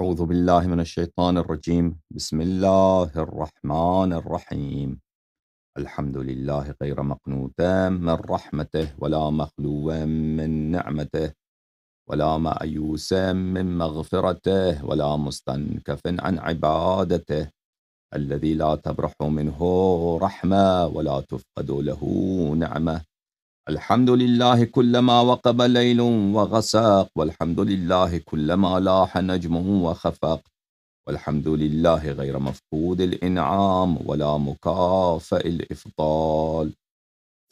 أعوذ بالله من الشيطان الرجيم بسم الله الرحمن الرحيم الحمد لله غير مقنوت من رحمته ولا مخلو من نعمته ولا مأيوس من مغفرته ولا مستنكف عن عبادته الذي لا تبرح منه رحمة ولا تفقد له نعمة الحمد لله كلما وقب ليل وغساق والحمد لله كلما لاح نجمه وخفق والحمد لله غير مفقود الإنعام ولا مكافئ الإفضال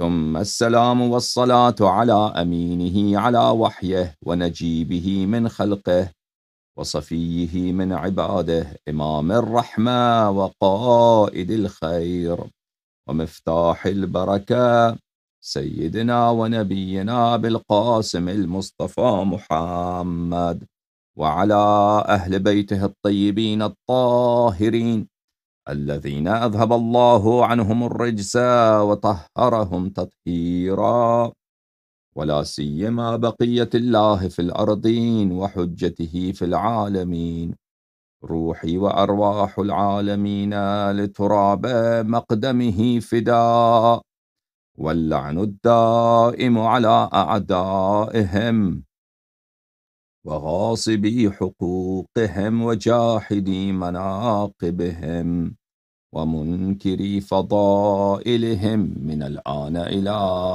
ثم السلام والصلاة على أمينه على وحيه ونجيبه من خلقه وصفيه من عباده إمام الرحمة وقائد الخير ومفتاح البركة سيدنا ونبينا بالقاسم المصطفى محمد وعلى أهل بيته الطيبين الطاهرين الذين أذهب الله عنهم الرجس وطهرهم تطهيرا ولا سيما بقية الله في الأرضين وحجته في العالمين روحي وأرواح العالمين لتراب مقدمه فداء واللعن الدائم على أعدائهم وغاصبي حقوقهم وجاحدي مناقبهم ومنكري فضائلهم من الآن إلى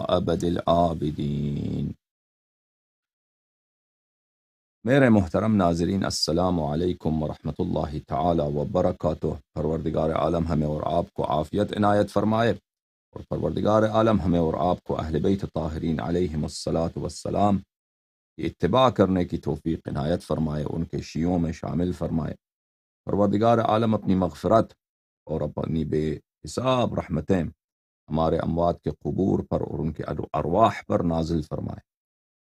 أبد الآبدين میرے محترم ناظرین السلام علیکم ورحمۃ اللہ تعالی وبرکاتہ پروردگار عالم ہمیں اور آپ کو عافیت عنایت فرمائے اور پروردگار عالم ہمیں اور آپ کو اہل بیت طاہرین علیہم الصلاۃ والسلام کی اتباع کرنے کی توفیق عنایت فرمائے ان کے شیعوں میں شامل فرمائے پروردگار عالم اپنی مغفرت اور اپنی بے حساب رحمتیں ہمارے اموات کے قبور پر اور ان کے ارواح پر نازل فرمائے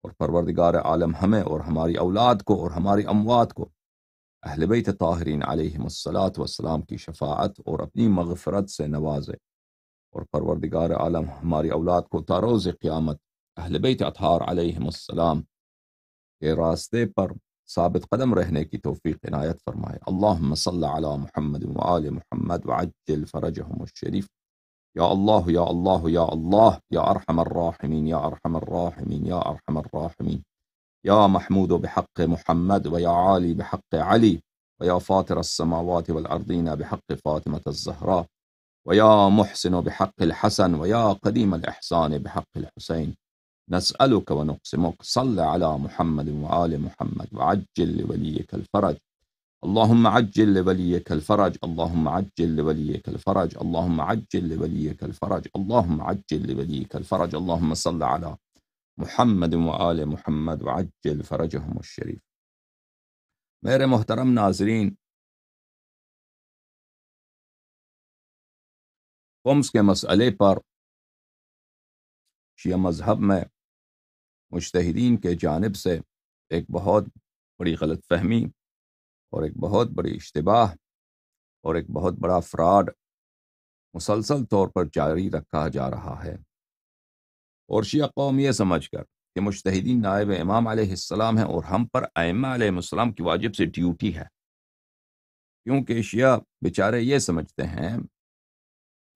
اور پروردگار عالم ہمیں اور ہماری اولاد کو اور ہماری اموات کو اہل بیت طاہرین علیہم الصلاۃ والسلام کی شفاعت اور اپنی مغفرت سے نوازے اور پروردگار عالم ہماری اولاد کو تا روز قیامت اہل بیت اطہار علیہم السلام کے راستے پر ثابت قدم رہنے کی توفیق عنایت فرمائے اللهم صل على محمد و محمد وعجل فرجهم الشریف يا الله يا الله يا الله يا أرحم الراحمين يا أرحم الراحمين يا أرحم الراحمين يا محمود بحق محمد ويا علي بحق علي ويا فاطر السماوات والأرضين بحق فاطمة الزهراء ويا محسن بحق الحسن ويا قديم الإحسان بحق الحسين نسألك ونقسمك صل على محمد وآل محمد وعجل لوليك الفرج اللهم عجل لوليك الفرج اللهم عجل لوليك الفرج اللهم عجل لوليك الفرج اللهم عجل لوليك الفرج اللهم صل على محمد وآل محمد وعجل فرجهم الشريف میرے محترم ناظرین خمس کے مسئلے پر شیعہ مذہب میں مشتہدین کے جانب سے ایک بہت بڑی غلط فہمی اور ایک بہت بڑی اشتباہ اور ایک بہت بڑا فراڈ مسلسل طور پر جاری رکھا جا رہا ہے اور شیعہ قوم یہ سمجھ کر کہ مشتحدین نائب امام علیہ السلام ہیں اور ہم پر ائمہ علیہ السلام کی واجب سے ڈیوٹی ہے کیونکہ شیعہ بچارے یہ سمجھتے ہیں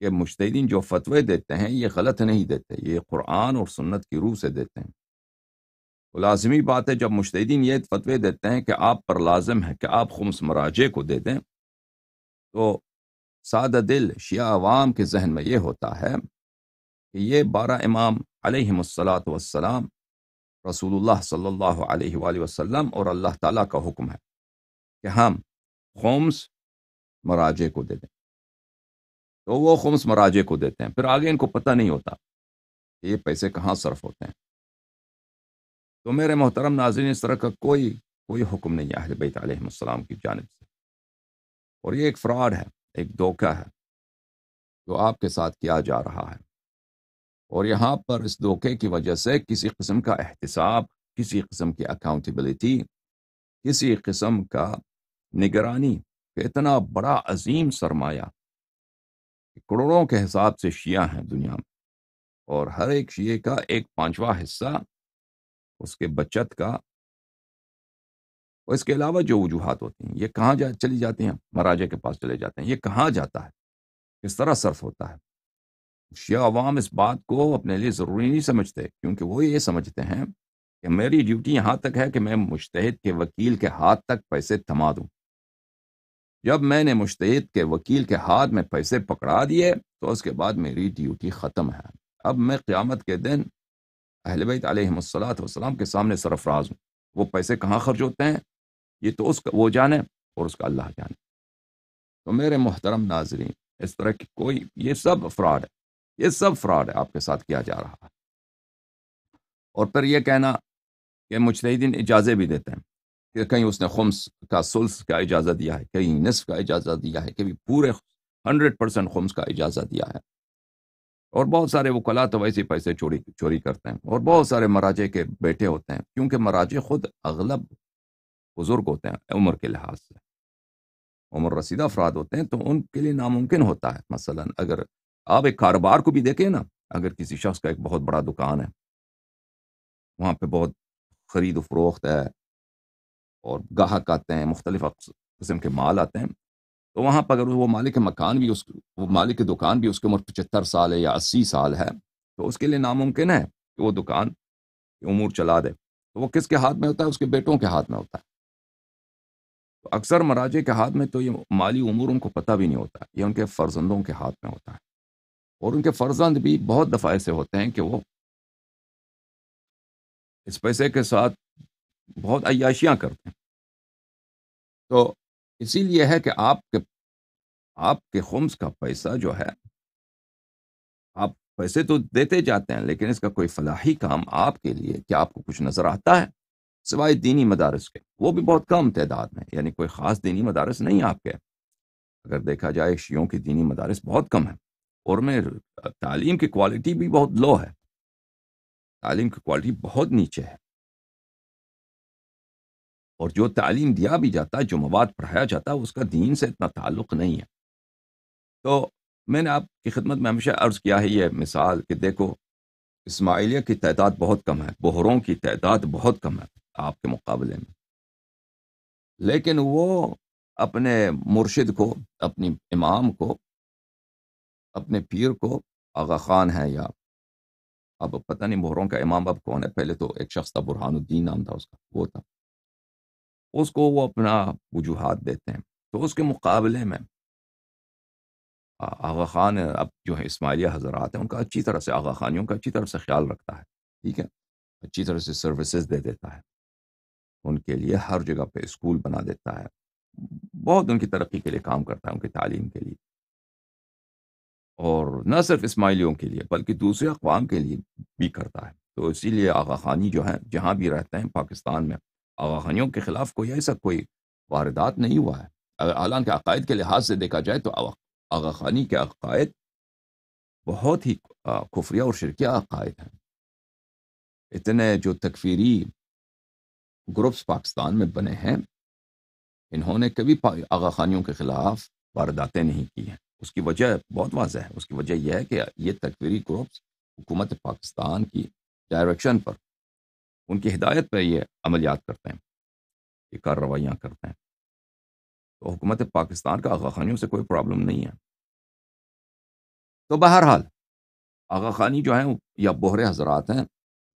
کہ مشتدین جو فتوے دیتے ہیں یہ غلط نہیں دیتے یہ قرآن اور سنت کی روح سے دیتے ہیں لازمی بات ہے جب مشتدین یہ فتوے دیتے ہیں کہ آپ پر لازم ہے کہ آپ خمس مراجے کو دے دیں تو سادہ دل شیعہ عوام کے ذہن میں یہ ہوتا ہے کہ یہ بارہ امام علیہم الصلاۃ وسلام رسول اللہ صلی اللہ علیہ وآلہ وسلم اور اللہ تعالیٰ کا حکم ہے کہ ہم خمس مراجے کو دے دیں تو وہ خمس مراجے کو دیتے ہیں پھر آگے ان کو پتہ نہیں ہوتا کہ یہ پیسے کہاں صرف ہوتے ہیں تو میرے محترم ناظرین اس طرح کا کوئی کوئی حکم نہیں ہے بیت علیہ السلام کی جانب سے اور یہ ایک فراڈ ہے ایک دھوکہ ہے جو آپ کے ساتھ کیا جا رہا ہے اور یہاں پر اس دھوکے کی وجہ سے کسی قسم کا احتساب کسی قسم کی اکاؤنٹیبلٹی کسی قسم کا نگرانی اتنا بڑا عظیم سرمایہ کروڑوں کے حساب سے شیعہ ہیں دنیا میں اور ہر ایک شیعہ کا ایک پانچواں حصہ اس کے بچت کا اور اس کے علاوہ جو وجوہات ہوتی ہیں یہ کہاں جا چلی جاتی ہیں مہاراجے کے پاس چلے جاتے ہیں یہ کہاں جاتا ہے کس طرح صرف ہوتا ہے شیعہ عوام اس بات کو اپنے لیے ضروری نہیں سمجھتے کیونکہ وہ یہ سمجھتے ہیں کہ میری ڈیوٹی یہاں تک ہے کہ میں مشتحد کے وکیل کے ہاتھ تک پیسے تھما دوں جب میں نے مشتعد کے وکیل کے ہاتھ میں پیسے پکڑا دیے تو اس کے بعد میری ڈیوٹی ختم ہے اب میں قیامت کے دن اہل بیت علیہ و وسلام کے سامنے سرفراز ہوں وہ پیسے کہاں خرچ ہوتے ہیں یہ تو اس کا وہ جانے اور اس کا اللہ جانے تو میرے محترم ناظرین اس طرح کی کوئی یہ سب فراڈ ہے یہ سب فراڈ ہے آپ کے ساتھ کیا جا رہا ہے اور پھر یہ کہنا کہ مجھ دن اجازے بھی دیتے ہیں کہ کہیں اس نے خمس کا سلس کا اجازہ دیا ہے کہیں نصف کا اجازہ دیا ہے کبھی پورے ہنڈریڈ پرسنٹ خمس کا اجازہ دیا ہے اور بہت سارے وہ کلا تو ویسے پیسے چوری چوری کرتے ہیں اور بہت سارے مراجے کے بیٹے ہوتے ہیں کیونکہ مراجے خود اغلب بزرگ ہوتے ہیں عمر کے لحاظ سے عمر رسیدہ افراد ہوتے ہیں تو ان کے لیے ناممکن ہوتا ہے مثلا اگر آپ ایک کاروبار کو بھی دیکھیں نا اگر کسی شخص کا ایک بہت بڑا دکان ہے وہاں پہ بہت خرید و فروخت ہے اور گاہک آتے ہیں مختلف قسم کے مال آتے ہیں تو وہاں پر اگر وہ مالک کے مکان بھی اس وہ مالک کی دکان بھی اس کی عمر پچہتر سال ہے یا اسی سال ہے تو اس کے لیے ناممکن ہے کہ وہ دکان امور چلا دے تو وہ کس کے ہاتھ میں ہوتا ہے اس کے بیٹوں کے ہاتھ میں ہوتا ہے تو اکثر مراجے کے ہاتھ میں تو یہ مالی امور ان کو پتہ بھی نہیں ہوتا یہ ان کے فرزندوں کے ہاتھ میں ہوتا ہے اور ان کے فرزند بھی بہت دفعہ ایسے ہوتے ہیں کہ وہ اس پیسے کے ساتھ بہت عیاشیاں کرتے ہیں تو اسی لیے ہے کہ آپ کے آپ کے خمس کا پیسہ جو ہے آپ پیسے تو دیتے جاتے ہیں لیکن اس کا کوئی فلاحی کام آپ کے لیے کیا آپ کو کچھ نظر آتا ہے سوائے دینی مدارس کے وہ بھی بہت کم تعداد میں یعنی کوئی خاص دینی مدارس نہیں آپ کے اگر دیکھا جائے شیعوں کی دینی مدارس بہت کم ہے اور میں تعلیم کی کوالٹی بھی بہت لو ہے تعلیم کی کوالٹی بہت نیچے ہے اور جو تعلیم دیا بھی جاتا ہے جو مواد پڑھایا جاتا ہے اس کا دین سے اتنا تعلق نہیں ہے تو میں نے آپ کی خدمت میں ہمیشہ عرض کیا ہے یہ مثال کہ دیکھو اسماعیلیہ کی تعداد بہت کم ہے بہروں کی تعداد بہت کم ہے آپ کے مقابلے میں لیکن وہ اپنے مرشد کو اپنی امام کو اپنے پیر کو آغا خان ہے یا اب پتہ نہیں بہروں کا امام اب کون ہے پہلے تو ایک شخص تھا برحان الدین نام تھا اس کا وہ تھا اس کو وہ اپنا وجوہات دیتے ہیں تو اس کے مقابلے میں آغا خان اب جو ہے اسماعیلیہ حضرات ہیں ان کا اچھی طرح سے آغا خانیوں کا اچھی طرح سے خیال رکھتا ہے ٹھیک ہے اچھی طرح سے سروسز دے دیتا ہے ان کے لیے ہر جگہ پہ اسکول بنا دیتا ہے بہت ان کی ترقی کے لیے کام کرتا ہے ان کی تعلیم کے لیے اور نہ صرف اسماعیلیوں کے لیے بلکہ دوسرے اقوام کے لیے بھی کرتا ہے تو اسی لیے آغا خانی جو ہیں جہاں بھی رہتے ہیں پاکستان میں آواخانیوں کے خلاف کوئی ایسا کوئی واردات نہیں ہوا ہے اگر حالانکہ عقائد کے لحاظ سے دیکھا جائے تو آغا خانی کے عقائد بہت ہی کفریہ اور شرکیہ عقائد ہیں اتنے جو تکفیری گروپس پاکستان میں بنے ہیں انہوں نے کبھی آغا خانیوں کے خلاف وارداتیں نہیں کی ہیں اس کی وجہ بہت واضح ہے اس کی وجہ یہ ہے کہ یہ تکفیری گروپس حکومت پاکستان کی ڈائریکشن پر ان کی ہدایت پہ یہ عملیات کرتے ہیں یہ کارروائیاں کرتے ہیں تو حکومت پاکستان کا آغا خانیوں سے کوئی پرابلم نہیں ہے تو بہرحال آغا خانی جو ہیں یا بہرے حضرات ہیں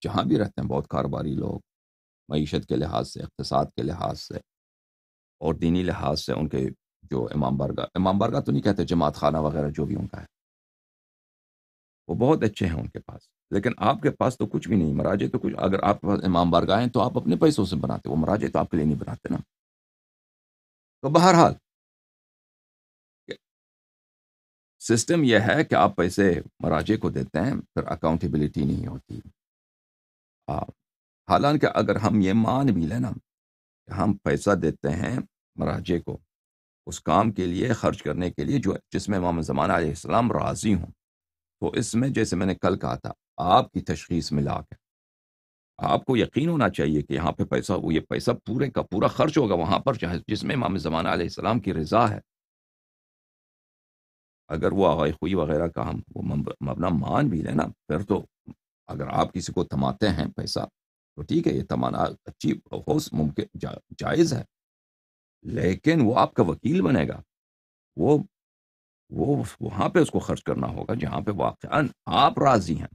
جہاں بھی رہتے ہیں بہت کاروباری لوگ معیشت کے لحاظ سے اقتصاد کے لحاظ سے اور دینی لحاظ سے ان کے جو امام برگاہ امام برگاہ تو نہیں کہتے جماعت خانہ وغیرہ جو بھی ان کا ہے وہ بہت اچھے ہیں ان کے پاس لیکن آپ کے پاس تو کچھ بھی نہیں مراجے تو کچھ اگر آپ کے پاس امام بارگاہ ہیں تو آپ اپنے پیسوں سے بناتے وہ مراجے تو آپ کے لیے نہیں بناتے نا تو بہرحال سسٹم یہ ہے کہ آپ پیسے مراجے کو دیتے ہیں پھر اکاؤنٹیبلٹی نہیں ہوتی حالانکہ اگر ہم یہ مان بھی لیں نا ہم پیسہ دیتے ہیں مراجے کو اس کام کے لیے خرچ کرنے کے لیے جو جس میں امام زمانہ علیہ السلام راضی ہوں تو اس میں جیسے میں نے کل کہا تھا آپ کی تشخیص ملا ہے آپ کو یقین ہونا چاہیے کہ یہاں پہ پیسہ وہ یہ پیسہ پورے کا پورا خرچ ہوگا وہاں پر چاہے جس میں امام زمانہ علیہ السلام کی رضا ہے اگر وہ آغائی خوئی وغیرہ کا ہم وہ مبنا مان بھی لیں نا پھر تو اگر آپ کسی کو تماتے ہیں پیسہ تو ٹھیک ہے یہ تمانا اچھی بحوض ممکن جائز ہے لیکن وہ آپ کا وکیل بنے گا وہ وہاں پہ اس کو خرچ کرنا ہوگا جہاں پہ واقع آپ راضی ہیں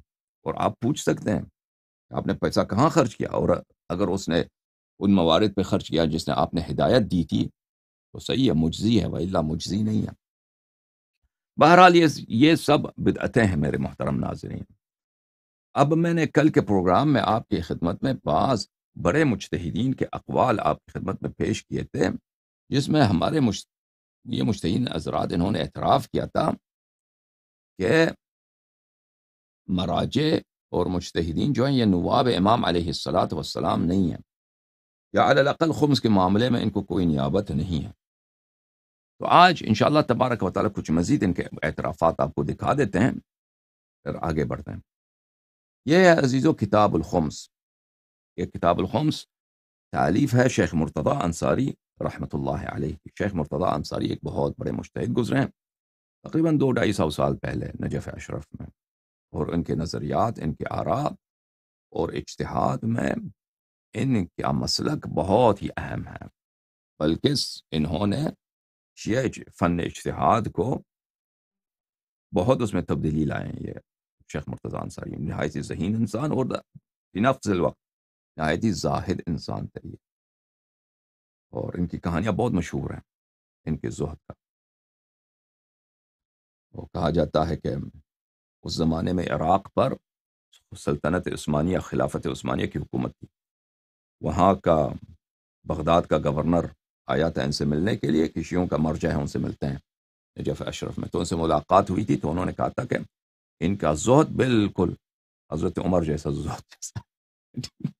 اور آپ پوچھ سکتے ہیں کہ آپ نے پیسہ کہاں خرچ کیا اور اگر اس نے ان موارد پہ خرچ کیا جس نے آپ نے ہدایت دی تھی تو صحیح ہے مجزی ہے وہ اللہ مجزی نہیں ہے بہرحال یہ یہ سب بدعتیں ہیں میرے محترم ناظرین اب میں نے کل کے پروگرام میں آپ کی خدمت میں بعض بڑے مجتہدین کے اقوال آپ کی خدمت میں پیش کیے تھے جس میں ہمارے یہ مشتحین حضرات انہوں نے اعتراف کیا تھا کہ مراجع اور مشتحدین جو ہیں یہ نواب امام علیہ السلاۃ والسلام نہیں ہیں یا الاقل خمس کے معاملے میں ان کو کوئی نیابت نہیں ہے تو آج انشاءاللہ تبارک و تعالیٰ کچھ مزید ان کے اعترافات آپ کو دکھا دیتے ہیں پھر آگے بڑھتے ہیں یہ ہے عزیز و کتاب الخمس یہ کتاب الخمس تعلیف ہے شیخ مرتدیٰ انصاری رحمۃ اللہ علیہ شیخ مرتدہ انصاری ایک بہت بڑے مشتحد گزرے ہیں تقریباً دو ڈھائی سو سال پہلے نجف اشرف میں اور ان کے نظریات ان کے آراء اور اجتہاد میں ان کا مسلک بہت ہی اہم ہیں بلکہ انہوں نے یہ فن اجتہاد کو بہت اس میں تبدیلی لائے یہ شیخ مرتضان انصاری نہایت ہی ذہین انسان اور نفس الوقت نہایت ہی ظاہر انسان یہ اور ان کی کہانیاں بہت مشہور ہیں ان کے کا وہ کہا جاتا ہے کہ اس زمانے میں عراق پر سلطنت عثمانیہ خلافت عثمانیہ کی حکومت تھی وہاں کا بغداد کا گورنر آیا تھا ان سے ملنے کے لیے کشیوں کا مرجع ہے ان سے ملتے ہیں نجف اشرف میں تو ان سے ملاقات ہوئی تھی تو انہوں نے کہا تھا کہ ان کا زہد بالکل حضرت عمر جیسا زہد جیسا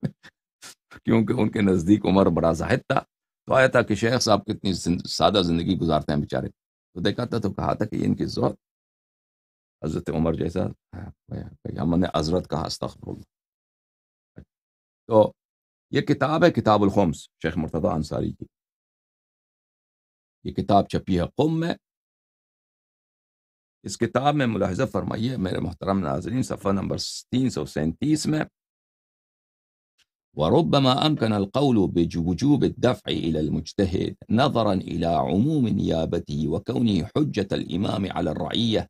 کیونکہ ان کے نزدیک عمر بڑا زاہد تھا تو آیا تھا کہ شیخ صاحب کتنی سادہ زندگی گزارتے ہیں بیچارے تو دیکھا تھا تو کہا تھا کہ ان کی زہد حضرت عمر جیسا پیغمبر حضرت کہا استغفر اللہ تو یہ کتاب ہے کتاب الخمس شیخ مرتضی انصاری کی یہ کتاب چھپی ہے قم میں اس کتاب میں ملاحظہ فرمائیے میرے محترم ناظرین صفحہ نمبر تین سو سینتیس میں وربما أمكن القول بوجوب الدفع إلى المجتهد نظرا إلى عموم نيابته وكونه حجة الإمام على الرعية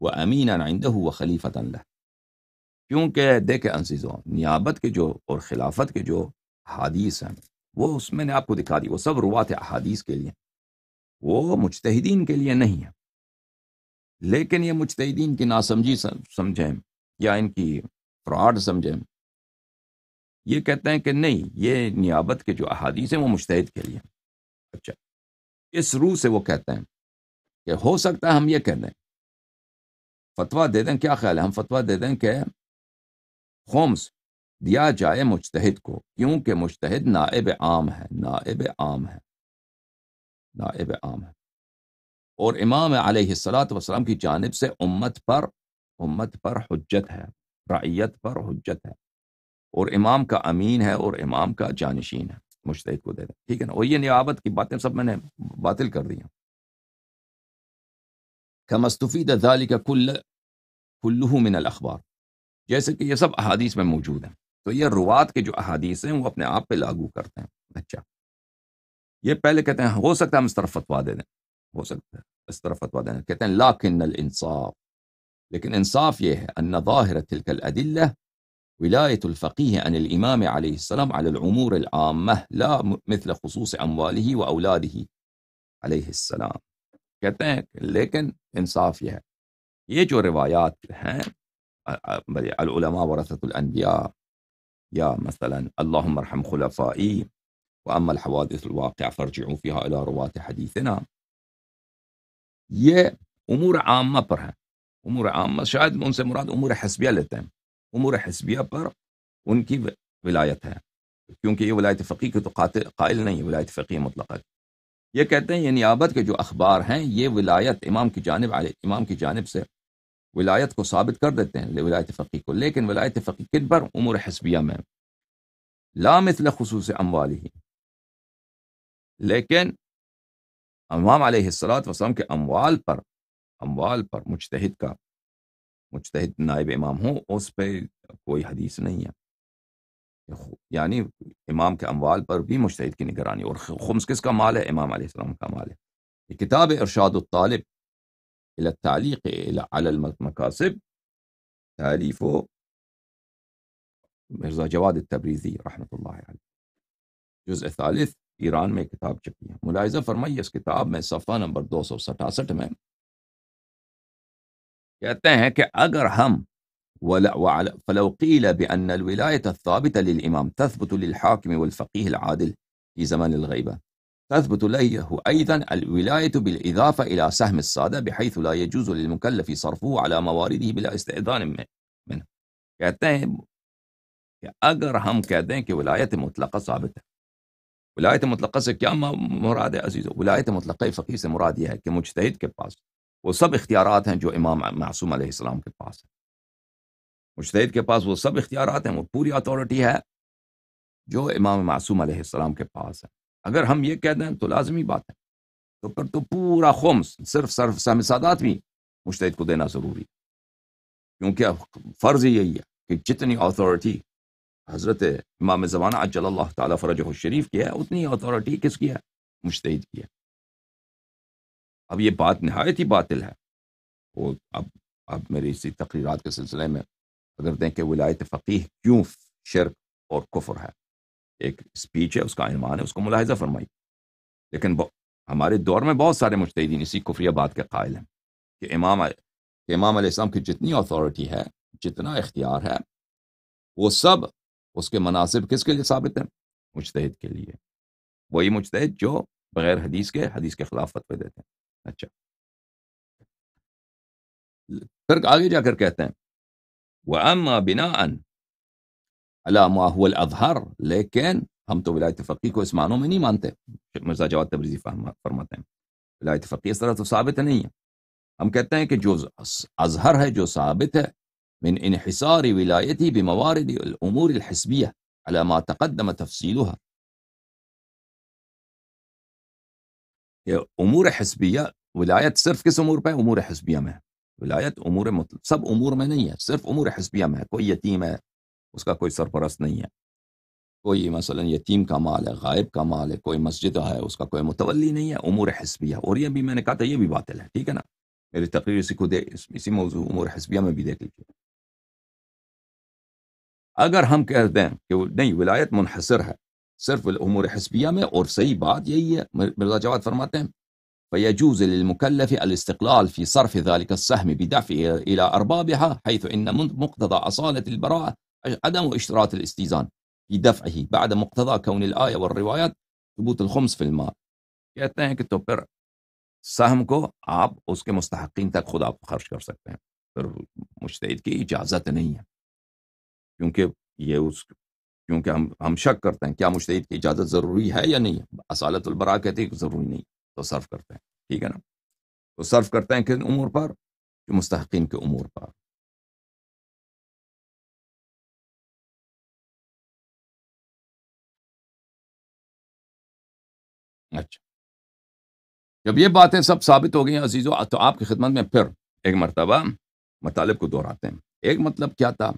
وہ امین آئندہ ہوا خلیفہ اللہ کیونکہ دیکھے انسیزوں نیابت کے جو اور خلافت کے جو حادیث ہیں وہ اس میں نے آپ کو دکھا دی وہ سب روات احادیث کے لیے وہ مجتہدین کے لیے نہیں ہیں لیکن یہ مجتہدین کی ناسمجھی سمجھیں یا ان کی فراڈ سمجھیں یہ کہتے ہیں کہ نہیں یہ نیابت کے جو احادیث ہیں وہ مشتحد کے لیے اچھا اس روح سے وہ کہتے ہیں کہ ہو سکتا ہے ہم یہ کہہ دیں فتویٰ دے دیں کیا خیال ہے ہم فتویٰ دے دیں کہ ہومس دیا جائے مشتحد کو کیونکہ مشتحد نائب عام ہے نائب عام ہے نائب عام ہے اور امام علیہ السلات وسلم کی جانب سے امت پر امت پر حجت ہے رعیت پر حجت ہے اور امام کا امین ہے اور امام کا جانشین ہے مشتحد کو دے دیں ٹھیک ہے نا اور یہ نیابت کی باتیں سب میں نے باطل کر دی ہیں كما استفيد ذلك كل كله من الاخبار جیسے کہ یہ سب احادیث میں موجود ہیں تو یہ روات کے جو احادیث ہیں وہ اپنے آپ پہ لاگو کرتے ہیں اچھا یہ پہلے کہتے ہیں ہو سکتا ہم اس طرف فتوا دے دیں ہو سکتا ہے اس طرف فتوا دے دیں کہتے ہیں لیکن الانصاف لیکن انصاف یہ ہے ان ظاہر تلك الادلہ ولایت الفقیہ عن الامام علیہ السلام على العمور العامہ لا مثل خصوص اموالہ و اولادہ علیہ السلام کہتے ہیں کہ لیکن انصاف یہ ہے یہ جو روایات ہیں العلماء ورثۃ الانبیاء یا مثلا اللہ مرحم خلفائی و ام الحوادث الواقع الحواد الواقی الى روات حدیثنا یہ امور عامہ پر ہیں امور عامہ شاید ان سے مراد امور حسبیہ لیتے ہیں امور حسبیہ پر ان کی ولایت ہے کیونکہ یہ ولایت فقی کی تو قاطر قائل نہیں ولایت فقی فقیر مطلقات یہ کہتے ہیں یہ نیابت کے جو اخبار ہیں یہ ولایت امام کی جانب امام کی جانب سے ولایت کو ثابت کر دیتے ہیں ولایت فقی کو لیکن ولایت فقی کن پر عمر حسبیہ میں لا مثل خصوص اموالی ہی لیکن امام علیہ اصلاۃ وسلم کے اموال پر اموال پر مجتہد کا مجتہد نائب امام ہوں اس پہ کوئی حدیث نہیں ہے یعنی امام کے اموال پر بھی مشتد کی نگرانی اور خمس کس کا مال ہے امام علیہ السلام کا مال ہے یہ کتاب ارشاد الطالب التعلیق علی المقاصب تعلیف و مرزا جواد تبریزی رحمۃ اللہ علیہ جز ثالث ایران میں کتاب چھپی ہے ملاحظہ فرمائیے اس کتاب میں صفحہ نمبر دو سو سٹاسٹھ میں کہتے ہیں کہ اگر ہم فلو قيل بأن الولاية الثابتة للإمام تثبت للحاكم والفقيه العادل في زمن الغيبة تثبت له أيضا الولاية بالإضافة إلى سهم السادة بحيث لا يجوز للمكلف صرفه على موارده بلا استئذان منه كتاب हैं هم अगर كولاية مطلقة ثابتة ولاية مطلقة मुतलक़ा مراد عزيزه ولاية مطلقة فقيس क्या كمجتهد كباس وسب اختياراتها جو إمام معصوم عليه السلام है مشتحد کے پاس وہ سب اختیارات ہیں وہ پوری اتھارٹی ہے جو امام معصوم علیہ السلام کے پاس ہے اگر ہم یہ کہہ دیں تو لازمی بات ہے تو پھر تو پورا خمس صرف صرف سادات بھی مشتحد کو دینا ضروری کیونکہ فرض یہی ہے کہ جتنی اتھارٹی حضرت امام زبان اجل اللہ تعالیٰ فرج شریف کی ہے اتنی اتھارٹی کس کی ہے مشتحد کی ہے اب یہ بات نہایت ہی باطل ہے وہ اب اب میری اسی تقریرات کے سلسلے میں اگر کہ ولایت فقیح کیوں شرک اور کفر ہے ایک اسپیچ ہے اس کا عنوان ہے اس کو ملاحظہ فرمائی لیکن ہمارے دور میں بہت سارے مشتحدین اسی کفریہ بات کے قائل ہیں کہ امام امام علیہ السلام کی جتنی اتھارٹی ہے جتنا اختیار ہے وہ سب اس کے مناسب کس کے لیے ثابت ہیں مشتحد کے لیے وہی مشتحد جو بغیر حدیث کے حدیث کے خلاف فتوی دیتے ہیں اچھا پھر آگے جا کر کہتے ہیں واما بناء على ما هو الاظهر لكن هم تو ولايه الفقيه كو اسمانو مني مانته مرزا جواد تبريزي فهم فرماته ولايه الفقيه صارت ثابته نيا هم كتاين كي جوز اظهرها جو ثابته من انحصار ولايتي بموارد الامور الحسبيه على ما تقدم تفصيلها امور حسبيه ولايه صرف كس امور بها امور حسبيه ما ولایت امور عمور سب امور میں نہیں ہے صرف امور حسبیہ میں ہے کوئی یتیم ہے اس کا کوئی سرپرست نہیں ہے کوئی مثلا یتیم کا مال ہے غائب کا مال ہے کوئی مسجد ہے اس کا کوئی متولی نہیں ہے امور حسبیہ اور یہ بھی میں نے کہا تھا یہ بھی باطل ہے ٹھیک ہے نا میری تقریر اسی خود اسی موضوع امور حسبیہ میں بھی دیکھ لیجیے اگر ہم کہہ دیں کہ نہیں ولایت منحصر ہے صرف امور حسبیہ میں اور صحیح بات یہی ہے مرزا جواد فرماتے ہیں فيجوز للمكلف الاستقلال في صرف ذلك السهم بدفعه إلى أربابها حيث إن مقتضى أصالة البراءة عدم اشتراط الاستيزان في دفعه بعد مقتضى كون الآية والروايات ثبوت الخمس في المال कहते हैं कि तो फिर सहम को आप उसके मुस्तकिन तक खुद आप खर्च कर सकते हैं फिर मुश्तद की इजाज़त नहीं है क्योंकि ये उस क्योंकि हम हम शक करते हैं क्या मुश्तद تو صرف کرتے ہیں ٹھیک ہے نا تو صرف کرتے ہیں کن امور پر مستحقین کے امور پر اچھا جب یہ باتیں سب ثابت ہو گئی ہیں عزیزو تو آپ کی خدمت میں پھر ایک مرتبہ مطالب کو دہراتے ہیں ایک مطلب کیا تھا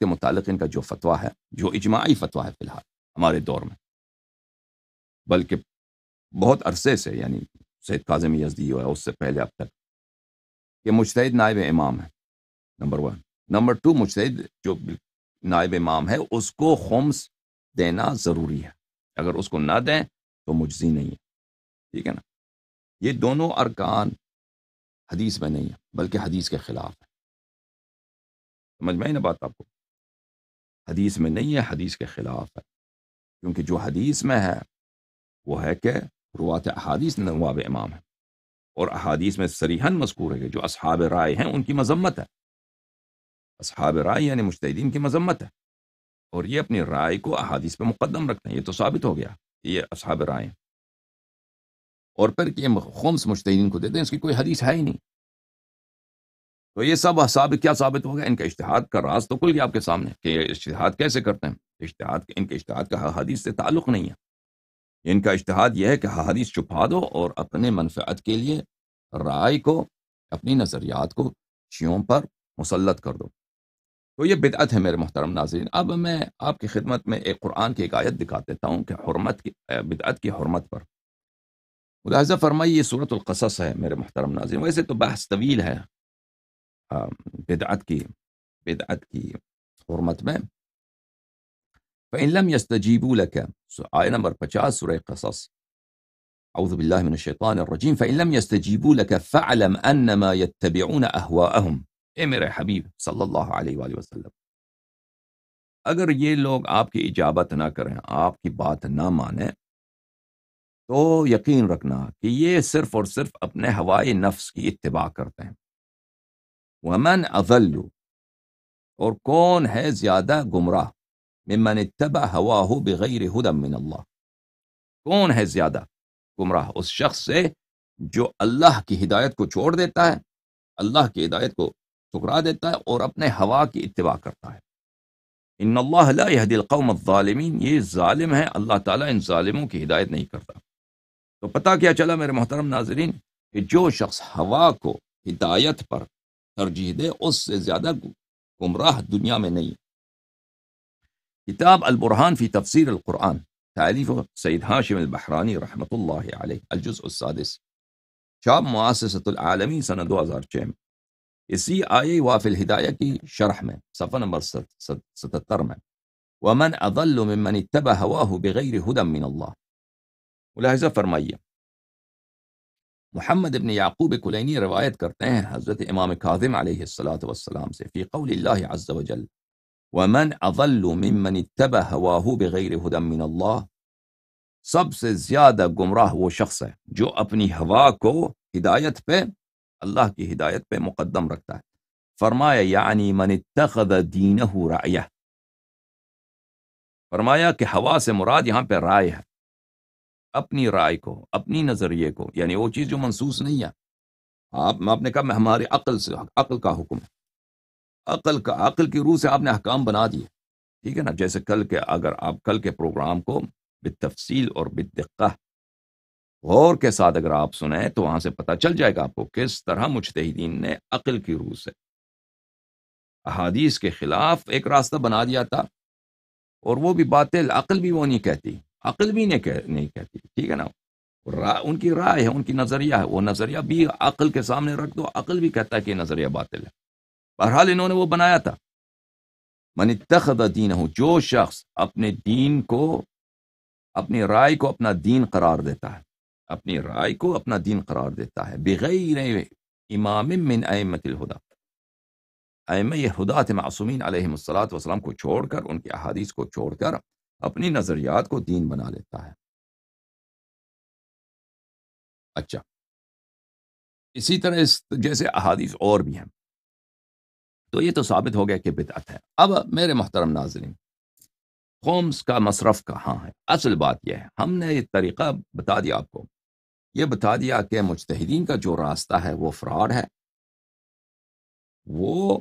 کے متعلق ان کا جو فتویٰ ہے جو اجماعی فتویٰ ہے فی الحال ہمارے دور میں بلکہ بہت عرصے سے یعنی سید قاظم یزدی ہوا ہے اس سے پہلے اب تک کہ مشتعد نائب امام ہے نمبر ون نمبر ٹو مشتعد جو نائب امام ہے اس کو خمس دینا ضروری ہے اگر اس کو نہ دیں تو مجزی نہیں ہے ٹھیک ہے نا یہ دونوں ارکان حدیث میں نہیں ہیں بلکہ حدیث کے خلاف ہیں سمجھ میں ہی بات آپ کو حدیث میں نہیں ہے حدیث کے خلاف ہے کیونکہ جو حدیث میں ہے وہ ہے کہ روات احادیث نواب امام ہے اور احادیث میں سریحن مذکور ہے کہ جو اصحاب رائے ہیں ان کی مذمت ہے اصحاب رائے یعنی مشتحدین کی مذمت ہے اور یہ اپنی رائے کو احادیث پہ مقدم رکھتے ہیں یہ تو ثابت ہو گیا یہ اصحاب رائے ہیں اور پھر کہ یہ خمس مشتین کو دیتے ہیں اس کی کوئی حدیث ہے ہی نہیں تو یہ سب احساب کیا ثابت ہو گیا ان کا اشتہاد کا راز تو کھل گیا آپ کے سامنے کہ یہ اشتہاد کیسے کرتے ہیں اشتہاد ان کے اشتہاد کا حدیث سے تعلق نہیں ہے ان کا اشتہاد یہ ہے کہ حدیث چھپا دو اور اپنے منفعت کے لیے رائے کو اپنی نظریات کو شیوں پر مسلط کر دو تو یہ بدعت ہے میرے محترم ناظرین اب میں آپ کی خدمت میں ایک قرآن کی ایک آیت دکھا دیتا ہوں کہ حرمت کی بدعت کی حرمت پر ملاحظہ فرمائی یہ صورت القصص ہے میرے محترم ناظرین ویسے تو بحث طویل ہے بدعت کی بدعت کی حرمت میں فإن لم يستجيبوا لك آية نمبر 50 سورة قصص أعوذ بالله من الشيطان الرجيم فإن لم يستجيبوا لك فاعلم أنما يتبعون أهواءهم امر يا حبيب صلى الله عليه وآله وسلم اگر یہ لوگ آپ کی اجابت نہ کریں آپ کی بات نہ مانیں تو یقین رکھنا کہ یہ صرف اور صرف اپنے ہوائے نفس کی اتباع کرتے ہیں ومن اضل اور کون ہے زیادہ گمراہ ممن اتبع بغیر من اللہ کون ہے زیادہ گمراہ اس شخص سے جو اللہ کی ہدایت کو چھوڑ دیتا ہے اللہ کی ہدایت کو ٹکرا دیتا ہے اور اپنے ہوا کی اتباع کرتا ہے ان اللہ لا یهدی القوم الظالمین یہ ظالم ہے اللہ تعالیٰ ان ظالموں کی ہدایت نہیں کرتا تو پتہ کیا چلا میرے محترم ناظرین کہ جو شخص ہوا کو ہدایت پر ترجیح دے اس سے زیادہ گمراہ دنیا میں نہیں كتاب البرهان في تفسير القرآن تأليف سيد هاشم البحراني رحمة الله عليه الجزء السادس شاب مؤسسة العالمي سنة 2000 اسی آیے واف الہدایہ کی شرح میں صفحہ نمبر ستتر میں ومن اضل ممن اتبع هواه بغیر هدى من اللہ ملاحظہ فرمائیے محمد ابن یعقوب کلینی روایت کرتے ہیں حضرت امام کاظم علیہ السلام والسلام سے فی قول اللہ عز وجل جل ومن اضل ممن اتبع بغیر من سب سے زیادہ گمراہ وہ شخص ہے جو اپنی ہوا کو ہدایت پہ اللہ کی ہدایت پہ مقدم رکھتا ہے فرمایا یعنی من اتخذ فرمایا کہ ہوا سے مراد یہاں پہ رائے ہے اپنی رائے کو اپنی نظریے کو یعنی وہ چیز جو منسوس نہیں ہے آپ آپ نے کہا میں ہماری عقل سے عقل کا حکم ہے عقل کا عقل کی روح سے آپ نے حکام بنا دیے ٹھیک ہے نا جیسے کل کے اگر آپ کل کے پروگرام کو بتفصیل اور بدقہ غور کے ساتھ اگر آپ سنیں تو وہاں سے پتہ چل جائے گا آپ کو کس طرح مجتہدین نے عقل کی روح سے احادیث کے خلاف ایک راستہ بنا دیا تھا اور وہ بھی باطل عقل بھی وہ نہیں کہتی عقل بھی کہ نہیں کہتی ٹھیک ہے نا ان کی رائے ہے ان کی نظریہ ہے وہ نظریہ بھی عقل کے سامنے رکھ دو عقل بھی کہتا ہے کہ نظریہ باطل ہے بہرحال انہوں نے وہ بنایا تھا من اتخذ دین ہوں جو شخص اپنے دین کو اپنی رائے کو اپنا دین قرار دیتا ہے اپنی رائے کو اپنا دین قرار دیتا ہے بغیر امام من الہدا میں ہداطم معصومین علیہ السلاۃ والسلام کو چھوڑ کر ان کی احادیث کو چھوڑ کر اپنی نظریات کو دین بنا لیتا ہے اچھا اسی طرح جیسے احادیث اور بھی ہیں تو یہ تو ثابت ہو گیا کہ بدعت ہے اب میرے محترم ناظرین قومس کا مصرف کہاں ہے اصل بات یہ ہے ہم نے یہ طریقہ بتا دیا آپ کو یہ بتا دیا کہ مجتہدین کا جو راستہ ہے وہ فراڈ ہے وہ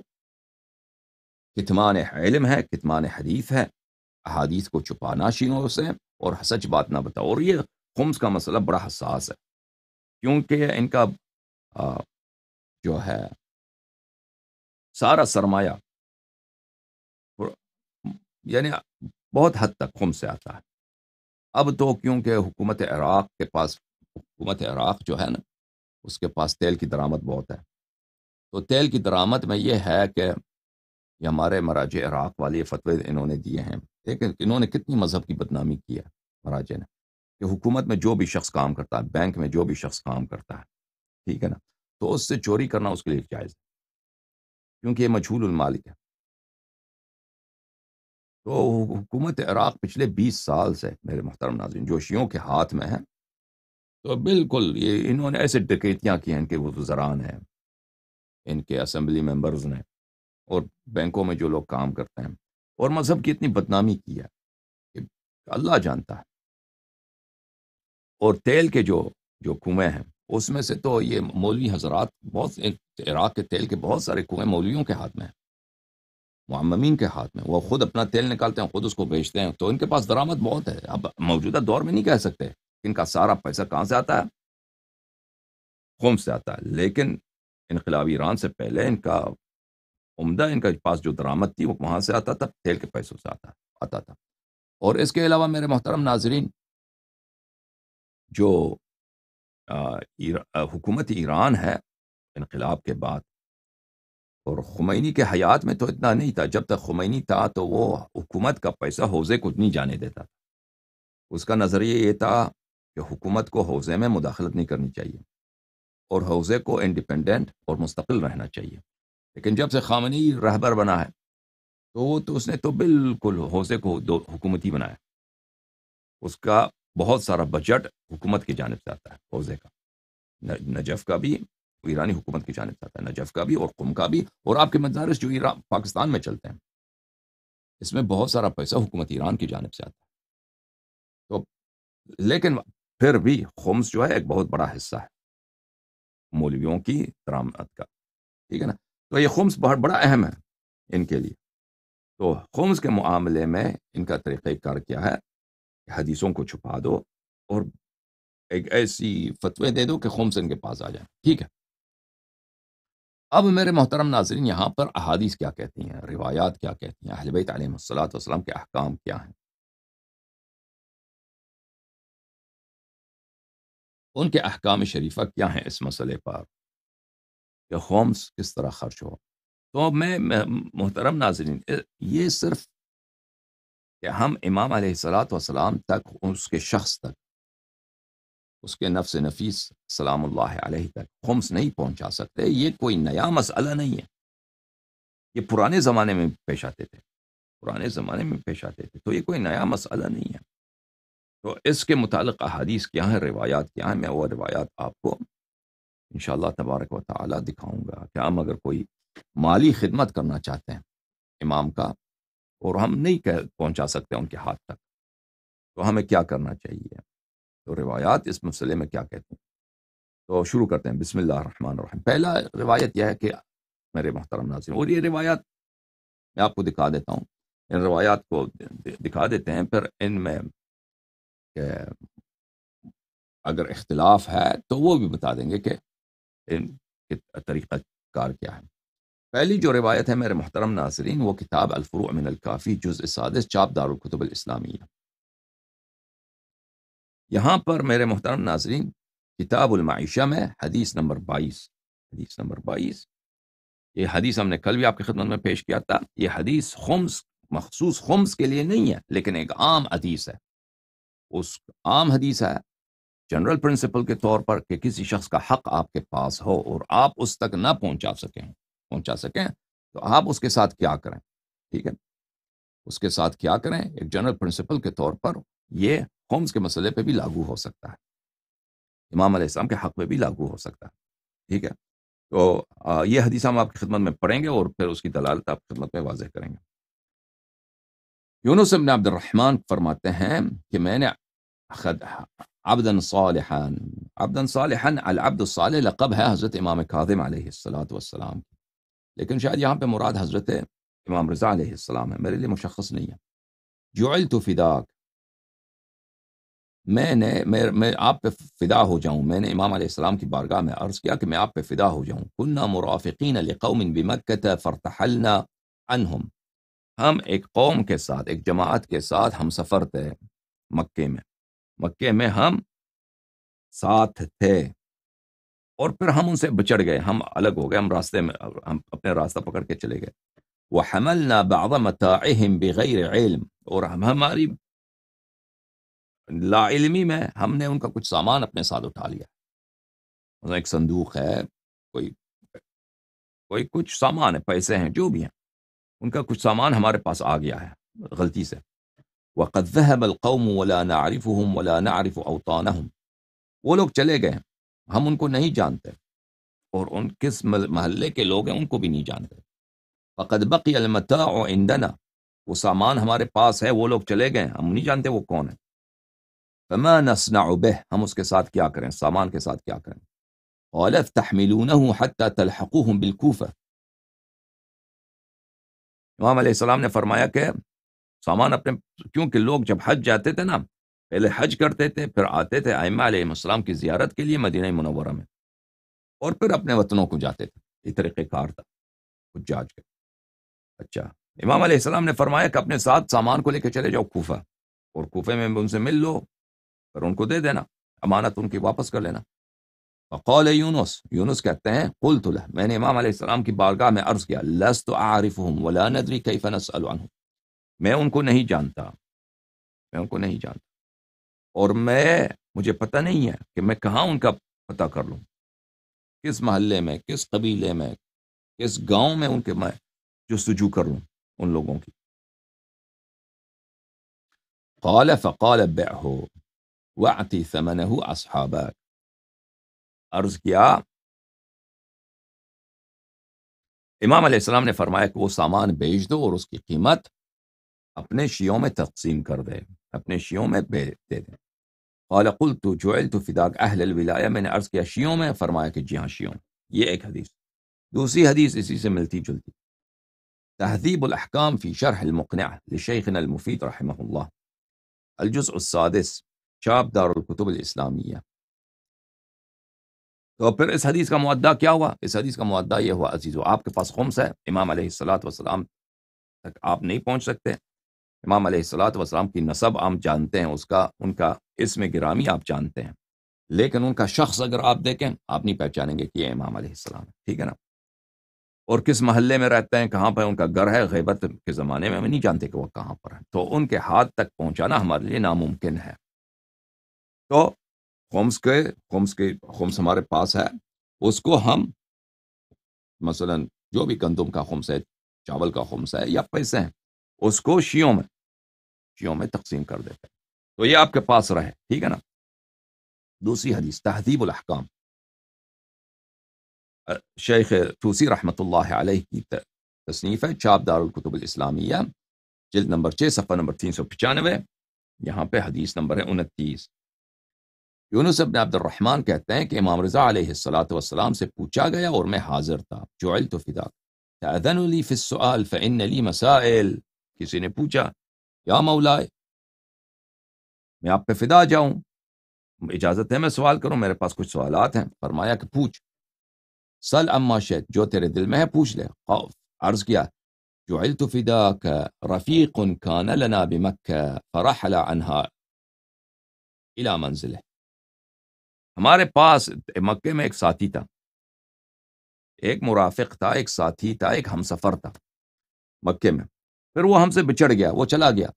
کتمان علم ہے کتمان حدیث ہے احادیث کو چھپانا نہ سے اور سچ بات نہ بتاؤ اور یہ قومس کا مسئلہ بڑا حساس ہے کیونکہ ان کا جو ہے سارا سرمایہ یعنی بہت حد تک خم سے آتا ہے اب تو کیونکہ حکومت عراق کے پاس حکومت عراق جو ہے نا اس کے پاس تیل کی درامت بہت ہے تو تیل کی درامت میں یہ ہے کہ یہ ہمارے مراج عراق والے فتوی انہوں نے دیے ہیں لیکن انہوں نے کتنی مذہب کی بدنامی کی ہے مراجے نے کہ حکومت میں جو بھی شخص کام کرتا ہے بینک میں جو بھی شخص کام کرتا ہے ٹھیک ہے نا تو اس سے چوری کرنا اس کے لیے جائز ہے کیونکہ یہ مجھول المالک ہے تو حکومت عراق پچھلے بیس سال سے میرے محترم ناظرین جوشیوں کے ہاتھ میں ہیں تو بالکل یہ انہوں نے ایسے ڈکیتیاں کی ہیں ان وہ زران ہیں ان کے اسمبلی ممبرز نے اور بینکوں میں جو لوگ کام کرتے ہیں اور مذہب کی اتنی بدنامی کی ہے کہ اللہ جانتا ہے اور تیل کے جو جو کنویں ہیں اس میں سے تو یہ مولوی حضرات بہت عراق کے تیل کے بہت سارے کنویں مولویوں کے ہاتھ میں ہیں معاممین کے ہاتھ میں وہ خود اپنا تیل نکالتے ہیں خود اس کو بیچتے ہیں تو ان کے پاس درامد بہت ہے اب موجودہ دور میں نہیں کہہ سکتے ان کا سارا پیسہ کہاں سے آتا ہے قوم سے آتا ہے لیکن انقلابی ایران سے پہلے ان کا عمدہ ان کا پاس جو درامد تھی وہ وہاں سے آتا تھا تیل کے پیسوں سے آتا آتا تھا اور اس کے علاوہ میرے محترم ناظرین جو حکومت ایران ہے انقلاب کے بعد اور خمینی کے حیات میں تو اتنا نہیں تھا جب تک خمینی تھا تو وہ حکومت کا پیسہ حوضے کو نہیں جانے دیتا اس کا نظریہ یہ تھا کہ حکومت کو حوضے میں مداخلت نہیں کرنی چاہیے اور حوضے کو انڈیپینڈنٹ اور مستقل رہنا چاہیے لیکن جب سے خامنی رہبر بنا ہے تو وہ تو اس نے تو بالکل حوضے کو دو حکومتی بنایا اس کا بہت سارا بجٹ حکومت کی جانب سے آتا ہے فوزے کا نجف کا بھی ایرانی حکومت کی جانب سے آتا ہے نجف کا بھی اور قم کا بھی اور آپ کے مدارس جو ایران پاکستان میں چلتے ہیں اس میں بہت سارا پیسہ حکومت ایران کی جانب سے آتا ہے تو لیکن پھر بھی خمس جو ہے ایک بہت بڑا حصہ ہے مولویوں کی درآمد کا ٹھیک ہے نا تو یہ خمس بہت بڑا اہم ہے ان کے لیے تو خمس کے معاملے میں ان کا طریقہ کار کیا ہے حدیثوں کو چھپا دو اور ایک ایسی فتوی دے دو کہ خومس ان کے پاس آ جائیں ٹھیک ہے اب میرے محترم ناظرین یہاں پر احادیث کیا کہتی ہیں روایات کیا کہتی ہیں بیت علیہ صلاۃ وسلم کے احکام کیا ہیں ان کے احکام شریفہ کیا ہیں اس مسئلے پر کہ خومس کس طرح خرچ ہو تو میں محترم ناظرین یہ صرف کہ ہم امام علیہ السلات وسلام تک اس کے شخص تک اس کے نفس نفیس سلام اللہ علیہ تک خمس نہیں پہنچا سکتے یہ کوئی نیا مسئلہ نہیں ہے یہ پرانے زمانے میں پیش آتے تھے پرانے زمانے میں پیش آتے تھے تو یہ کوئی نیا مسئلہ نہیں ہے تو اس کے متعلق احادیث کیا ہیں روایات کیا ہیں میں وہ روایات آپ کو انشاءاللہ تبارک و تعالی دکھاؤں گا کہ ہم اگر کوئی مالی خدمت کرنا چاہتے ہیں امام کا اور ہم نہیں کہہ پہنچا سکتے ان کے ہاتھ تک تو ہمیں کیا کرنا چاہیے تو روایات اس مسئلے میں کیا کہتے ہیں تو شروع کرتے ہیں بسم اللہ الرحمن الرحیم پہلا روایت یہ ہے کہ میرے محترم ناظرین اور یہ روایات میں آپ کو دکھا دیتا ہوں ان روایات کو دکھا دیتے ہیں پھر ان میں اگر اختلاف ہے تو وہ بھی بتا دیں گے کہ ان طریقہ کار کیا ہے پہلی جو روایت ہے میرے محترم ناظرین وہ کتاب الفروع من الکافی جز سادس چاپ دار الکتب الاسلامیہ یہاں پر میرے محترم ناظرین کتاب المعیشہ میں حدیث نمبر بائیس حدیث نمبر بائیس یہ حدیث ہم نے کل بھی آپ کی خدمت میں پیش کیا تھا یہ حدیث خمس مخصوص خمس کے لیے نہیں ہے لیکن ایک عام حدیث ہے اس عام حدیث ہے جنرل پرنسپل کے طور پر کہ کسی شخص کا حق آپ کے پاس ہو اور آپ اس تک نہ پہنچا سکیں پہنچا سکیں تو آپ اس کے ساتھ کیا کریں ٹھیک ہے اس کے ساتھ کیا کریں ایک جنرل پرنسپل کے طور پر یہ ہومس کے مسئلے پہ بھی لاگو ہو سکتا ہے امام علیہ السلام کے حق پہ بھی لاگو ہو سکتا ہے ٹھیک ہے تو یہ حدیثہ ہم آپ کی خدمت میں پڑھیں گے اور پھر اس کی دلالت آپ کی خدمت میں واضح کریں گے یونس ابن عبد الرحمن فرماتے ہیں کہ میں نے العبد الصالح لقب ہے حضرت امام قادم علیہ والسلام کی لیکن شاید یہاں پہ مراد حضرت امام رضا علیہ السلام ہے میرے لیے مشخص نہیں ہے جو الطفاق میں نے میں آپ پہ فدا ہو جاؤں میں نے امام علیہ السلام کی بارگاہ میں عرض کیا کہ میں آپ پہ فدا ہو جاؤں کننا مرافقین لقوم قومن فرتحلنا عنہم ہم ایک قوم کے ساتھ ایک جماعت کے ساتھ ہم سفر تھے مکے میں مکے میں ہم ساتھ تھے اور پھر ہم ان سے بچڑ گئے ہم الگ ہو گئے ہم راستے میں ہم اپنے راستہ پکڑ کے چلے گئے وہ حمل نہ باغمت بغیر علم اور ہم ہماری لا علمی میں ہم نے ان کا کچھ سامان اپنے ساتھ اٹھا لیا ایک صندوق ہے کوئی کوئی کچھ سامان ہے پیسے ہیں جو بھی ہیں ان کا کچھ سامان ہمارے پاس آ گیا ہے غلطی سے وَقَدْ ذَهَبَ الْقَوْمُ وَلَا نَعْرِفُهُمْ وَلَا نَعْرِفُ أَوْطَانَهُمْ وہ لوگ چلے گئے ہیں ہم ان کو نہیں جانتے اور ان کس محلے کے لوگ ہیں ان کو بھی نہیں جانتے بقد بقی المتا اور ایندنا وہ سامان ہمارے پاس ہے وہ لوگ چلے گئے ہم نہیں جانتے وہ کون ہے فما نسنا بہ ہم اس کے ساتھ کیا کریں سامان کے ساتھ کیا کریں اولف تحملون ہوں حد تحقو ہوں بالکوف امام علیہ السلام نے فرمایا کہ سامان اپنے کیونکہ لوگ جب حج جاتے تھے نا پہلے حج کرتے تھے پھر آتے تھے آئمہ علیہ السلام کی زیارت کے لیے مدینہ منورہ میں اور پھر اپنے وطنوں کو جاتے تھے یہ طریقہ کار تھا کچھ جاچ کر اچھا امام علیہ السلام نے فرمایا کہ اپنے ساتھ سامان کو لے کے چلے جاؤ کوفہ اور کوفے میں ان سے مل لو پھر ان کو دے دینا امانت ان کی واپس کر لینا بقول یونس یونس کہتے ہیں قلت تل میں نے امام علیہ السلام کی بارگاہ میں عرض کیا لست تو ولا ندری نسأل ہوں میں ان کو نہیں جانتا میں ان کو نہیں جانتا اور میں مجھے پتہ نہیں ہے کہ میں کہاں ان کا پتہ کر لوں کس محلے میں کس قبیلے میں کس گاؤں میں ان کے میں جو سجوع کر لوں ان لوگوں کی قال فقال عطیف اسحاب عرض کیا امام علیہ السلام نے فرمایا کہ وہ سامان بیچ دو اور اس کی قیمت اپنے شیوں میں تقسیم کر دے اپنے شیوں میں دے دیں اہل جو میں نے عرض کیا شیعوں میں فرمایا کہ جی ہاں شیوں یہ ایک حدیث دوسری حدیث اسی سے ملتی جلتی تہذیب الاحکام فی شرح المقنع لشیخنا المفید رحمہ اللہ الجزء السادس دار فیشرب الاسلامیہ تو پھر اس حدیث کا معدہ کیا ہوا اس حدیث کا معدہ یہ ہوا عزیز و آپ کے پاس خمس ہے امام علیہ السلاۃ وسلام تک آپ نہیں پہنچ سکتے امام علیہ السلاۃ وسلام کی نصب آم جانتے ہیں اس کا ان کا اس میں گرامی آپ جانتے ہیں لیکن ان کا شخص اگر آپ دیکھیں آپ نہیں پہچانیں گے کہ یہ امام علیہ السلام ہے ٹھیک ہے نا اور کس محلے میں رہتے ہیں کہاں پر ان کا گھر ہے غیبت کے زمانے میں ہم نہیں جانتے کہ وہ کہاں پر ہیں تو ان کے ہاتھ تک پہنچانا ہمارے لیے ناممکن ہے تو ہومس کے قومس کے ہومس ہمارے پاس ہے اس کو ہم مثلا جو بھی گندم کا خمس ہے چاول کا خمس ہے یا پیسے ہیں اس کو شیوں میں شیوں میں تقسیم کر دیتے ہیں تو یہ آپ کے پاس رہے ٹھیک ہے نا دوسری حدیث تہذیب الاحکام شیخ توسی رحمۃ اللہ علیہ کی تصنیف ہے چاپ دار دارالقطب الاسلامیہ جلد نمبر چھ صفحہ نمبر تین سو پچانوے یہاں پہ حدیث نمبر ہے انتیس یونس ابن عبد الرحمن کہتے ہیں کہ امام رضا علیہ الصلاۃ والسلام سے پوچھا گیا اور میں حاضر تھا جعل تو فدا تأذن لی فی السؤال فإن لی مسائل کسی نے پوچھا یا مولا میں آپ پہ فدا آ جاؤں اجازت ہے میں سوال کروں میرے پاس کچھ سوالات ہیں فرمایا کہ پوچھ سل اما شیت جو تیرے دل میں ہے پوچھ لے خوف عرض کیا جو الطفا رفیق فراہ منزل ہمارے پاس مکے میں ایک ساتھی تھا ایک مرافق تھا ایک ساتھی تھا ایک ہم سفر تھا مکے میں پھر وہ ہم سے بچڑ گیا وہ چلا گیا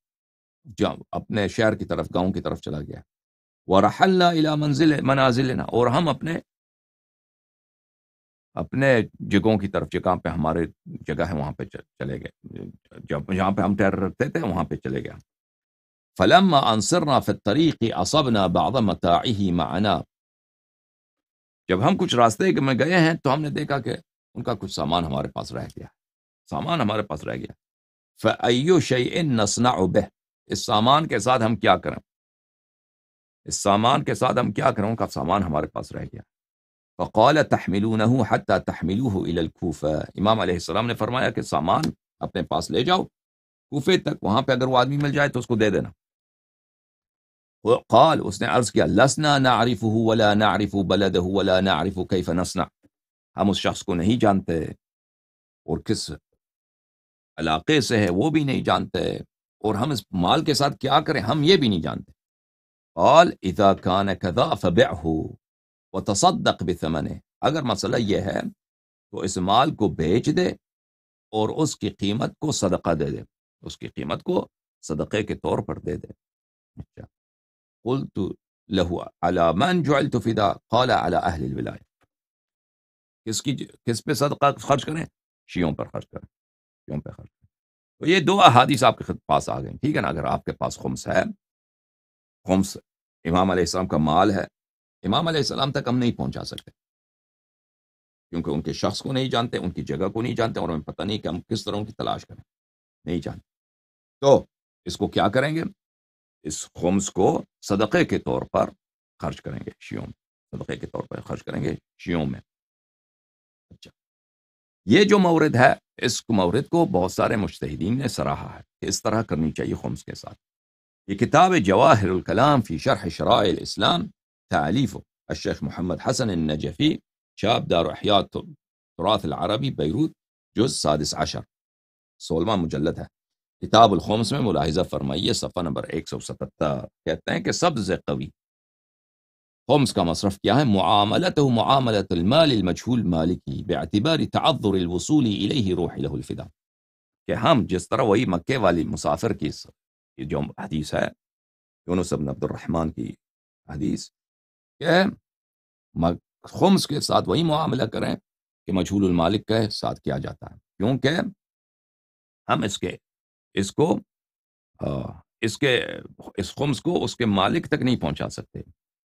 اپنے شہر کی طرف گاؤں کی طرف چلا گیا و رحل منزل مناظر اور ہم اپنے اپنے جگہوں کی طرف جگہ پہ ہمارے جگہ ہے وہاں پہ چلے گئے جب جہاں پہ ہم ٹیرر کہتے تھے وہاں پہ چلے گئے فلم طریق اصبنا بعض متاعه معنا جب ہم کچھ راستے میں گئے ہیں تو ہم نے دیکھا کہ ان کا کچھ سامان ہمارے پاس رہ گیا سامان ہمارے پاس رہ گیا فیو شی نصنع به اس سامان کے ساتھ ہم کیا کریں اس سامان کے ساتھ ہم کیا کروں کا سامان ہمارے پاس رہ گیا فقال تحملونه حتی تحملوه الى الكوفه امام علیہ السلام نے فرمایا کہ سامان اپنے پاس لے جاؤ کوفے تک وہاں پہ اگر وہ آدمی مل جائے تو اس کو دے دینا قال اس نے عرض کیا لسنا نعرفه ولا نعرف بلده ولا نعرف كيف نصنع ہم اس شخص کو نہیں جانتے اور کس علاقے سے ہے وہ بھی نہیں جانتے اور ہم اس مال کے ساتھ کیا کریں ہم یہ بھی نہیں جانتے قال اذا كان کذا فبعه وتصدق بثمنه اگر مسئلہ یہ ہے تو اس مال کو بیچ دے اور اس کی قیمت کو صدقہ دے دے اس کی قیمت کو صدقے کے طور پر دے دے اچھا کس کی کس پہ صدقہ خرچ کریں شیوں پر خرچ کریں شیوں پہ خرچ تو یہ دو احادیث آپ کے پاس آ گئیں ٹھیک ہے نا اگر آپ کے پاس خمس ہے خمس امام علیہ السلام کا مال ہے امام علیہ السلام تک ہم نہیں پہنچا سکتے کیونکہ ان کے شخص کو نہیں جانتے ان کی جگہ کو نہیں جانتے اور ہمیں پتہ نہیں کہ ہم کس طرح ان کی تلاش کریں نہیں جانتے تو اس کو کیا کریں گے اس خمس کو صدقے کے طور پر خرچ کریں گے شیوں میں صدقے کے طور پر خرچ کریں گے شیوں میں اچھا یہ جو مورد ہے اس مورد کو بہت سارے مشتحدین نے سراہا ہے اس طرح کرنی چاہیے خمس کے ساتھ یہ کتاب جواہر الکلام فی شرح شرائع الاسلام تعلیف الشیخ محمد حسن النجفی شاب دار احیات تراث العربی بیروت جز سادس عشر سولواں مجلد ہے کتاب الخمس میں ملاحظہ فرمائیے صفحہ نمبر ایک سو ستتر کہتے ہیں کہ سبز قوی مصرف کیا ہے معاملۃ کہ ہم جس طرح وہی مکے والی مسافر کی جو حدیث ہے نبن عبدالرحمان کی حدیث کے ساتھ وہی معاملہ کریں کہ مجھول المالک کے ساتھ کیا جاتا ہے کیونکہ ہم اس کے اس کو اس کے اس خمس کو اس کے مالک تک نہیں پہنچا سکتے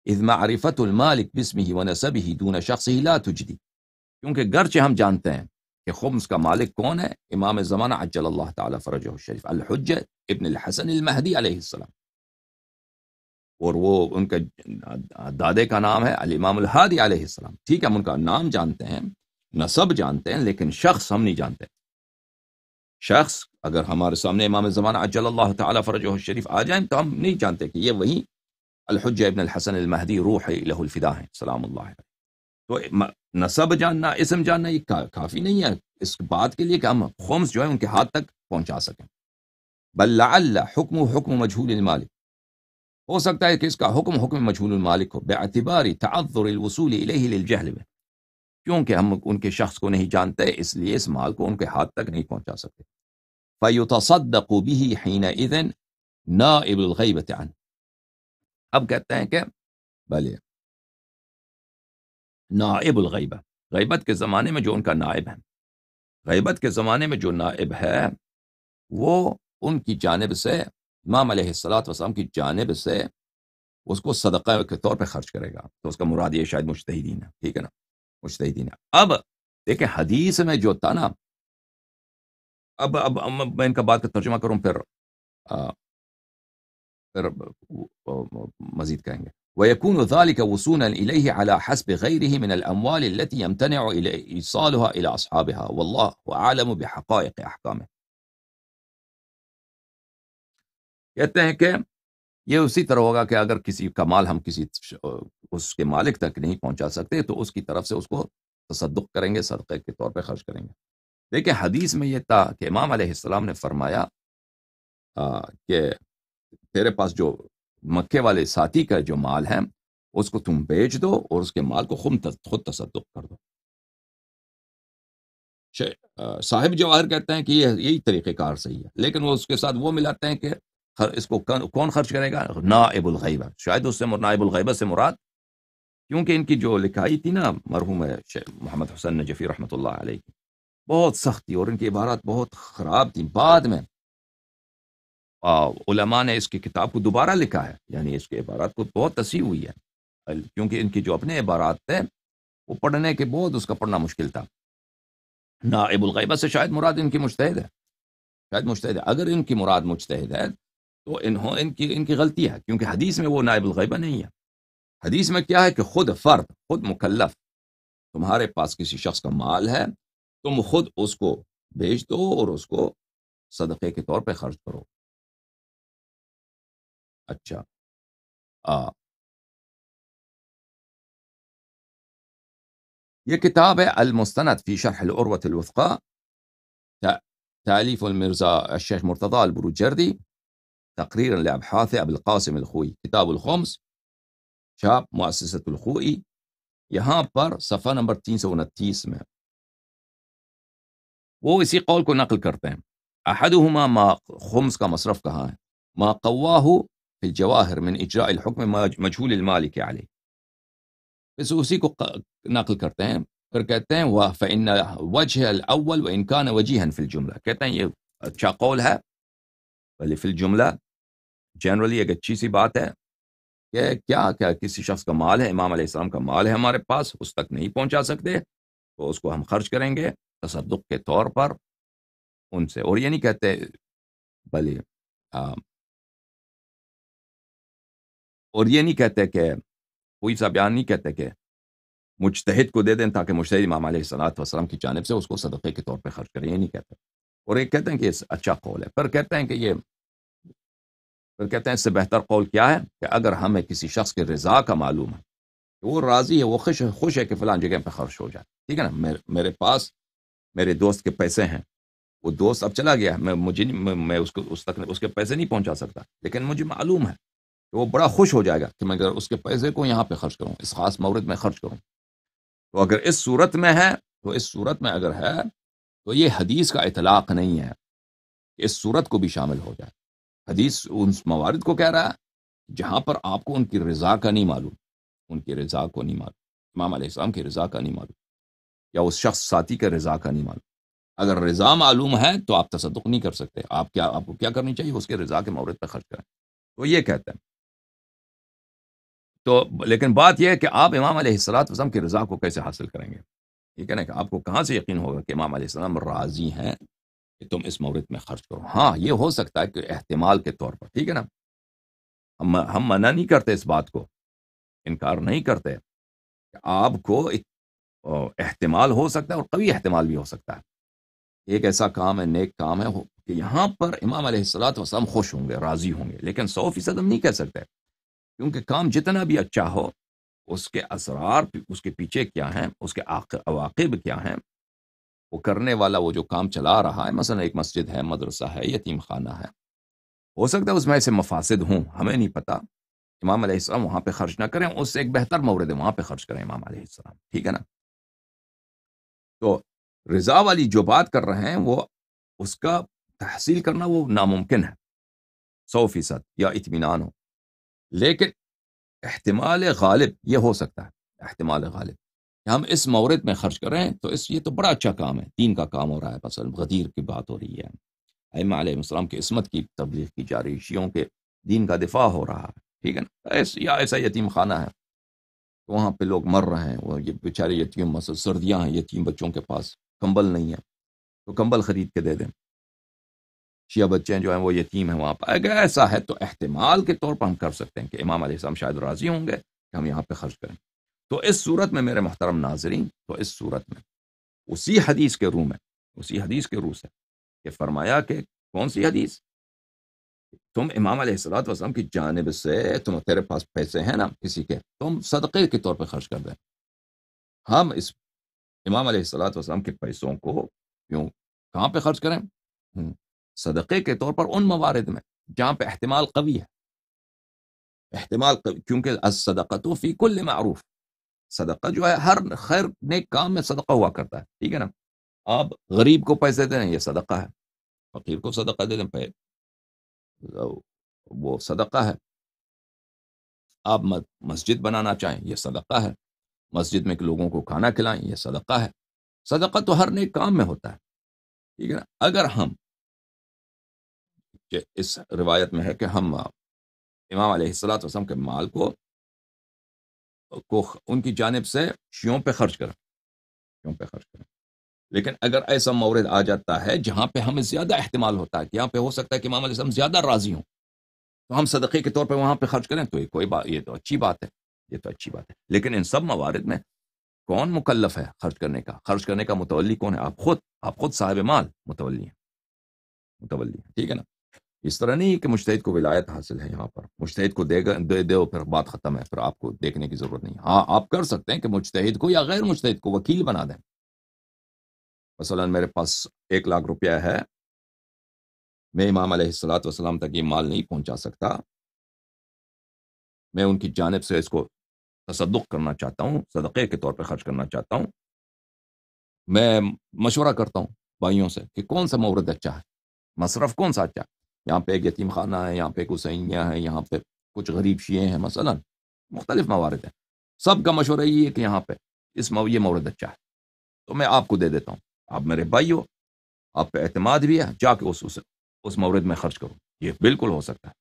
اذ معرفت المالک القسم ہی وہ دون ہی لا شخص ہی کیونکہ گرچہ ہم جانتے ہیں کہ خمس کا مالک کون ہے امام زمانہ عجل اللہ تعالی فرجہ الشریف الحجہ ابن الحسن المہدی علیہ السلام اور وہ ان کے دادے کا نام ہے الامام الحادی علیہ السلام ٹھیک ہے ہم ان کا نام جانتے ہیں نصب جانتے ہیں لیکن شخص ہم نہیں جانتے شخص اگر ہمارے سامنے امام زمانہ عجل اللہ تعالیٰ فرجہ الشریف آ جائیں تو ہم نہیں جانتے کہ یہ وہیں الحجة ابن الحسن المهدي روحي له الفداء سلام الله عليه تو نسب جاننا اسم جاننا یہ کافی نہیں ہے اس بات کے لئے کہ ہم خمس جو ہے ان کے ہاتھ تک پہنچا سکیں بل لعل حکم حکم مجهول المالک ہو سکتا ہے کہ اس کا حکم حکم مجهول المالک ہو باعتبار تعذر الوصول الیہ للجهل میں کیونکہ ہم ان کے شخص کو نہیں جانتے اس لئے اس مال کو ان کے ہاتھ تک نہیں پہنچا سکتے فَيُتَصَدَّقُ بِهِ حِينَئِذٍ نَائِبُ الْغَيْبَةِ عَنْهِ اب کہتے ہیں کہ بھلے نائب الغیبہ غیبت کے زمانے میں جو ان کا نائب ہے غیبت کے زمانے میں جو نائب ہے وہ ان کی جانب سے امام علیہ السلام کی جانب سے اس کو صدقہ کے طور پر خرچ کرے گا تو اس کا مراد یہ شاید مشتہیدین ہے ٹھیک ہے نا مشتہیدین ہے اب دیکھیں حدیث میں جو تھا نا اب اب میں ان کا بات کا ترجمہ کروں پھر مزید کہیں گے کہتے ہیں کہ یہ اسی طرح ہوگا کہ اگر کسی کا مال ہم کسی اس کے مالک تک نہیں پہنچا سکتے تو اس کی طرف سے اس کو تصدق کریں گے صدقے کے طور پہ خرچ کریں گے دیکھیں حدیث میں یہ تھا کہ امام علیہ السلام نے فرمایا کہ تیرے پاس جو مکے والے ساتھی کا جو مال ہے اس کو تم بیچ دو اور اس کے مال کو خم تصدق کر دو صاحب جواہر کہتے ہیں کہ یہ یہی طریقہ کار صحیح ہے لیکن وہ اس کے ساتھ وہ ملاتے ہیں کہ اس کو کون خرچ کرے گا نائب الغیبہ شاید اس سے نائب الغیبہ سے مراد کیونکہ ان کی جو لکھائی تھی نا مرحوم ہے محمد حسن نجفی رحمۃ اللہ علیہ کی بہت سخت تھی اور ان کی عبارت بہت خراب تھی بعد میں علماء نے اس کی کتاب کو دوبارہ لکھا ہے یعنی اس کے عبارات کو بہت تسیح ہوئی ہے کیونکہ ان کی جو اپنے عبارات تھے وہ پڑھنے کے بہت اس کا پڑھنا مشکل تھا نائب الغیبہ سے شاید مراد ان کی مشتحد ہے شاید مشتحد ہے اگر ان کی مراد مشتحد ہے تو انہوں ان کی ان کی غلطی ہے کیونکہ حدیث میں وہ نائب الغیبہ نہیں ہے حدیث میں کیا ہے کہ خود فرد خود مکلف تمہارے پاس کسی شخص کا مال ہے تم خود اس کو بھیج دو اور اس کو صدقے کے طور پہ خرچ کرو अच्छा आ یہ کتاب ہے المستند فی شرح الاروة الوثقاء تاليف المرزا الشيخ مرتضى البروجردي تقريرا لابحاث ابو القاسم الخوي كتاب الخمس شاب مؤسسة الخوي یہاں پر صفحہ نمبر 329 میں وہ اسی قول کو نقل کرتے ہیں احدهما ما خمس کا مصرف کہا ہے ما قواه فی الجواہرمن اجرا الحکم مجھول اسی کو نقل کرتے ہیں پھر کہتے ہیں وجیح فل جملہ کہتے ہیں یہ اچھا قول ہے بھلے فل جملہ جنرلی ایک اچھی سی بات ہے کہ کیا کیا کسی شخص کا مال ہے امام علیہ السلام کا مال ہے ہمارے پاس اس تک نہیں پہنچا سکتے تو اس کو ہم خرچ کریں گے تصدق کے طور پر ان سے اور یہ نہیں کہتے بھلے اور یہ نہیں کہتے کہ کوئی سا بیان نہیں کہتے کہ مجتہد کو دے دیں تاکہ مشتحد امام علیہ صلاحت وسلم کی جانب سے اس کو صدقے کے طور پہ خرچ کریں یہ نہیں کہتے اور یہ کہتے ہیں کہ یہ اچھا قول ہے پر کہتے ہیں کہ یہ پھر کہتے ہیں اس سے بہتر قول کیا ہے کہ اگر ہمیں کسی شخص کے رضا کا معلوم ہے وہ راضی ہے وہ خوش ہے خوش ہے کہ فلان جگہ پہ خرچ ہو جائے ٹھیک ہے نا میرے پاس میرے دوست کے پیسے ہیں وہ دوست اب چلا گیا میں مجھے میں میں اس کو اس تک اس کے پیسے نہیں پہنچا سکتا لیکن مجھے معلوم ہے تو بڑا خوش ہو جائے گا کہ میں اگر اس کے پیسے کو یہاں پہ خرچ کروں اس خاص مورد میں خرچ کروں تو اگر اس صورت میں ہے تو اس صورت میں اگر ہے تو یہ حدیث کا اطلاق نہیں ہے اس صورت کو بھی شامل ہو جائے حدیث ان موارد کو کہہ رہا ہے جہاں پر آپ کو ان کی رضا کا نہیں معلوم ان کی رضا کو نہیں معلوم امام علیہ السلام کی رضا کا نہیں معلوم یا اس شخص ساتھی کے رضا کا نہیں معلوم اگر رضا معلوم ہے تو آپ تصدق نہیں کر سکتے آپ کیا آپ کو کیا کرنی چاہیے اس کے رضا کے مورد پہ خرچ کریں تو یہ کہتے ہیں تو لیکن بات یہ ہے کہ آپ امام علیہ حسلات وسلم کی رضا کو کیسے حاصل کریں گے ٹھیک ہے نا کہ آپ کو کہاں سے یقین ہوگا کہ امام علیہ السلام راضی ہیں کہ تم اس مورت میں خرچ کرو ہاں یہ ہو سکتا ہے کہ احتمال کے طور پر ٹھیک ہے نا ہم ہم منع نہیں کرتے اس بات کو انکار نہیں کرتے کہ آپ کو احتمال ہو سکتا ہے اور قوی احتمال بھی ہو سکتا ہے ایک ایسا کام ہے نیک کام ہے کہ یہاں پر امام علیہ حسلات وسلم خوش ہوں گے راضی ہوں گے لیکن سو فیصد ہم نہیں کہہ سکتے کیونکہ کام جتنا بھی اچھا ہو اس کے اثرار اس کے پیچھے کیا ہیں اس کے اواقب کیا ہیں وہ کرنے والا وہ جو کام چلا رہا ہے مثلا ایک مسجد ہے مدرسہ ہے یتیم خانہ ہے ہو سکتا ہے اس میں ایسے مفاسد ہوں ہمیں نہیں پتہ امام علیہ السلام وہاں پہ خرچ نہ کریں اس سے ایک بہتر مورد ہے وہاں پہ خرچ کریں امام علیہ السلام ٹھیک ہے نا تو رضا والی جو بات کر رہے ہیں وہ اس کا تحصیل کرنا وہ ناممکن ہے سو فیصد یا اطمینان ہو لیکن احتمال غالب یہ ہو سکتا ہے احتمال غالب کہ ہم اس مورد میں خرچ کر رہے ہیں تو اس یہ تو بڑا اچھا کام ہے دین کا کام ہو رہا ہے مثلا غدیر کی بات ہو رہی ہے ایم علیہ السلام کی عصمت کی تبلیغ کی جا رہی شیوں کے دین کا دفاع ہو رہا ہے ٹھیک ہے نا ایس یا ایسا یتیم خانہ ہے وہاں پہ لوگ مر رہے ہیں وہ یہ بیچارے یتیم مثلا سردیاں ہیں یتیم بچوں کے پاس کمبل نہیں ہے تو کمبل خرید کے دے دیں شیعہ بچے ہیں جو ہیں وہ یتیم ہیں وہاں پہ اگر ایسا ہے تو احتمال کے طور پر ہم کر سکتے ہیں کہ امام علیہ السلام شاید راضی ہوں گے کہ ہم یہاں پہ خرچ کریں تو اس صورت میں میرے محترم ناظرین تو اس صورت میں اسی حدیث کے روح میں اسی حدیث کے روح سے کہ فرمایا کہ کون سی حدیث تم امام علیہ السلاۃ وسلم کی جانب سے تم تیرے پاس پیسے ہیں نا کسی کے تم صدقے کے طور پہ خرچ کر دیں ہم اس امام علیہ السلاۃ وسلم کے پیسوں کو کیوں کہاں پہ خرچ کریں صدقے کے طور پر ان موارد میں جہاں پہ احتمال قوی ہے احتمال قوی کیونکہ صدقہ فی کل معروف صدقہ جو ہے ہر خیر نیک کام میں صدقہ ہوا کرتا ہے ٹھیک ہے نا آپ غریب کو پیسے دیں یہ صدقہ ہے فقیر کو صدقہ دے دیں وہ صدقہ ہے آپ مسجد بنانا چاہیں یہ صدقہ ہے مسجد میں لوگوں کو کھانا کھلائیں یہ صدقہ ہے صدقہ تو ہر نیک کام میں ہوتا ہے ٹھیک ہے نا اگر ہم کہ اس روایت میں ہے کہ ہم امام علیہ السلام وسلم کے مال کو کو ان کی جانب سے شیوں پہ خرچ کریں شیوں پہ خرچ کریں لیکن اگر ایسا مورد آ جاتا ہے جہاں پہ ہمیں زیادہ احتمال ہوتا ہے کہ یہاں پہ ہو سکتا ہے کہ امام علیہ السلام زیادہ راضی ہوں تو ہم صدقے کے طور پہ وہاں پہ خرچ کریں تو یہ کوئی بات یہ تو اچھی بات ہے یہ تو اچھی بات ہے لیکن ان سب موارد میں کون مکلف ہے خرچ کرنے کا خرچ کرنے کا متولی کون ہے آپ خود آپ خود صاحب مال متولی ہیں متولی ہیں ٹھیک ہے نا اس طرح نہیں کہ مشتحد کو ولایت حاصل ہے یہاں پر مشتحد کو دے گا دے دے پھر بات ختم ہے پھر آپ کو دیکھنے کی ضرورت نہیں ہاں آپ کر سکتے ہیں کہ مشتحد کو یا غیر مشتحد کو وکیل بنا دیں مثلا میرے پاس ایک لاکھ روپیہ ہے میں امام علیہ السلاۃ وسلام تک یہ مال نہیں پہنچا سکتا میں ان کی جانب سے اس کو تصدق کرنا چاہتا ہوں صدقے کے طور پہ خرچ کرنا چاہتا ہوں میں مشورہ کرتا ہوں بھائیوں سے کہ کون سا مورد اچھا ہے مصرف کون سا اچھا ہے یہاں پہ ایک یتیم خانہ ہے یہاں پہ ایک حسینیہ ہیں یہاں پہ کچھ غریب شیئیں ہیں مثلا مختلف موارد ہیں سب کا مشورہ یہ ہے کہ یہاں پہ اس یہ مورد اچھا ہے تو میں آپ کو دے دیتا ہوں آپ میرے بھائی ہو آپ پہ اعتماد بھی ہے جا کے اس اس مورد میں خرچ کرو یہ بالکل ہو سکتا ہے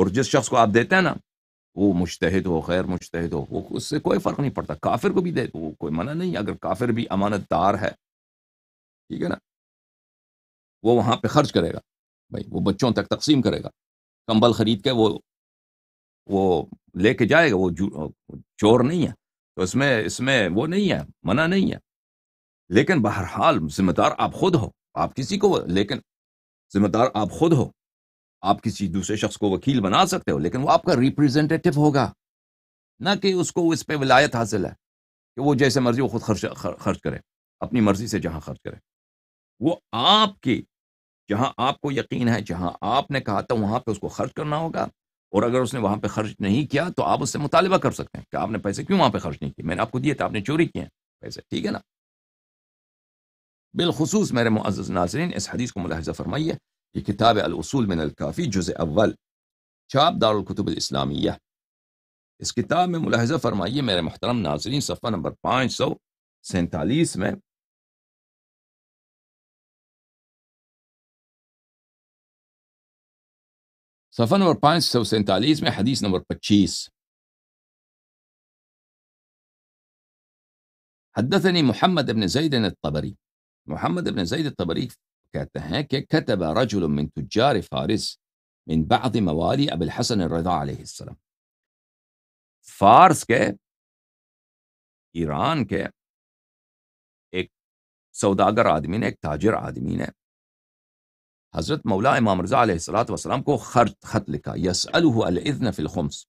اور جس شخص کو آپ دیتے ہیں نا وہ مشتحد ہو غیر مشتحد ہو وہ اس سے کوئی فرق نہیں پڑتا کافر کو بھی دے وہ کوئی منع نہیں اگر کافر بھی امانت دار ہے ٹھیک ہے نا وہ وہاں پہ خرچ کرے گا بھائی وہ بچوں تک تقسیم کرے گا کمبل خرید کے وہ وہ لے کے جائے گا وہ چور نہیں ہے تو اس میں اس میں وہ نہیں ہے منع نہیں ہے لیکن بہرحال ذمہ دار آپ خود ہو آپ کسی کو لیکن ذمہ دار آپ خود ہو آپ کسی دوسرے شخص کو وکیل بنا سکتے ہو لیکن وہ آپ کا ریپرزینٹیو ہوگا نہ کہ اس کو اس پہ ولایت حاصل ہے کہ وہ جیسے مرضی وہ خود خرچ خرچ کرے اپنی مرضی سے جہاں خرچ کرے وہ آپ کی جہاں آپ کو یقین ہے جہاں آپ نے کہا تھا وہاں پہ اس کو خرچ کرنا ہوگا اور اگر اس نے وہاں پہ خرچ نہیں کیا تو آپ اس سے مطالبہ کر سکتے ہیں کہ آپ نے پیسے کیوں وہاں پہ خرچ نہیں کیے میں نے آپ کو دیے تھے آپ نے چوری کیے ہیں پیسے ٹھیک ہے نا بالخصوص میرے معزز ناظرین اس حدیث کو ملاحظہ فرمائیے یہ کتاب الاصول من الکافی جز اول دار دارالقطب الاسلامیہ اس کتاب میں ملاحظہ فرمائیے میرے محترم ناظرین صفحہ نمبر پانچ سو سینتالیس میں Så fun nummer 576 med hadis 25 حدثني محمد بن زيد الطبري محمد بن زيد الطبري كتب رجل من تجار فارس من بعض موالي أبي الحسن الرضا عليه السلام فارس के إيران के ایک سوداگر آدمی نے ایک تاجر آدمی نے حضرت مولا امام رضا علیہ صلاۃ وسلم کو خرط خط لکھا یس اللہ فی الخمس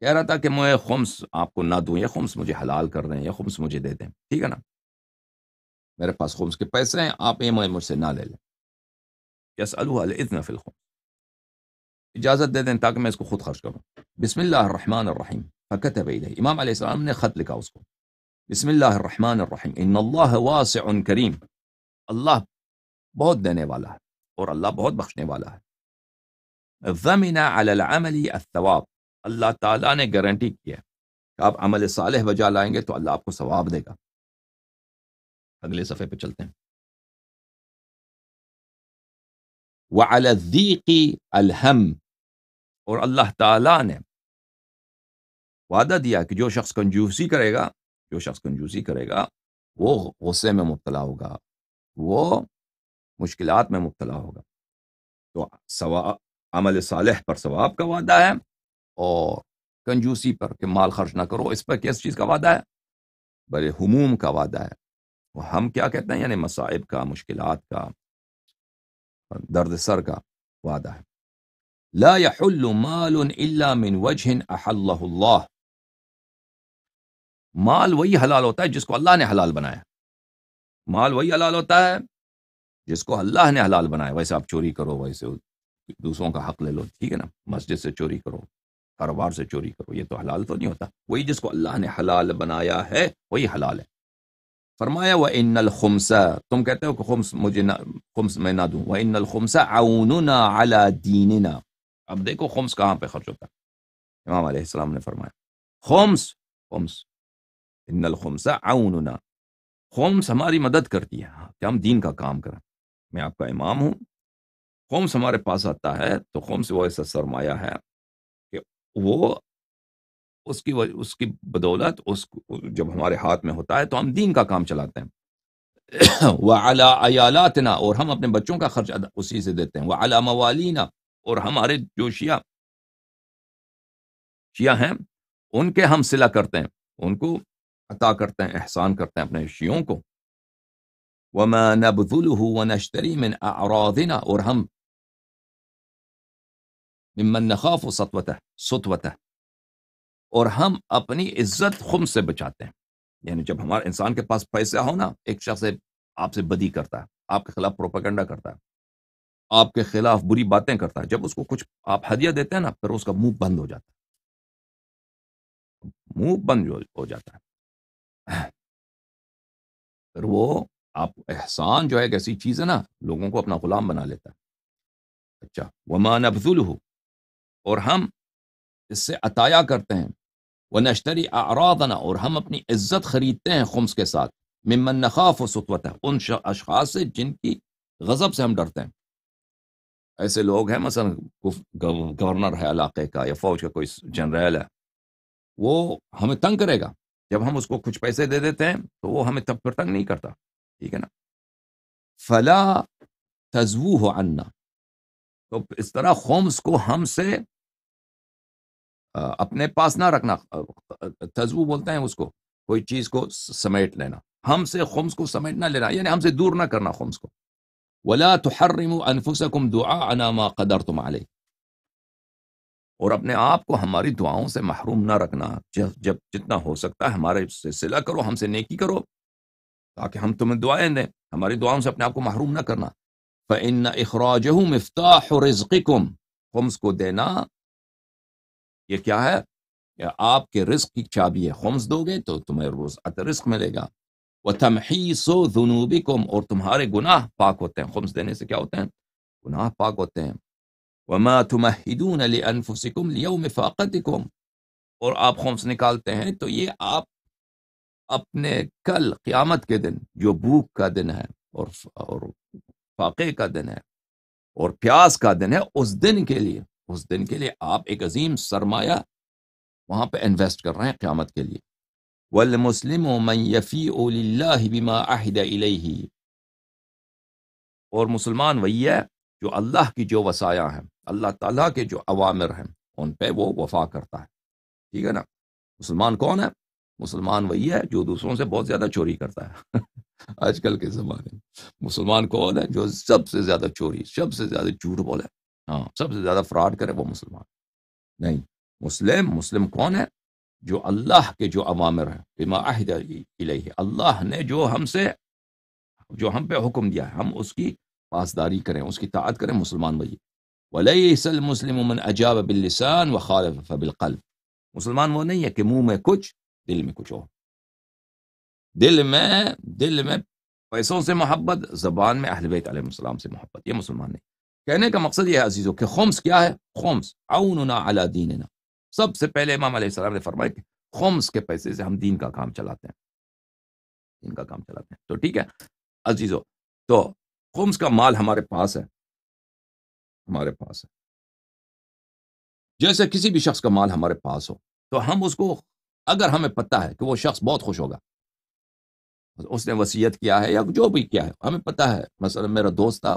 کہہ رہا تھا کہ میں خمس آپ کو نہ دوں یہ خمس مجھے حلال کر دیں خمس مجھے دے دیں ٹھیک ہے نا میرے پاس خمس کے پیسے ہیں آپ امو مجھ سے نہ لے لیں یس فی الخمس اجازت دے دیں تاکہ میں اس کو خود خرچ کروں بسم اللہ الرحمن الرحیم حقتِ بل امام علیہ السلام نے خط لکھا اس کو بسم اللہ الرحمن الرحیم ان اللہ واسع کریم اللہ بہت دینے والا ہے اور اللہ بہت بخشنے والا ہے ضمن علی زمین الثواب اللہ تعالیٰ نے گارنٹی کی ہے کہ آپ عمل صالح وجا لائیں گے تو اللہ آپ کو ثواب دے گا اگلے صفحے پہ چلتے ہیں وہ الضیکی الحم اور اللہ تعالیٰ نے وعدہ دیا کہ جو شخص کنجوسی کرے گا جو شخص کنجوسی کرے گا وہ غصے میں مبتلا ہوگا وہ مشکلات میں مبتلا ہوگا تو ثواب عمل صالح پر ثواب کا وعدہ ہے اور کنجوسی پر کہ مال خرچ نہ کرو اس پر کس چیز کا وعدہ ہے بڑے حموم کا وعدہ ہے وہ ہم کیا کہتے ہیں یعنی مصائب کا مشکلات کا درد سر کا وعدہ ہے لا يحل مال الا من وجه احله الله مال وہی حلال ہوتا ہے جس کو اللہ نے حلال بنایا مال وہی حلال ہوتا ہے جس کو اللہ نے حلال بنایا ویسے آپ چوری کرو ویسے دوسروں کا حق لے لو ٹھیک ہے نا مسجد سے چوری کرو کاروبار سے چوری کرو یہ تو حلال تو نہیں ہوتا وہی جس کو اللہ نے حلال بنایا ہے وہی حلال ہے فرمایا وہ ان الخمس تم کہتے ہو کہ خمس خمس مجھے نہ نہ میں دوں وہ ان الخم اب دیکھو خمس کہاں پہ خرچ ہوتا ہے امام علیہ السلام نے فرمایا خمس خمس ان الخمس اون خمس ہماری مدد کرتی ہے ہاں، کہ ہم دین کا کام کریں میں آپ کا امام ہوں قومس ہمارے پاس آتا ہے تو قومس ایسا سرمایہ ہے کہ وہ اس کی اس کی بدولت اس جب ہمارے ہاتھ میں ہوتا ہے تو ہم دین کا کام چلاتے ہیں وہ الاتنہ اور ہم اپنے بچوں کا خرچ اسی سے دیتے ہیں وہ اعلیٰ موالینا اور ہمارے جو شیعہ شیعہ ہیں ان کے ہم صلہ کرتے ہیں ان کو عطا کرتے ہیں احسان کرتے ہیں اپنے شیعوں کو وما نبذله ونشتري من ممن نخاف سطوته سطوته اور ہم اپنی عزت خم سے بچاتے ہیں یعنی جب ہمارا انسان کے پاس پیسہ ہونا ایک شخص آپ سے بدی کرتا ہے آپ کے خلاف پروپیگنڈا کرتا ہے آپ کے خلاف بری باتیں کرتا ہے جب اس کو کچھ آپ ہدیہ دیتے ہیں نا پھر اس کا منہ بند ہو جاتا ہے منہ بند ہو جاتا ہے پھر وہ آپ احسان جو ہے ایک ایسی چیز ہے نا لوگوں کو اپنا غلام بنا لیتا ہے اچھا وہ مان افضول ہو اور ہم اس سے عطایا کرتے ہیں وہ نشتری آرادنا اور ہم اپنی عزت خریدتے ہیں خمس کے ساتھ ممن نخاف و سطوت ہے ان اشخاص سے جن کی غضب سے ہم ڈرتے ہیں ایسے لوگ ہیں مثلا گورنر ہے علاقے کا یا فوج کا کوئی جنرل ہے وہ ہمیں تنگ کرے گا جب ہم اس کو کچھ پیسے دے دیتے ہیں تو وہ ہمیں تب پھر تنگ نہیں کرتا ٹھیک ہے نا فلا تزو ہو انا تو اس طرح خومس کو ہم سے اپنے پاس نہ رکھنا تزو بولتے ہیں اس کو کوئی چیز کو سمیٹ لینا ہم سے خومس کو سمیٹ نہ لینا یعنی ہم سے دور نہ کرنا خومس کو ولا ولاف سکم دعا ما قدر تمال اور اپنے آپ کو ہماری دعاؤں سے محروم نہ رکھنا جب جتنا ہو سکتا ہے ہمارے سے سلا کرو ہم سے نیکی کرو تاکہ ہم تمہیں دعائیں دیں ہماری دعاؤں سے اپنے آپ کو محروم نہ کرنا فن اخراج ہوں مفتاح خمس کو دینا یہ کیا ہے کہ آپ کے رزق کی چابی ہے خمس دو گے تو تمہیں روز رزق ملے گا وہ تمہی سو اور تمہارے گناہ پاک ہوتے ہیں خمس دینے سے کیا ہوتے ہیں گناہ پاک ہوتے ہیں وما تمہدون علی انفسکم لیوم فاقتکم اور آپ خمس نکالتے ہیں تو یہ آپ اپنے کل قیامت کے دن جو بھوک کا دن ہے اور اور فاقے کا دن ہے اور پیاس کا دن ہے اس دن کے لیے اس دن کے لیے آپ ایک عظیم سرمایہ وہاں پہ انویسٹ کر رہے ہیں قیامت کے لیے والمسلم من بما عہد الیہ اور مسلمان وہی ہے جو اللہ کی جو وسایا ہیں اللہ تعالیٰ کے جو عوامر ہیں ان پہ وہ وفا کرتا ہے ٹھیک ہے نا مسلمان کون ہے مسلمان وہی ہے جو دوسروں سے بہت زیادہ چوری کرتا ہے آج کل کے زمانے میں مسلمان کون ہے جو سب سے زیادہ چوری سب سے زیادہ جھوٹ بولے ہاں سب سے زیادہ فراڈ کرے وہ مسلمان نہیں مسلم مسلم کون ہے جو اللہ کے جو عوامر ہیں اللہ نے جو ہم سے جو ہم پہ حکم دیا ہے ہم اس کی پاسداری کریں اس کی طاعت کریں مسلمان وہی من مسلم باللسان وخالف فبالقلب مسلمان وہ نہیں ہے کہ منہ میں کچھ دل میں کچھ اور دل میں دل میں پیسوں سے محبت زبان میں اہل بیت علیہ السلام سے محبت یہ مسلمان نے کہنے کا مقصد یہ ہے عزیزوں دیننا سب سے پہلے امام علیہ السلام نے فرمایا کہ خمس کے پیسے سے ہم دین کا کام چلاتے ہیں دین کا کام چلاتے ہیں تو ٹھیک ہے عزیزو تو کا مال ہمارے پاس ہے ہمارے پاس ہے جیسے کسی بھی شخص کا مال ہمارے پاس ہو تو ہم اس کو اگر ہمیں پتہ ہے کہ وہ شخص بہت خوش ہوگا اس نے وصیت کیا ہے یا جو بھی کیا ہے ہمیں پتہ ہے مثلا میرا دوست تھا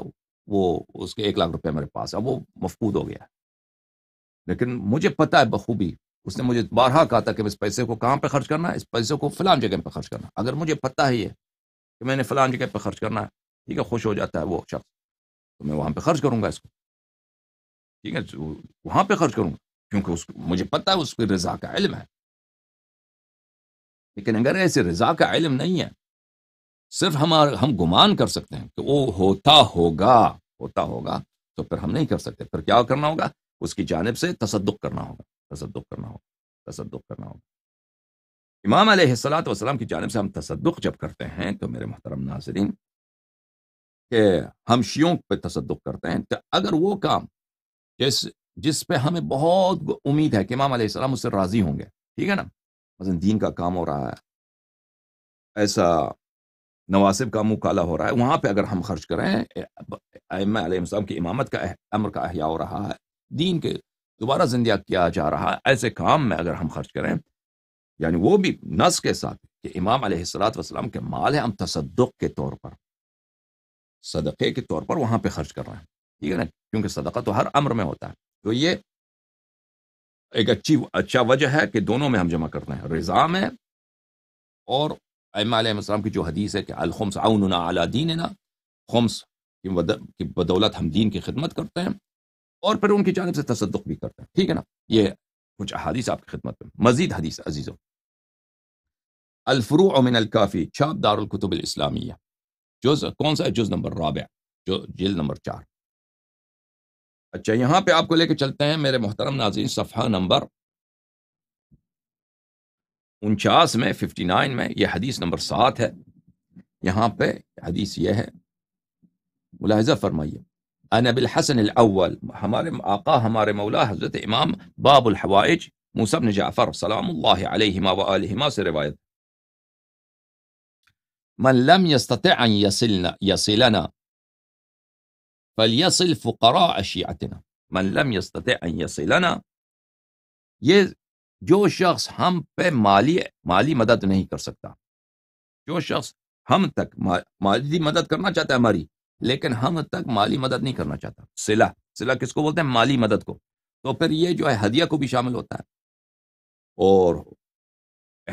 وہ اس کے ایک لاکھ روپے میرے پاس ہے وہ مفقود ہو گیا ہے لیکن مجھے پتہ ہے بخوبی اس نے مجھے بارہا کہا تھا کہ اس پیسے کو کہاں پہ خرچ کرنا ہے اس پیسے کو فلان جگہ پہ خرچ کرنا اگر مجھے پتہ ہے یہ کہ میں نے فلان جگہ پہ خرچ کرنا ہے ٹھیک ہے خوش ہو جاتا ہے وہ شخص تو میں وہاں پہ خرچ کروں گا اس کو ٹھیک ہے وہاں پہ خرچ کروں گا کیونکہ اس مجھے پتہ ہے اس کی رضا کا علم ہے لیکن اگر ایسے رضا کا علم نہیں ہے صرف ہمارا ہم گمان کر سکتے ہیں کہ وہ ہوتا ہوگا ہوتا ہوگا تو پھر ہم نہیں کر سکتے پھر کیا کرنا ہوگا اس کی جانب سے تصدق کرنا ہوگا تصدق کرنا ہوگا تصدق کرنا ہوگا امام علیہ السلات وسلم کی جانب سے ہم تصدق جب کرتے ہیں تو میرے محترم ناظرین کہ ہم شیوں پہ تصدق کرتے ہیں تو اگر وہ کام جس جس پہ ہمیں بہت امید ہے کہ امام علیہ السلام اس سے راضی ہوں گے ٹھیک ہے نا مثلا دین کا کام ہو رہا ہے ایسا نواسب کا کالا ہو رہا ہے وہاں پہ اگر ہم خرچ کریں ائمہ علیہ السلام کی امامت کا امر کا احیاء ہو رہا ہے دین کے دوبارہ زندہ کیا جا رہا ہے ایسے کام میں اگر ہم خرچ کریں یعنی وہ بھی نس کے ساتھ کہ امام علیہ السلام کے مال ہے ہم تصدق کے طور پر صدقے کے طور پر وہاں پہ خرچ کر رہے ہیں ٹھیک ہے نا کیونکہ صدقہ تو ہر امر میں ہوتا ہے تو یہ ایک اچھی اچھا وجہ ہے کہ دونوں میں ہم جمع کرتے ہیں رضام ہے اور ایم علیہ السلام کی جو حدیث ہے کہ الخمس آؤنا اعلیٰ دین نا خمس کی بدولت ہم دین کی خدمت کرتے ہیں اور پھر ان کی جانب سے تصدق بھی کرتے ہیں ٹھیک ہے نا یہ کچھ احادیث آپ کی خدمت میں مزید حدیث عزیزوں الفروع من الکافی چھاپ دار الکتب الاسلامیہ جز کون سا جز نمبر رابع جو جلد نمبر چار اچھا یہاں پہ آپ کو لے کے چلتے ہیں میرے محترم ناظرین صفحہ نمبر نمبر انچاس میں میں ففٹی نائن یہ یہ حدیث حدیث سات ہے ہے یہاں پہ ملاحظہ فرمائیے الحسن الاول ہمارے ہمارے آقا مولا حضرت امام باب الحوائج جعفر سلام اللہ علیہما سے روایت من لم الحائج موسم يصلنا فلیصل فقراء من لم ان یہ جو شخص ہم پہ مالی مالی مدد نہیں کر سکتا جو شخص ہم تک مالی مدد کرنا چاہتا ہے ہماری لیکن ہم تک مالی مدد نہیں کرنا چاہتا سلا سلا کس کو بولتے ہیں مالی مدد کو تو پھر یہ جو ہے ہدیہ کو بھی شامل ہوتا ہے اور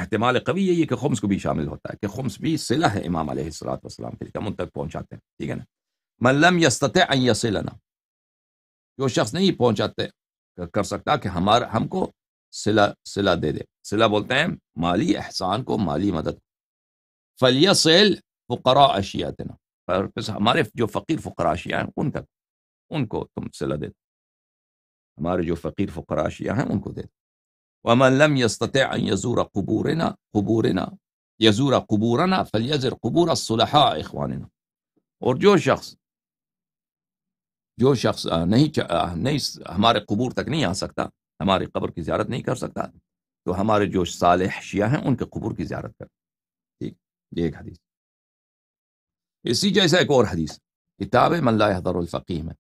احتمال قوی یہی ہے کہ خمس کو بھی شامل ہوتا ہے کہ خمس بھی صلح ہے امام علیہ کے ہم ان تک پہنچاتے ہیں ٹھیک ہے نا ملم ان یصلنا جو شخص نہیں پہنچاتے کر سکتا کہ ہمارا ہم کو سلا سلا دے دے سلا بولتے ہیں مالی احسان کو مالی مدد فلیہ سیل فقرا اشیا دینا ہمارے جو فقیر فقرا اشیا ہیں ان کا ان کو تم سلا دے دو ہمارے جو فقیر فقرا اشیا ہیں ان کو دے اور ملم یستط یضور قبورنا قبورنا یضور قبورنا فلیز قبور صلحہ احوان اور جو شخص جو شخص نہیں نہیں ہمارے قبور تک نہیں آ سکتا ہماری قبر کی زیارت نہیں کر سکتا تو ہمارے جو صالح شیعہ ہیں ان کے قبور کی زیارت کر ٹھیک یہ ایک حدیث اسی جیسا ایک اور حدیث کتاب ملا حضر الفقی میں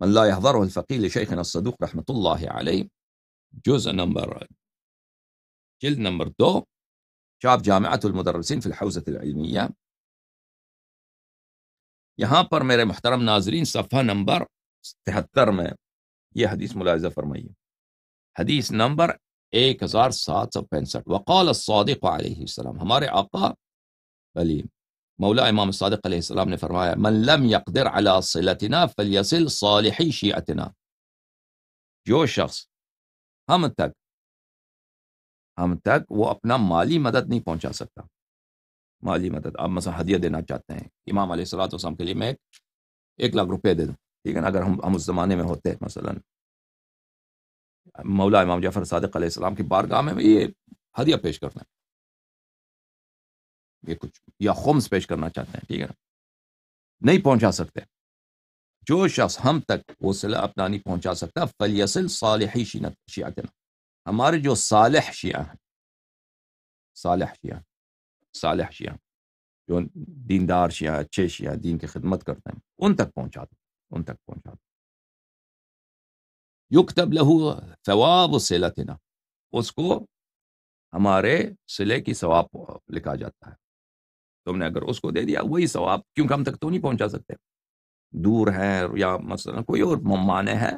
ملا حضر الفقی شیخ الصدوق رحمۃ اللہ علیہ جز نمبر جلد نمبر دو شاب جامع المدرسین فی فلاحت العلمیہ یہاں پر میرے محترم ناظرین صفحہ نمبر تہتر میں یہ حدیث ملاحظہ فرمائیے حدیث نمبر ایک ہزار سات سو پینسٹھ وقال صادق علیہ السلام ہمارے آقا علی مولا امام صادق علیہ السلام نے فرمایا من لم يقدر على صلتنا ملم صالحی شیعتنا جو شخص ہم تک ہم تک وہ اپنا مالی مدد نہیں پہنچا سکتا مالی مدد آپ مثلاً ہدیہ دینا چاہتے ہیں امام علیہ اللاۃ وسلم کے لیے میں ایک لاکھ روپے دے دوں ٹھیک ہے نا اگر ہم ہم اس زمانے میں ہوتے مثلا مولا امام جعفر صادق علیہ السلام کی بارگاہ میں یہ ہدیہ پیش کرنا ہے یہ کچھ یا خمس پیش کرنا چاہتے ہیں ٹھیک ہے نا نہیں پہنچا سکتے جو شخص ہم تک وہ صلاح اپنا نہیں پہنچا سکتا فلیسل صالح شیعہ ہمارے جو صالح شیعہ ہیں صالح شیعہ صالح شیعہ جو دیندار شیعہ اچھے شیعہ دین کی خدمت کرتے ہیں ان تک پہنچا دو ان تک پہنچا دو یکتب لہو ثواب سیلتنا اس کو ہمارے سلے کی ثواب لکھا جاتا ہے تم نے اگر اس کو دے دیا وہی ثواب کیونکہ ہم تک تو نہیں پہنچا سکتے دور ہیں یا مثلا کوئی اور ممانے ہے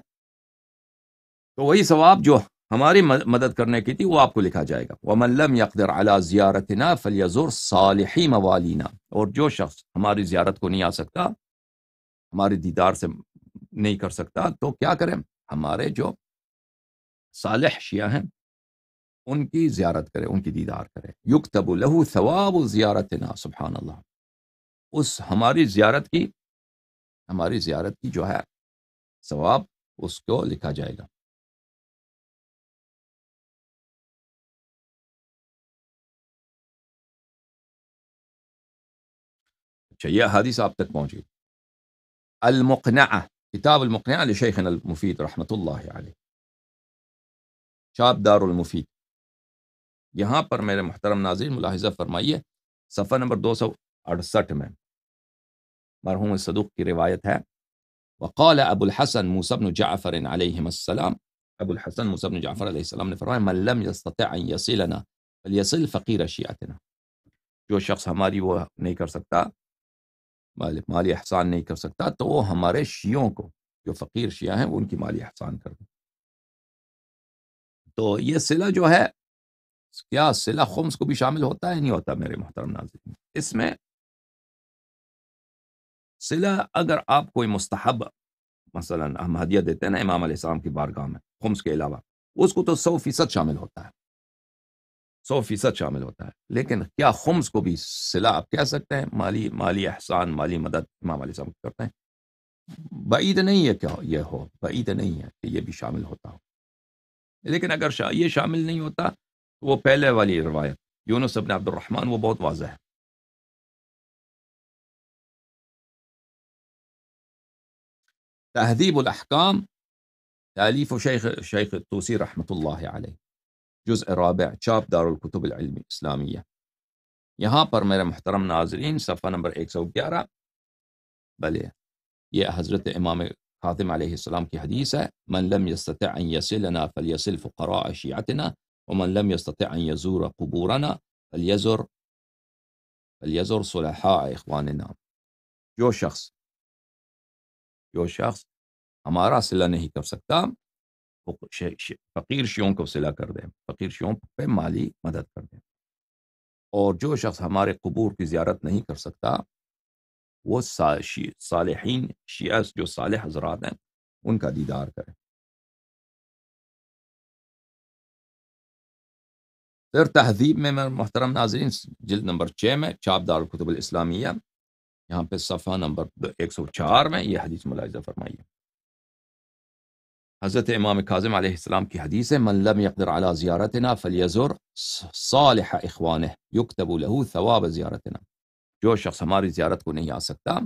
تو وہی ثواب جو ہماری مدد کرنے کی تھی وہ آپ کو لکھا جائے گا وہ ملم یقدر اعلیٰ زیارت نا فلیزور صالحی موالینا اور جو شخص ہماری زیارت کو نہیں آ سکتا ہماری دیدار سے نہیں کر سکتا تو کیا کریں ہمارے جو صالح شیعہ ہیں ان کی زیارت کرے ان کی دیدار کرے یق تب لہو ثواب زیارت نا سبحان اللہ اس ہماری زیارت کی ہماری زیارت کی جو ہے ثواب اس کو لکھا جائے گا اچھا یہ آپ تک پہنچ گئی المقنع المقنع کتاب المفید المفید اللہ علیہ دار یہاں پر میرے محترم ناظرین ملاحظہ فرمائیے صفحہ نمبر دو سو اڑسٹھ میں مرحوم صدوق کی روایت ہے وقال ابو الحسن جعفر علیہم السلام ابو الحسن مسبن جعفر علیہ السلام نے فرمایا من لم يستطع ان يصلنا فليصل فقیر شیعتنا جو شخص ہماری وہ نہیں کر سکتا مالی احسان نہیں کر سکتا تو وہ ہمارے شیعوں کو جو فقیر شیعہ ہیں وہ ان کی مالی احسان کر دیں تو یہ سلا جو ہے کیا سلا خمس کو بھی شامل ہوتا ہے نہیں ہوتا میرے محترم ناظرین اس میں سلا اگر آپ کوئی مستحب مثلاً ہم ہدیہ دیتے ہیں نا امام علیہ السلام کی بارگاہ میں خمس کے علاوہ اس کو تو سو فیصد شامل ہوتا ہے سو فیصد شامل ہوتا ہے لیکن کیا خمس کو بھی سلا آپ کہہ سکتے ہیں مالی مالی احسان مالی مدد امام علیہ السلام کرتے ہیں بعید نہیں ہے کیا یہ ہو بعید نہیں ہے کہ یہ بھی شامل ہوتا ہو لیکن اگر شا... یہ شامل نہیں ہوتا تو وہ پہلے والی روایت یونس ابن عبد الرحمن وہ بہت واضح ہے تہذیب الاحکام تعلیف و شیخ شیخ توسی رحمۃ اللہ علیہ جزء رابع چاپ الكتب العلمي اسلامیہ یہاں پر میرے محترم ناظرین صفحہ نمبر 111 بلے یہ حضرت امام خاتم علیہ السلام کی حدیث ہے من لم يستطع ان يصلنا فليصل فقراء شيعتنا ومن لم يستطع ان يزور قبورنا فليزر فليزر صلحاء اخواننا جو شخص جو شخص ہمارا صلہ نہیں کر سکتا فقیر شیوں کو صلح کر دیں فقیر شیوں پہ مالی مدد کر دیں اور جو شخص ہمارے قبور کی زیارت نہیں کر سکتا وہ صالحین شیعہ جو صالح حضرات ہیں ان کا دیدار کریں پھر تہذیب میں محترم ناظرین جلد نمبر چھ میں چاب دار کتب الاسلامیہ یہاں پہ صفحہ نمبر ایک سو چار میں یہ حدیث ملاحظہ فرمائیے حضرت امام کاظم علیہ السلام کی حدیث ہے من لم زیارت نا زیارتنا فلیزر صالح ہے یکتب له ثواب زیارتنا جو شخص ہماری زیارت کو نہیں آ سکتا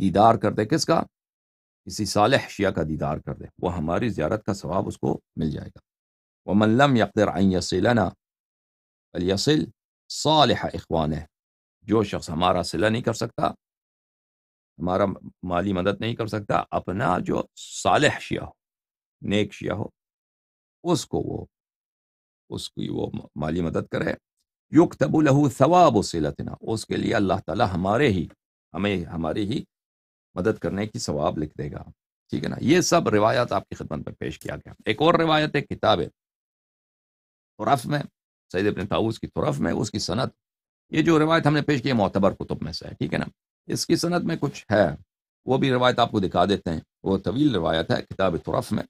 دیدار کر دے کس کا کسی صالح شیعہ کا دیدار کر دے وہ ہماری زیارت کا ثواب اس کو مل جائے گا وہ ملم یکدر عیصلانہ علیصل صالحہ اخوان ہے جو شخص ہمارا صلہ نہیں کر سکتا ہمارا مالی مدد نہیں کر سکتا اپنا جو صالح شیعہ ہو نیک شیعہ ہو اس کو وہ اس کی وہ مالی مدد کرے یوگ تب اللہ ثواب و نا اس کے لیے اللہ تعالیٰ ہمارے ہی ہمیں ہماری ہی مدد کرنے کی ثواب لکھ دے گا ٹھیک ہے نا یہ سب روایات آپ کی خدمت میں پیش کیا گیا ایک اور روایت ہے کتاب طرف میں سید ابن تاؤس کی طرف میں اس کی صنعت یہ جو روایت ہم نے پیش کی معتبر کتب میں سے ہے ٹھیک ہے نا اس کی صنعت میں کچھ ہے وہ بھی روایت آپ کو دکھا دیتے ہیں وہ طویل روایت ہے کتاب طرف میں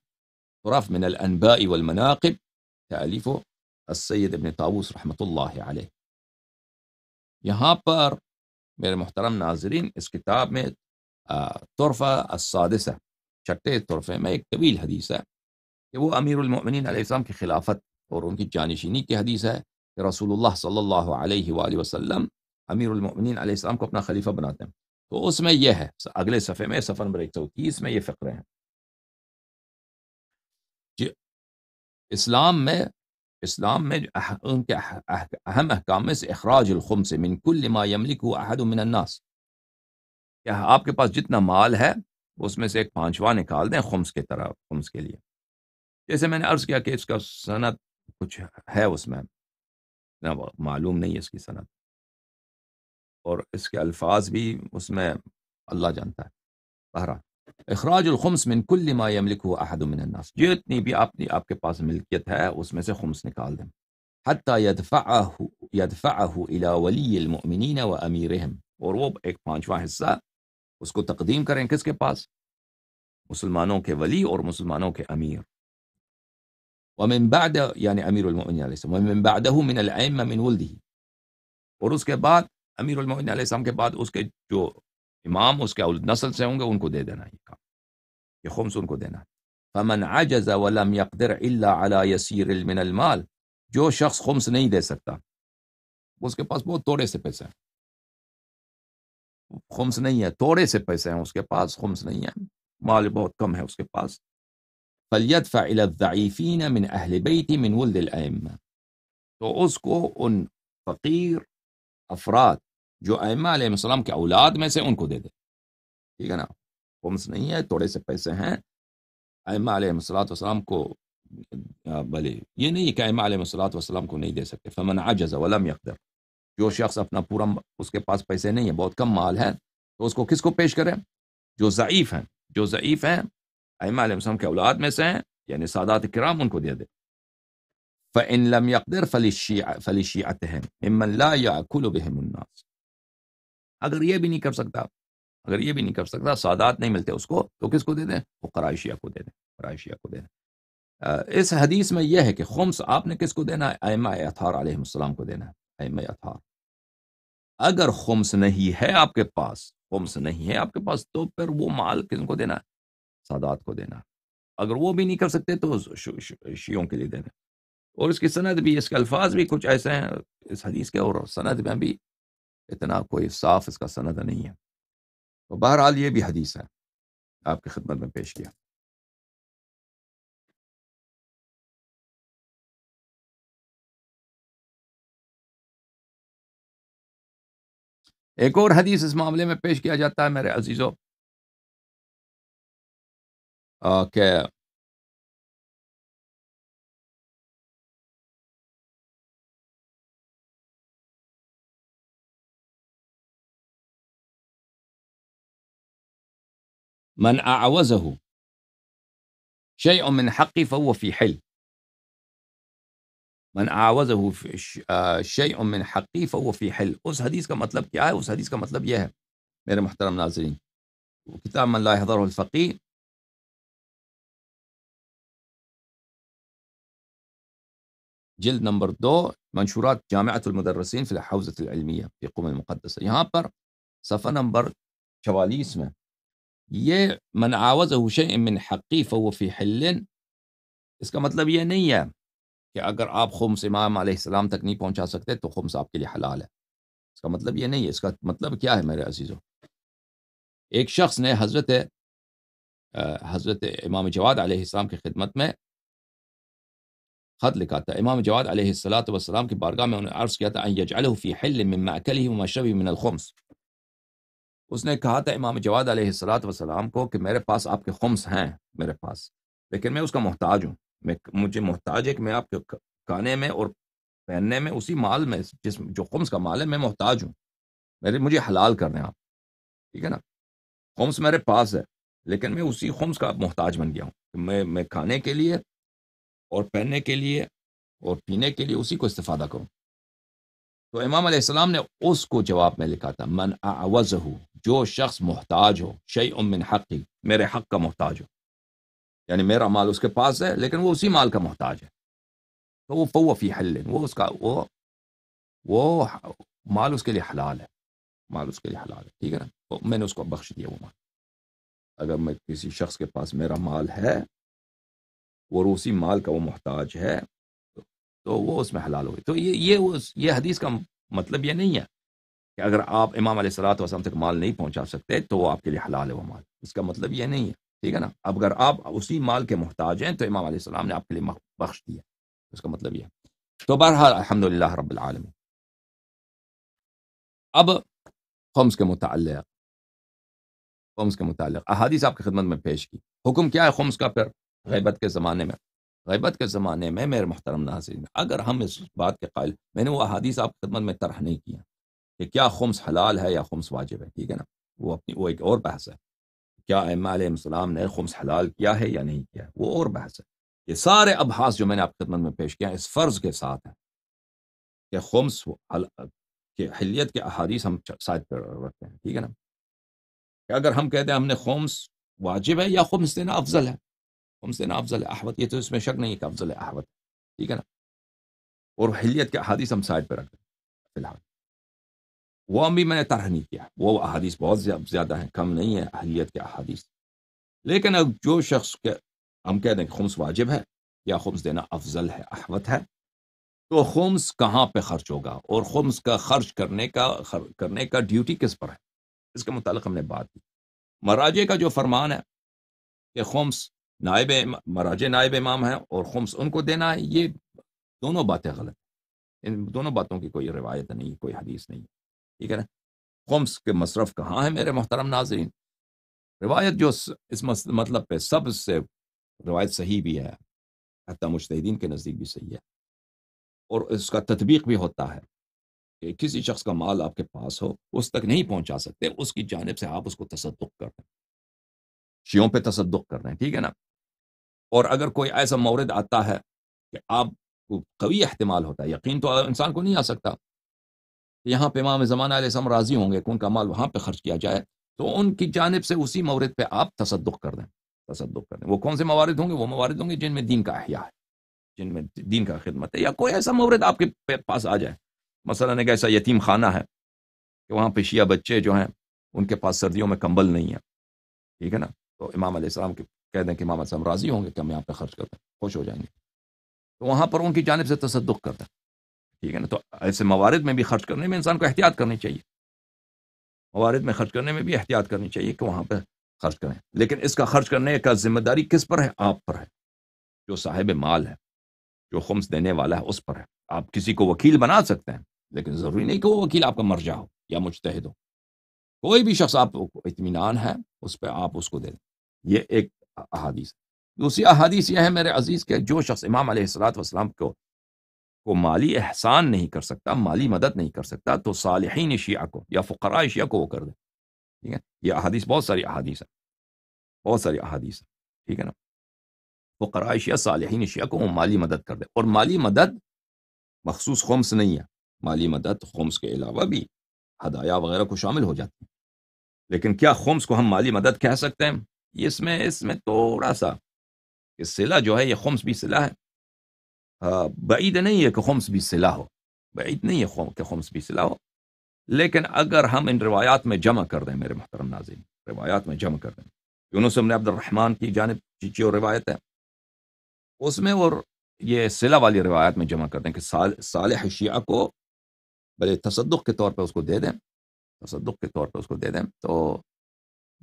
من الأنباء والمناقب سید ابن تابوس رحمۃ اللہ علیہ یہاں پر میرے محترم ناظرین اس کتاب میں طرفہ السادسہ چھٹے طرفے میں ایک طویل حدیث ہے کہ وہ امیر المؤمنین علیہ السلام کی خلافت اور ان کی جانشینی کی حدیث ہے کہ رسول اللہ صلی اللہ علیہ وآلہ وسلم امیر المؤمنین علیہ السلام کو اپنا خلیفہ بناتے ہیں تو اس میں یہ ہے اگلے صفحے میں سفر ایک سو اکیس میں یہ فقرے ہیں اسلام میں اسلام میں ان کے اہم احکام میں سے اخراج الخم سے کل ما یملک کو عہد من الناس کیا آپ کے پاس جتنا مال ہے اس میں سے ایک پانچواں نکال دیں خمس کے طرح خمس کے لیے جیسے میں نے عرض کیا کہ اس کا صنعت کچھ ہے اس میں معلوم نہیں ہے اس کی صنعت اور اس کے الفاظ بھی اس میں اللہ جانتا ہے بہرحال اخراج الخمس من كل ما يملكه احد من الناس جتني بي اپنی اپ کے پاس ملکیت ہے اس میں سے خمس نکال دیں حتى يدفعه يدفعه الى ولي المؤمنين واميرهم اور وہ ایک پانچواں حصہ اس کو تقدیم کریں کس کے پاس مسلمانوں کے ولی اور مسلمانوں کے امیر ومن بعد يعني امير المؤمنين عليه السلام ومن بعده من الائمه من ولده اور اس کے بعد امیر المؤمنین علیہ السلام کے بعد اس کے جو امام اس کے اولد نسل سے ہوں گے ان کو دے دینا یہ کام یہ خمس ان کو دینا ہے فمن عجز ولم يقدر الا على يسير من المال جو شخص خمس نہیں دے سکتا اس کے پاس بہت تھوڑے سے پیسے ہیں خمس نہیں ہے تھوڑے سے پیسے ہیں اس کے پاس خمس نہیں ہے مال بہت کم ہے اس کے پاس فليدفع الى الضعيفين من اهل بيتي من ولد الائمه تو اس کو ان فقیر افراد جو ائمہ علیہ السلام کے اولاد میں سے ان کو دے دے ٹھیک ہے نا پمس نہیں ہے تھوڑے سے پیسے ہیں ائمہ علیہ الصلاۃ والسلام کو بھلے یہ نہیں کہ ائمہ علیہ الصولات وسلام کو نہیں دے سکتے فمن عجز ولم یقدر جو شخص اپنا پورا اس کے پاس پیسے نہیں ہیں بہت کم مال ہے تو اس کو کس کو پیش کریں جو ضعیف ہیں جو ضعیف ہیں ائمہ علیہ السلام کے اولاد میں سے ہیں یعنی سادات کرام ان کو دے دے فَإِن فلم یقدر فلیشی فلیشیت یا کھلوبہ اگر یہ بھی نہیں کر سکتا اگر یہ بھی نہیں کر سکتا سادات نہیں ملتے اس کو تو کس کو دے دیں وہ قرائشیہ کو دے دیں قرائشیہ کو دے دیں اس حدیث میں یہ ہے کہ خمس آپ نے کس کو دینا ہے ائمہ اطہار علیہ السلام کو دینا ہے ائمہ اطہار اگر خمس نہیں ہے آپ کے پاس خمس نہیں ہے آپ کے پاس تو پھر وہ مال کس کو دینا ہے سعادات کو دینا اگر وہ بھی نہیں کر سکتے تو شیوں کے لیے دینا اور اس کی سند بھی اس کے الفاظ بھی کچھ ایسے ہیں اس حدیث کے اور سند میں بھی اتنا کوئی صاف اس کا سند نہیں ہے تو بہرحال یہ بھی حدیث ہے آپ کی خدمت میں پیش کیا ایک اور حدیث اس معاملے میں پیش کیا جاتا ہے میرے عزیزوں کہ من أعوزه شيء من حقي فهو في حل من أعوزه آه، شيء من حقي فهو في حل اس حدیث کا مطلب کیا آية، ہے اس حدیث کا مطلب یہ ہے میرے محترم ناظرین کتاب من لا يحضره الفقی جلد نمبر دو منشورات جامعة المدرسين في الحوزة العلمية في قوم المقدسة یہاں پر صفحہ نمبر چوالیس میں یہ من مناوز حسین امن حقیف فی حلن اس کا مطلب یہ نہیں ہے کہ اگر آپ خمس امام علیہ السلام تک نہیں پہنچا سکتے تو خمس آپ کے لیے حلال ہے اس کا مطلب یہ نہیں ہے اس کا مطلب کیا ہے میرے عزیزوں ایک شخص نے حضرت حضرت امام جواد علیہ السلام کی خدمت میں خط لکھا تھا امام جواد علیہ السلاۃ والسلام کی بارگاہ میں انہوں نے عرض کیا تھا ان حل من الخمس اس نے کہا تھا امام جواد علیہ السلاۃ وسلام کو کہ میرے پاس آپ کے خمس ہیں میرے پاس لیکن میں اس کا محتاج ہوں میں مجھے محتاج ہے کہ میں آپ کے کھانے میں اور پہننے میں اسی مال میں جس جو خمس کا مال ہے میں محتاج ہوں میرے مجھے حلال کر رہے ہیں آپ ٹھیک ہے نا خمس میرے پاس ہے لیکن میں اسی خمس کا محتاج بن گیا ہوں کہ میں میں کھانے کے لیے اور پہننے کے لیے اور پینے کے لیے اسی کو استفادہ کروں تو امام علیہ السلام نے اس کو جواب میں لکھا تھا من آوض ہوں جو شخص محتاج ہو شعی من حقی میرے حق کا محتاج ہو یعنی میرا مال اس کے پاس ہے لیکن وہ اسی مال کا محتاج ہے تو وہ فو فی حل وہ اس کا وہ وہ مال اس کے لیے حلال ہے مال اس کے لیے حلال ہے ٹھیک ہے نا تو میں نے اس کو بخش دیا وہ مال اگر میں کسی شخص کے پاس میرا مال ہے اور اسی مال کا وہ محتاج ہے تو وہ اس میں حلال ہو گئی تو یہ یہ حدیث کا مطلب یہ نہیں ہے کہ اگر آپ امام علیہ صلاحت وسلم تک مال نہیں پہنچا سکتے تو وہ آپ کے لیے حلال ہے وہ مال اس کا مطلب یہ نہیں ہے ٹھیک ہے نا اب اگر آپ اسی مال کے محتاج ہیں تو امام علیہ السلام نے آپ کے لیے بخش دیا اس کا مطلب یہ ہے تو بہرحال الحمد للہ رب العالمین اب خمس کے متعلق خمس کے متعلق احادیث آپ کی خدمت میں پیش کی حکم کیا ہے خمس کا پھر غیبت کے زمانے میں غیبت کے زمانے میں میرے محترم ناظرین اگر ہم اس بات کے قائل میں نے وہ احادیث آپ کی خدمت میں طرح نہیں کیا کہ کیا خمس حلال ہے یا خمس واجب ہے ٹھیک ہے نا وہ اپنی وہ ایک اور بحث ہے کیا ام علیہ السلام نے خمس حلال کیا ہے یا نہیں کیا ہے وہ اور بحث ہے یہ سارے ابحاس جو میں نے آپ کی خدمت میں پیش کیا اس فرض کے ساتھ ہیں کہ خمس کے حلیت کے احادیث ہم سائد پر رکھتے ہیں ٹھیک ہے نا کہ اگر ہم کہتے ہیں ہم نے خمس واجب ہے یا خمس دینا افضل ہے خمس دینا افضل ہے احوت یہ تو اس میں شک نہیں ہے کہ افضل ہے احوت ٹھیک ہے نا اور حلیت کے احادیث ہم سائد پہ رکھتے ہیں فی الحال وہ بھی میں نے طرح نہیں کیا وہ احادیث بہت زیادہ ہیں کم نہیں ہے اہلیت کے احادیث لیکن اب جو شخص کے ہم کہہ دیں کہ خمس واجب ہے یا خمس دینا افضل ہے احوت ہے تو خمس کہاں پہ خرچ ہوگا اور خمس کا خرچ کرنے کا کرنے کا ڈیوٹی کس پر ہے اس کے متعلق ہم نے بات کی مراجے کا جو فرمان ہے کہ خمس نائب مراجے نائب امام ہیں اور خمس ان کو دینا ہے یہ دونوں باتیں غلط ہیں ان دونوں باتوں کی کوئی روایت نہیں کوئی حدیث نہیں ٹھیک ہے نا خمس کے مصرف کہاں ہیں میرے محترم ناظرین روایت جو اس مطلب پہ سب سے روایت صحیح بھی ہے حتیٰ مشتحدین کے نزدیک بھی صحیح ہے اور اس کا تطبیق بھی ہوتا ہے کہ کسی شخص کا مال آپ کے پاس ہو اس تک نہیں پہنچا سکتے اس کی جانب سے آپ اس کو تصدق کر رہے ہیں شیوں پہ تصدق کر رہے ہیں ٹھیک ہے نا اور اگر کوئی ایسا مورد آتا ہے کہ آپ کو قوی احتمال ہوتا ہے یقین تو انسان کو نہیں آ سکتا کہ یہاں پہ امام زمانہ علیہ السلام راضی ہوں گے کہ ان کا مال وہاں پہ خرچ کیا جائے تو ان کی جانب سے اسی مورد پہ آپ تصدق کر دیں تصدق کر دیں وہ کون سے موارد ہوں گے وہ موارد ہوں گے جن میں دین کا احیاء ہے جن میں دین کا خدمت ہے یا کوئی ایسا مورد آپ کے پاس آ جائے مثلاً ایک ایسا یتیم خانہ ہے کہ وہاں پہ شیعہ بچے جو ہیں ان کے پاس سردیوں میں کمبل نہیں ہے ٹھیک ہے نا تو امام علیہ السلام کے کہہ دیں کہ امام علیہ السلام راضی ہوں گے کہ ہم یہاں پہ خرچ کر دیں خوش ہو جائیں گے تو وہاں پر ان کی جانب سے تصدق کر دیں ٹھیک ہے نا تو ایسے موارد میں بھی خرچ کرنے میں انسان کو احتیاط کرنی چاہیے موارد میں خرچ کرنے میں بھی احتیاط کرنی چاہیے کہ وہاں پہ خرچ کریں لیکن اس کا خرچ کرنے کا ذمہ داری کس پر ہے آپ پر ہے جو صاحب مال ہے جو خمس دینے والا ہے اس پر ہے آپ کسی کو وکیل بنا سکتے ہیں لیکن ضروری نہیں کہ وہ وکیل آپ کا مر ہو یا مجتہد ہو کوئی بھی شخص آپ کو اطمینان ہے اس پہ آپ اس کو دے دیں یہ ایک احادیث دوسری احادیث یہ ہے میرے عزیز کہ جو شخص امام علیہ السلاۃ والسلام کو وہ مالی احسان نہیں کر سکتا مالی مدد نہیں کر سکتا تو صالحین شیعہ کو یا فقراء شیعہ کو وہ کر دے ٹھیک ہے یہ احادیث بہت ساری احادیث ہیں بہت ساری احادیث ہیں ٹھیک ہے نا فقراء شیعہ صالحین شیعہ کو وہ مالی مدد کر دے اور مالی مدد مخصوص خمس نہیں ہے مالی مدد خمس کے علاوہ بھی ہدایا وغیرہ کو شامل ہو جاتی ہیں لیکن کیا خمس کو ہم مالی مدد کہہ سکتے ہیں اس میں اس میں تھوڑا سا یہ صلا جو ہے یہ خمس بھی صلہ ہے بعید نہیں ہے کہ خمس بھی صلاح ہو بعید نہیں ہے کہ خمس بھی صلاح ہو لیکن اگر ہم ان روایات میں جمع کر دیں میرے محترم ناظرین روایات میں جمع کر دیں یونس ابن عبد الرحمن کی جانب چیچی اور روایت ہے اس میں اور یہ سلا والی روایات میں جمع کر دیں کہ صالح شیعہ کو بھلے تصدق کے طور پہ اس کو دے دیں تصدق کے طور پہ اس کو دے دیں تو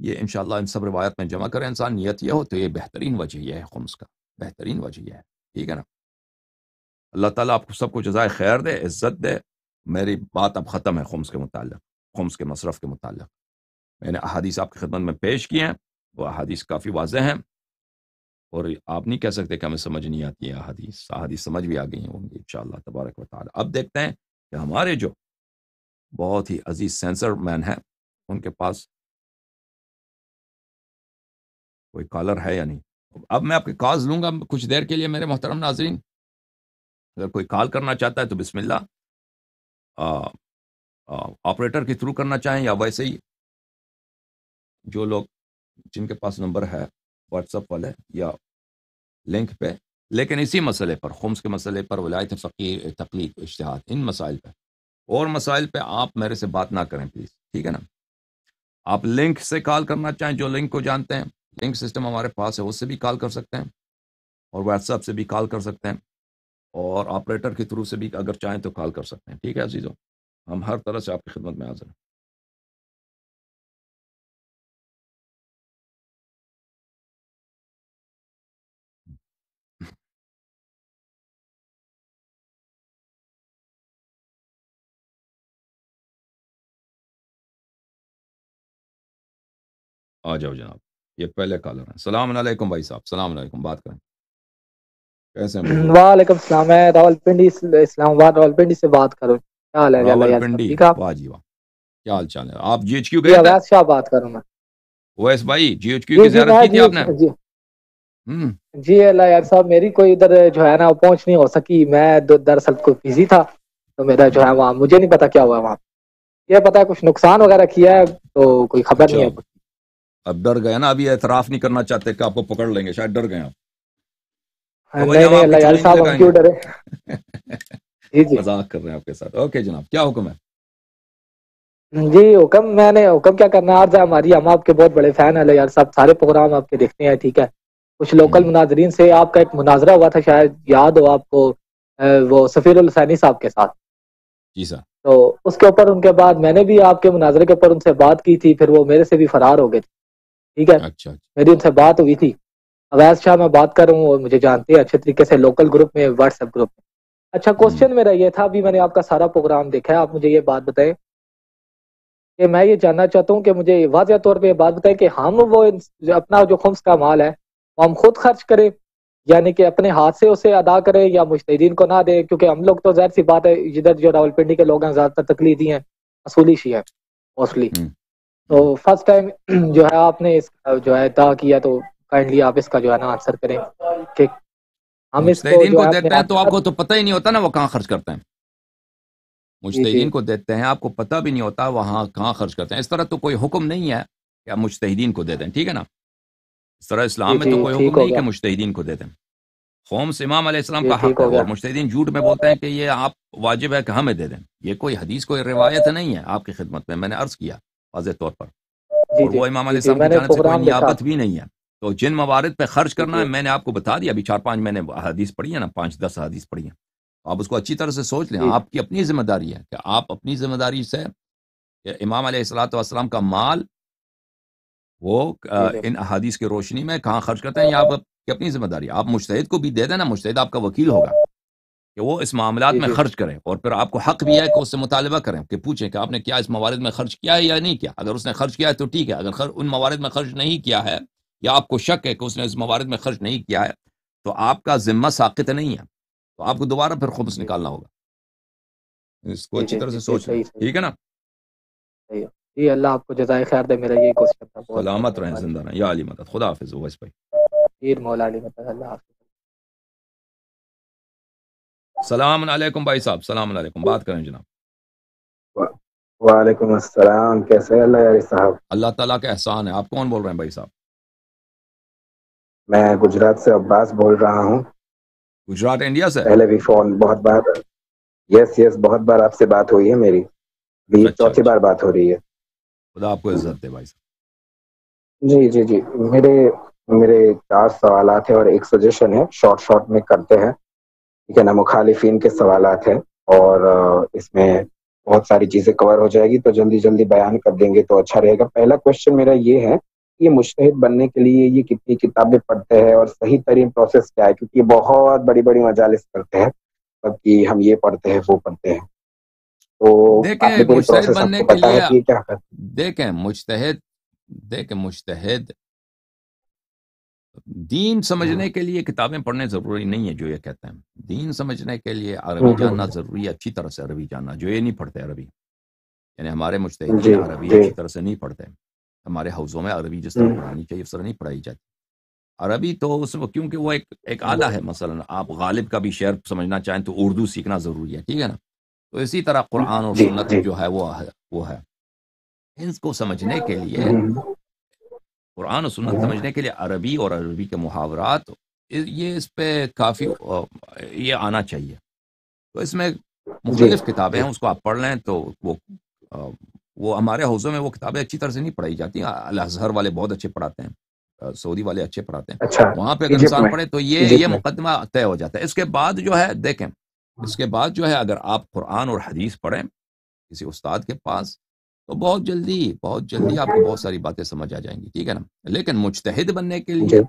یہ انشاءاللہ ان سب روایت میں جمع کریں انسان نیت یہ ہو تو یہ بہترین وجہ یہ ہے خمس کا بہترین وجہ یہ ہے ٹھیک ہے نا اللہ تعالیٰ آپ کو سب کو جزائے خیر دے عزت دے میری بات اب ختم ہے خمس کے متعلق خمس کے مصرف کے متعلق میں نے احادیث آپ کی خدمت میں پیش کیے ہیں وہ احادیث کافی واضح ہیں اور آپ نہیں کہہ سکتے کہ ہمیں سمجھ نہیں آتی ہے احادیث احادیث سمجھ بھی آ گئی ہوں گی ان شاء اللہ تبارک تعالیٰ اب دیکھتے ہیں کہ ہمارے جو بہت ہی عزیز سینسر مین ہیں ان کے پاس کوئی کالر ہے یا نہیں اب میں آپ کے کاز لوں گا کچھ دیر کے لیے میرے محترم ناظرین اگر کوئی کال کرنا چاہتا ہے تو بسم اللہ آپریٹر کے تھرو کرنا چاہیں یا ویسے ہی جو لوگ جن کے پاس نمبر ہے واٹس اپ والے یا لنک پہ لیکن اسی مسئلے پر خمس کے مسئلے پر ولایت فقیر تخلیق اشتہار ان مسائل پہ اور مسائل پہ آپ میرے سے بات نہ کریں پلیز ٹھیک ہے نا آپ لنک سے کال کرنا چاہیں جو لنک کو جانتے ہیں لنک سسٹم ہمارے پاس ہے اس سے بھی کال کر سکتے ہیں اور واٹس اپ سے بھی کال کر سکتے ہیں اور آپریٹر کے تھرو سے بھی اگر چاہیں تو کال کر سکتے ہیں ٹھیک ہے عزیزوں ہم ہر طرح سے آپ کی خدمت میں ہیں آ جاؤ جناب یہ پہلے کالر ہیں السلام علیکم بھائی صاحب السلام علیکم بات کریں وعلیکم السلام میں راول پنڈی اسلام آباد راول پنڈی سے پہنچ نہیں ہو سکی میں بیزی تھا تو میرا جو ہے مجھے نہیں پتا کیا ہوا وہاں یہ پتا کچھ نقصان وغیرہ کیا ہے تو کوئی خبر نہیں ہے اچھا۔ اب ڈر گئے نا ابھی اعتراف نہیں کرنا چاہتے کہ آپ کو پکڑ لیں گے شاید ڈر گئے آپ جی جی جناب کیا جی حکم میں نے حکم کیا کرنا ہے ہماری ہم آپ کے بہت بڑے فین ہیں یار صاحب سارے پروگرام آپ کے دیکھتے ہیں ٹھیک ہے کچھ لوکل مناظرین سے آپ کا ایک مناظرہ ہوا تھا شاید یاد ہو آپ کو وہ سفیر السینی صاحب کے ساتھ جی سر تو اس کے اوپر ان کے بعد میں نے بھی آپ کے مناظرے کے اوپر ان سے بات کی تھی پھر وہ میرے سے بھی فرار ہو گئے تھے ٹھیک ہے اچھا، اچھا۔ میری ان سے بات ہوئی تھی اویز شاہ میں بات کر رہا ہوں اور مجھے جانتے ہیں اچھے طریقے سے لوکل گروپ میں واٹس ایپ گروپ میں اچھا کوشچن میرا یہ تھا ابھی میں نے آپ کا سارا پروگرام دیکھا ہے آپ مجھے یہ بات بتائیں کہ میں یہ جاننا چاہتا ہوں کہ مجھے واضح طور پہ یہ بات بتائیں کہ ہم وہ اپنا جو خمس کا مال ہے وہ ہم خود خرچ کریں یعنی کہ اپنے ہاتھ سے اسے ادا کریں یا مشترین کو نہ دیں کیونکہ ہم لوگ تو ظاہر سی بات ہے جدھر جو راول پنڈی کے لوگ ہیں زیادہ تر تکلیفی ہیں شی ہیں موسٹلی تو فرسٹ ٹائم جو ہے آپ نے اس جو ہے ادا کیا تو کائنڈلی آپ اس کا جو ہے نا آنسر کریں کہ ہم اس کو دیکھتے ہیں تو آپ کو تو پتہ ہی نہیں ہوتا نا وہ کہاں خرچ کرتے ہیں مجتہدین کو دیتے ہیں آپ کو پتہ بھی نہیں ہوتا وہاں کہاں خرچ کرتے ہیں اس طرح تو کوئی حکم نہیں ہے کہ آپ مجتہدین کو دے دیں ٹھیک ہے نا اس طرح اسلام میں تو کوئی حکم نہیں کہ مجتہدین کو دے دیں خومس امام علیہ السلام کا حق ہے اور مجتہدین جھوٹ میں بولتے ہیں کہ یہ آپ واجب ہے کہ ہمیں دے دیں یہ کوئی حدیث کوئی روایت نہیں ہے آپ کی خدمت میں میں نے عرض کیا واضح طور پر اور وہ امام علیہ السلام کی جانب سے کوئی نیابت بھی نہیں ہے تو جن موارد پہ خرچ کرنا ہے میں نے آپ کو بتا دیا ابھی چار پانچ میں نے حدیث پڑھی ہیں نا پانچ دس حدیث پڑھی ہیں آپ اس کو اچھی طرح سے سوچ لیں آپ کی اپنی ذمہ داری ہے کہ آپ اپنی ذمہ داری سے امام علیہ السلاۃ والسلام کا مال وہ ان کی روشنی میں کہاں خرچ کرتے ہیں یا آپ کی اپنی ذمہ داری آپ مشتحد کو بھی دے دیں نا مشتحد آپ کا وکیل ہوگا کہ وہ اس معاملات میں خرچ کریں اور پھر آپ کو حق بھی ہے کہ اس سے مطالبہ کریں کہ پوچھیں کہ آپ نے کیا اس موارد میں خرچ کیا ہے یا نہیں کیا اگر اس نے خرچ کیا ہے تو ٹھیک ہے اگر ان موارد میں خرچ نہیں کیا ہے یا آپ کو شک ہے کہ اس نے اس موارد میں خرچ نہیں کیا ہے تو آپ کا ذمہ ساقت نہیں ہے تو آپ کو دوبارہ پھر خمس جی۔ نکالنا ہوگا اس کو جی، اچھی جی، طرح سے سوچ ٹھیک ہے نا یہ اللہ آپ کو جزائے خیر دے میرا یہ کوشن تھا سلامت رہیں زندہ رہیں یا علی مدد خدا حافظ ہو بھائی پیر مولا علی مدد اللہ حافظ سلام علیکم بھائی صاحب سلام علیکم بات کریں جناب وعلیکم السلام کیسے اللہ یاری صاحب اللہ تعالیٰ کا احسان ہے آپ کون بول رہے ہیں بھائی صاحب میں گجرات سے عباس بول رہا ہوں گجرات انڈیا سے پہلے بھی فون بہت بار یس یس بہت بار آپ سے بات ہوئی ہے میری بھی اچھا، چوتھی اچھا۔ بار بات ہو رہی ہے خدا آپ کو عزت دے بھائی جی جی جی میرے میرے چار سوالات ہیں اور ایک سجیشن ہے شارٹ شارٹ میں کرتے ہیں کیا نا مخالفین کے سوالات ہیں اور اس میں بہت ساری چیزیں کور ہو جائے گی تو جلدی جلدی بیان کر دیں گے تو اچھا رہے گا پہلا کوشچن میرا یہ ہے یہ مشتحد بننے کے لیے یہ کتنی کتابیں پڑھتے ہیں اور صحیح ترین پروسیس کیا ہے کیونکہ یہ بہت بڑی بڑی مجالس کرتے ہیں ہم یہ پڑھتے ہیں وہ پڑھتے ہیں تو مشتحد دیکھیں مشتحد دین سمجھنے ہاں۔ کے لیے کتابیں پڑھنے ضروری نہیں ہے جو یہ کہتے ہیں دین سمجھنے کے لیے عربی ہاں، ہاں، جاننا ضروری ہے اچھی طرح سے عربی جاننا جو یہ نہیں پڑھتے عربی یعنی ہمارے مشتحد جی، عربی جی۔ اچھی طرح سے نہیں پڑھتے ہمارے حوضوں میں عربی جس طرح پڑھانی چاہیے اس طرح نہیں پڑھائی جاتی عربی تو اس وقت کیونکہ وہ ایک ایک آلہ ہے مثلا آپ غالب کا بھی شعر سمجھنا چاہیں تو اردو سیکھنا ضروری ہے ٹھیک ہے نا تو اسی طرح قرآن اور جی، سنت جی۔ جو ہے وہ ہے ان کو سمجھنے کے لیے قرآن و سنت سمجھنے کے لیے عربی اور عربی کے محاورات یہ اس پہ کافی یہ آنا چاہیے تو اس میں جی۔ مختلف کتابیں ہیں اس کو آپ پڑھ لیں تو وہ وہ ہمارے حوضوں میں وہ کتابیں اچھی طرح سے نہیں پڑھائی جاتی الظہر والے بہت اچھے پڑھاتے ہیں سعودی والے اچھے پڑھاتے ہیں اچھا، وہاں پہ اگر انسان پڑھے تو یہ یہ مقدمہ طے ہو جاتا ہے اس کے بعد جو ہے دیکھیں اس کے بعد جو ہے اگر آپ قرآن اور حدیث پڑھیں کسی استاد کے پاس تو بہت جلدی بہت جلدی آپ کو بہت ساری باتیں سمجھ آ جائیں گی ٹھیک ہے نا لیکن متحد بننے کے جی۔ لیے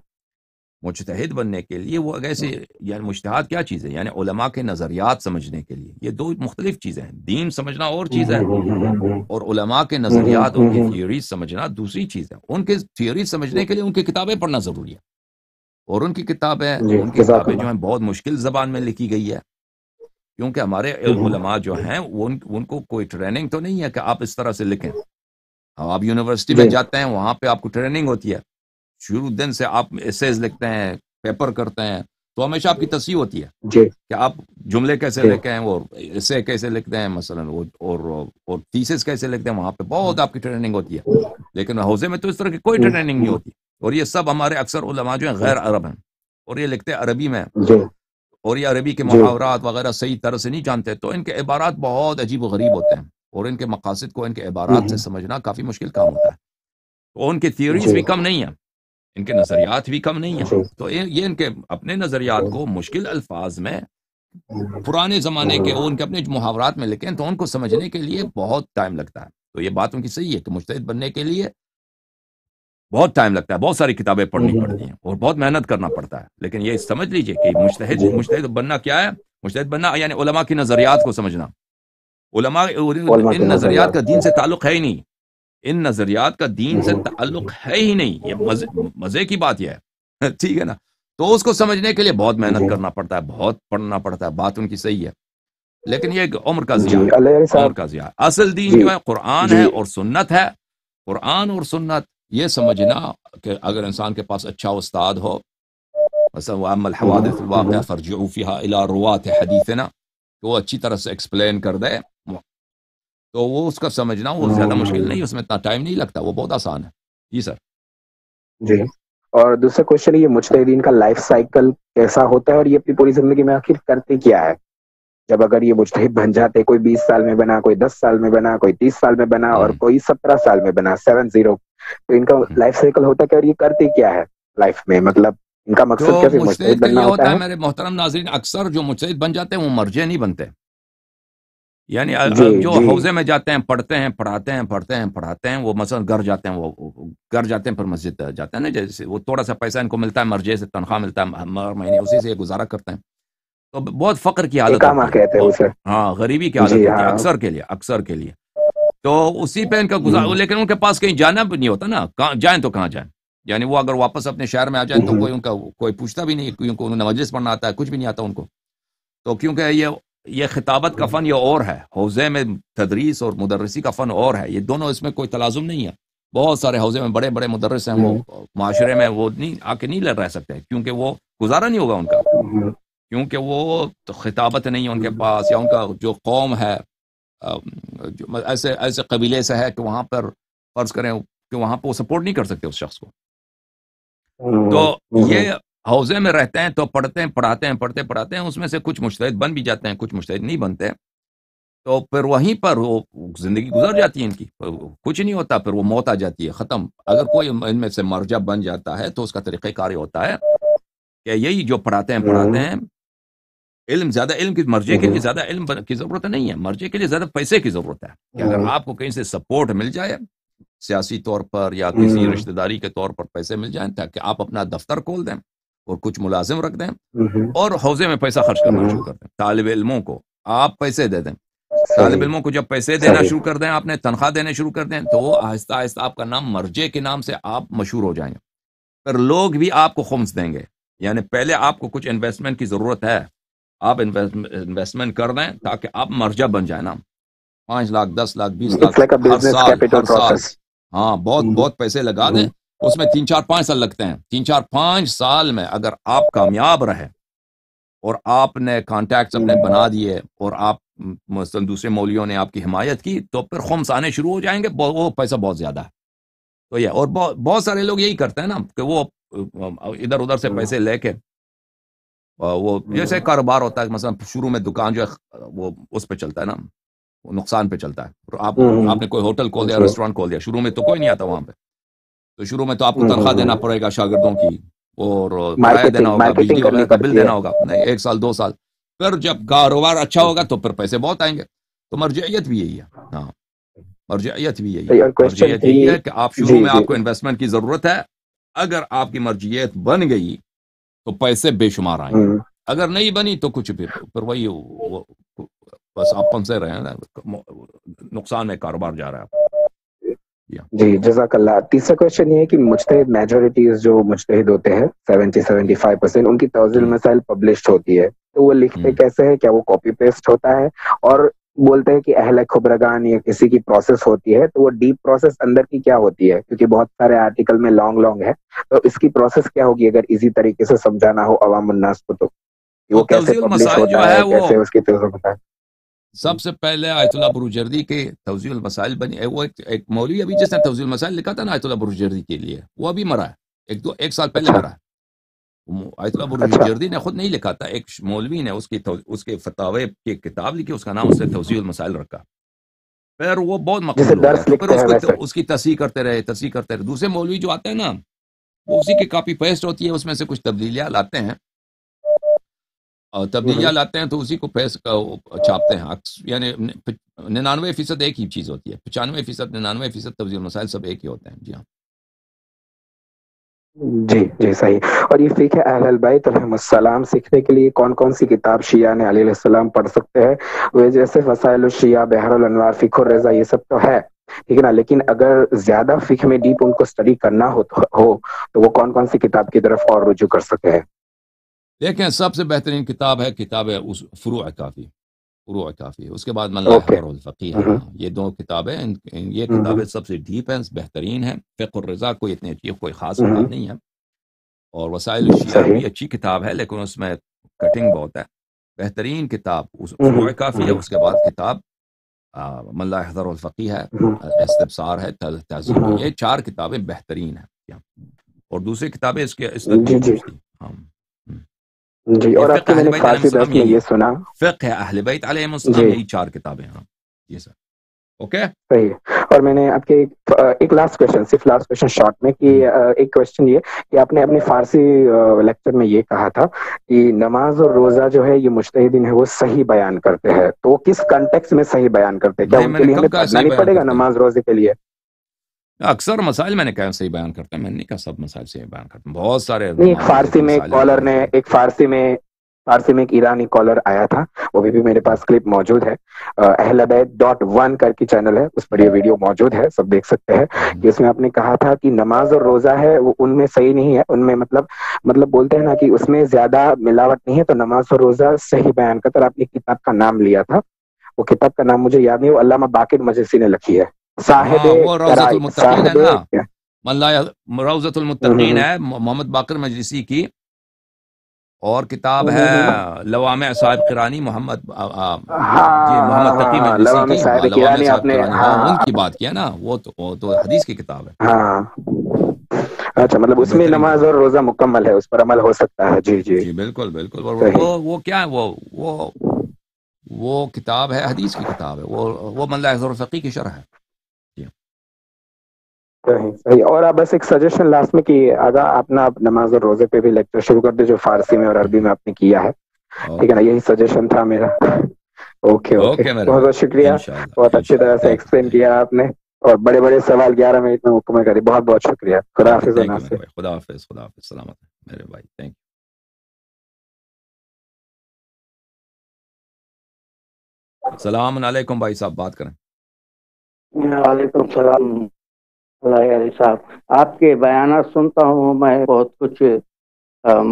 متحد بننے کے لیے وہ ایسے ہاں۔ یعنی مشتہاد کیا چیز ہے یعنی علماء کے نظریات سمجھنے کے لیے یہ دو مختلف چیزیں ہیں دین سمجھنا اور چیز ہے اور علماء کے نظریات ان کی تھیوریز سمجھنا دوسری چیز ہے ان کے تھیوریز سمجھنے کے لیے ان کی کتابیں پڑھنا ضروری ہے اور ان کی کتابیں جی، ان کی کتابیں جو ہیں بہت مشکل زبان میں لکھی گئی ہے کیونکہ ہمارے علم ہاں۔ علماء جو ہیں ان کو کوئی ٹریننگ تو نہیں ہے کہ آپ اس طرح سے لکھیں ہاں، آپ یونیورسٹی میں جی۔ جاتے ہیں وہاں پہ آپ کو ٹریننگ ہوتی ہے شروع دن سے آپ ایسیز لکھتے ہیں پیپر کرتے ہیں تو ہمیشہ آپ کی تصحیح ہوتی ہے جی۔ کہ آپ جملے کیسے جی۔ لکھے ہیں اور ایسے کیسے لکھتے ہیں مثلا اور اور تیسز کیسے لکھتے ہیں وہاں پہ بہت آپ کی ٹریننگ ہوتی ہے لیکن حوزے میں تو اس طرح کی کوئی ٹریننگ نہیں ہوتی اور یہ سب ہمارے اکثر علماء جو ہیں غیر عرب ہیں اور یہ لکھتے عربی میں جی۔ اور یہ عربی کے محاورات وغیرہ صحیح طرح سے نہیں جانتے تو ان کے عبارات بہت عجیب و غریب ہوتے ہیں اور ان کے مقاصد کو ان کے عبارات سے سمجھنا کافی مشکل کام ہوتا ہے اور ان کی تھیوریز بھی کم نہیں ہیں ان کے نظریات بھی کم نہیں ہیں تو یہ ان کے اپنے نظریات کو مشکل الفاظ میں پرانے زمانے کے ان کے اپنے محاورات میں لکھیں تو ان کو سمجھنے کے لیے بہت ٹائم لگتا ہے تو یہ بات ان کی صحیح ہے کہ مشتحد بننے کے لیے بہت ٹائم لگتا ہے بہت ساری کتابیں پڑھنی پڑتی ہیں اور بہت محنت کرنا پڑتا ہے لیکن یہ سمجھ لیجیے کہ مشتحد جی۔ مشتحد بننا کیا ہے مشتحد بننا یعنی علماء کی نظریات کو سمجھنا علماء ان نظریات کا دین سے تعلق ہے ہی نہیں ان نظریات کا دین سے ہاں۔ تعلق ہے ہی نہیں یہ مزے کی بات یہ ہے ٹھیک ہے نا تو اس کو سمجھنے کے لیے بہت محنت جی۔ کرنا پڑتا ہے بہت پڑھنا پڑتا ہے بات ان کی صحیح ہے لیکن یہ ایک عمر کا ضیاء جی، اصل دین جی۔ جو ہے قرآن ہے اور سنت ہے قرآن اور سنت یہ سمجھنا کہ اگر انسان کے پاس اچھا استاد ہو مثلا وہ اچھی طرح سے ایکسپلین کر دے تو وہ اس کا سمجھنا وہ زیادہ ہاں۔ مشکل نہیں اس میں اتنا ٹائم نہیں لگتا وہ بہت آسان ہے جی سر جی اور دوسرا کوشچن یہ مجتہدین کا لائف سائیکل کیسا ہوتا ہے اور یہ اپنی پوری زندگی میں آخر کرتے کیا ہے جب اگر یہ مجتہد بن جاتے کوئی بیس سال میں بنا کوئی دس سال میں بنا کوئی تیس سال میں بنا اور ہاں۔ کوئی سترہ سال میں بنا سیون زیرو تو ان کا لائف ہاں۔ سائیکل ہوتا ہے اور یہ کرتے کیا ہے لائف میں مطلب ان کا مقصد کیا ہوتا ہے میرے محترم ناظرین اکثر جو مجتہد بن جاتے ہیں وہ مرجے نہیں بنتے یعنی جی، جو جی۔ حوضے میں جاتے ہیں پڑھتے ہیں پڑھاتے ہیں پڑھتے ہیں پڑھاتے ہیں وہ مثلاً گھر جاتے ہیں وہ گھر جاتے ہیں پھر مسجد جاتے ہیں نا جیسے وہ تھوڑا سا پیسہ ان کو ملتا ہے مرجے سے تنخواہ ملتا ہے مہینے اسی سے گزارا کرتے ہیں تو بہت فقر کی حالت ہاں غریبی کی حالت جی، ہے ہاں۔ اکثر کے لیے اکثر کے لیے تو اسی پہ ان کا لیکن ان کے پاس کہیں جانا بھی نہیں ہوتا نا جائیں تو کہاں جائیں یعنی وہ اگر واپس اپنے شہر میں آ جائیں تو کوئی ان کا کوئی پوچھتا بھی نہیں کیونکہ انہوں نے مجلس پڑھنا آتا ہے کچھ بھی نہیں آتا ان کو تو کیونکہ یہ یہ خطابت کا فن یہ اور ہے حوضے میں تدریس اور مدرسی کا فن اور ہے یہ دونوں اس میں کوئی تلازم نہیں ہے بہت سارے حوضے میں بڑے بڑے مدرس ہیں وہ معاشرے میں وہ نہیں آ کے نہیں لڑ رہ سکتے کیونکہ وہ گزارا نہیں ہوگا ان کا کیونکہ وہ خطابت نہیں ان کے پاس یا ان کا جو قوم ہے ایسے ایسے قبیلے سے ہے کہ وہاں پر فرض کریں کہ وہاں پہ وہ سپورٹ نہیں کر سکتے اس شخص کو تو یہ حوضے میں رہتے ہیں تو پڑھتے ہیں پڑھاتے ہیں پڑھتے پڑھاتے ہیں اس میں سے کچھ مشتحد بن بھی جاتے ہیں کچھ مشتد نہیں بنتے تو پھر وہیں پر وہ زندگی گزر جاتی ہے ان کی کچھ نہیں ہوتا پھر وہ موت آ جاتی ہے ختم اگر کوئی ان میں سے مرجع بن جاتا ہے تو اس کا طریقہ کار ہوتا ہے کہ یہی جو پڑھاتے ہیں پڑھاتے ہیں علم زیادہ علم کی مرجے کے لیے زیادہ علم کی ضرورت نہیں ہے مرجے کے لیے زیادہ پیسے کی ضرورت ہے کہ اگر آپ کو کہیں سے سپورٹ مل جائے سیاسی طور پر یا کسی رشتہ داری کے طور پر پیسے مل جائیں تاکہ آپ اپنا دفتر کھول دیں اور کچھ ملازم رکھ دیں اور حوضے میں پیسہ خرچ کرنا شروع کر دیں طالب علموں کو آپ پیسے دے دیں طالب علموں کو جب پیسے دینا شروع کر دیں آپ نے تنخواہ دینے شروع کر دیں تو آہستہ آہستہ آپ کا نام مرجے کے نام سے آپ مشہور ہو جائیں گے پھر لوگ بھی آپ کو خمس دیں گے یعنی پہلے آپ کو کچھ انویسٹمنٹ کی ضرورت ہے آپ انویسٹمنٹ کر دیں تاکہ آپ مرجع بن جائیں نا پانچ لاکھ دس لاکھ بیس لاکھ ہاں بہت بہت پیسے لگا دیں اس میں تین چار پانچ سال لگتے ہیں تین چار پانچ سال میں اگر آپ کامیاب رہے اور آپ نے کانٹیکٹس اپنے بنا دیے اور آپ دوسرے مولیوں نے آپ کی حمایت کی تو پھر خمس آنے شروع ہو جائیں گے وہ پیسہ بہت زیادہ ہے تو یہ اور بہت سارے لوگ یہی کرتے ہیں نا کہ وہ ادھر ادھر سے پیسے لے کے وہ جیسے کاروبار ہوتا ہے مثلاً شروع میں دکان جو ہے وہ اس پہ چلتا ہے نا نقصان پہ چلتا ہے آپ آپ نے کوئی ہوٹل کھول دیا ریسٹورینٹ اچھا۔ کھول دیا شروع میں تو کوئی نہیں آتا وہاں پہ تو شروع میں تو آپ کو تنخواہ دینا پڑے گا شاگردوں کی اور کرایہ دینا دینا ہوگا ہوگا بجلی کا بل نہیں ایک سال سال دو پھر جب کاروبار اچھا ہوگا تو پھر پیسے بہت آئیں گے تو مرجعیت بھی یہی ہے ہاں مرجعیت بھی یہی ہے مرجعیت یہی ہے کہ آپ شروع جی، میں جی۔ آپ کو انویسٹمنٹ کی ضرورت ہے اگر آپ کی مرجعیت بن گئی تو پیسے بے شمار آئیں گے اگر نہیں بنی تو کچھ بھی پھر وہی بس آپ پنسے رہے ہیں نقصان میں کاروبار جا رہا ہے جی جزاک اللہ تیسرا کوشچن یہ ہے کہ میجورٹیز جو مشتحد ہوتے ہیں سیونٹی سیونٹی فائیو پرسینٹ ان کی hmm. مسائل پبلشڈ ہوتی ہے تو وہ لکھتے hmm. کیسے ہیں کیا وہ کاپی پیسٹ ہوتا ہے اور بولتے ہیں کہ اہل خبرگان یا کسی کی پروسیس ہوتی ہے تو وہ ڈیپ پروسیس اندر کی کیا ہوتی ہے کیونکہ بہت سارے آرٹیکل میں لانگ لانگ ہے تو اس کی پروسیس کیا ہوگی اگر اسی طریقے سے سمجھانا ہو عوام الناس کو تو وہ کیسے پبلش ہوتا ہے کیسے اس کی سب سے پہلے آیت اللہ بروجردی کے توضیع المسائل بنی ہے وہ ایک مولوی ابھی جس نے توضیع المسائل لکھا تھا نا آیت اللہ برو جردی کے لیے وہ ابھی مرا ہے ایک دو ایک سال پہلے مرا ہے آیت اللہ اچھا۔ جردی نے خود نہیں لکھا تھا ایک مولوی نے اس کی اس کے فتویب کی کتاب لکھی اس کا نام اس نے توضیع المسائل رکھا پھر وہ بہت مقصد اس کی تصحیح کرتے رہے تصحیح کرتے رہے دوسرے مولوی جو آتے ہیں نا وہ اسی کی کاپی پیسٹ ہوتی ہے اس میں سے کچھ تبدیلیاں لاتے ہیں اور تبدیلیاں لاتے ہیں تو اسی کو پیس چھاپتے ہیں یعنی ننانوے فیصد ایک ہی چیز ہوتی ہے پچانوے فیصد ننانوے فیصد تبدیل مسائل سب ایک ہی ہوتے ہیں جی ہاں جی جی صحیح اور یہ فقہ اہل البیت علیہ السلام سیکھنے کے لیے کون کون سی کتاب شیعہ نے علیہ السلام پڑھ سکتے ہیں وہ جیسے فسائل الشیعہ بحر الانوار فقہ الرضا یہ سب تو ہے ٹھیک ہے نا لیکن اگر زیادہ فقہ میں ڈیپ ان کو سٹڈی کرنا ہو تو وہ کون کون سی کتاب کی طرف اور رجوع کر سکے ہیں دیکھیں سب سے بہترین کتاب ہے کتاب اس فروع کافی فروع کافی اس کے بعد ملا الفقی ہے یہ دو کتابیں یہ کتابیں سب سے ڈیپ ہیں بہترین ہیں فقر رضا کوئی اتنی اچھی کوئی خاص کتاب نہیں ہے اور وسائل بھی اچھی کتاب ہے لیکن اس میں کٹنگ بہت ہے بہترین کتاب اس فروع کافی ہے اس کے بعد کتاب ملا حضر الفقی ہے استفسار ہے تہذیب یہ چار کتابیں بہترین ہیں اور دوسری کتابیں اس کے اس جی، جی۔ ہاں جی اور ایک کوشچن جی۔ یہ آپ نے اپنے فارسی لیکچر میں یہ کہا تھا کہ نماز اور روزہ جو ہے یہ مشتحدین ہے وہ صحیح بیان کرتے ہیں تو وہ کس کنٹیکس میں صحیح بیان کرتے ہیں کیا ان کے لیے ہمیں پڑھنا نہیں پڑے گا نماز روزے کے لیے اکثر مسائل میں نے کہا صحیح بیان کرتا ہیں میں نے کہا سب مسائل صحیح بیان کرتا ہوں بہت سارے ایک فارسی میں ایک کالر نے ایک فارسی میں فارسی میں ایک ایرانی کالر آیا تھا وہ بھی, بھی میرے پاس کلپ موجود ہے اہل بیت ڈاٹ ون کر کی چینل ہے اس پر یہ ہاں۔ ویڈیو موجود ہے سب دیکھ سکتے ہیں ہاں۔ کہ اس میں آپ نے کہا تھا کہ نماز اور روزہ ہے وہ ان میں صحیح نہیں ہے ان میں مطلب مطلب بولتے ہیں نا کہ اس میں زیادہ ملاوٹ نہیں ہے تو نماز اور روزہ صحیح بیان کرتا اور آپ نے کتاب کا نام لیا تھا وہ کتاب کا نام مجھے یاد نہیں وہ علامہ باقر مجلسی نے لکھی ہے صاحب ہاں، وہ المتقین ہے نا ملا المتقین ہے محمد باقر مجلسی کی اور کتاب ہے لوامع صاحب کرانی محمد ہاں، جی، محمد تقی ہاں، مجلسی کی ان کی بات کیا نا وہ تو حدیث کی کتاب ہے اچھا مطلب اس میں نماز اور روزہ مکمل ہے اس پر عمل ہو سکتا ہے جی جی, جی، بالکل بالکل وہ کیا ہے وہ وہ وہ کتاب ہے حدیث کی کتاب ہے وہ وہ ملا فقی کی شرح ہے صحیح اور آپ بس ایک سجیشن لاسٹ میں کہ آگا آپ اپنا نماز اور روزے پہ بھی لیکچر شروع کر دے جو فارسی میں اور عربی میں آپ نے کیا ہے ٹھیک ہے نا یہی سجیشن تھا میرا اوکے اوکے بہت بہت شکریہ بہت اچھی طرح سے ایکسپلین کیا آپ نے اور بڑے بڑے سوال گیارہ منٹ میں حکم کری بہت بہت شکریہ خدا حافظ خدا حافظ خدا حافظ سلامت میرے بھائی تھینک سلام علیکم بھائی صاحب بات کریں وعلیکم السلام علی صاحب آپ کے بیانات سنتا ہوں میں بہت کچھ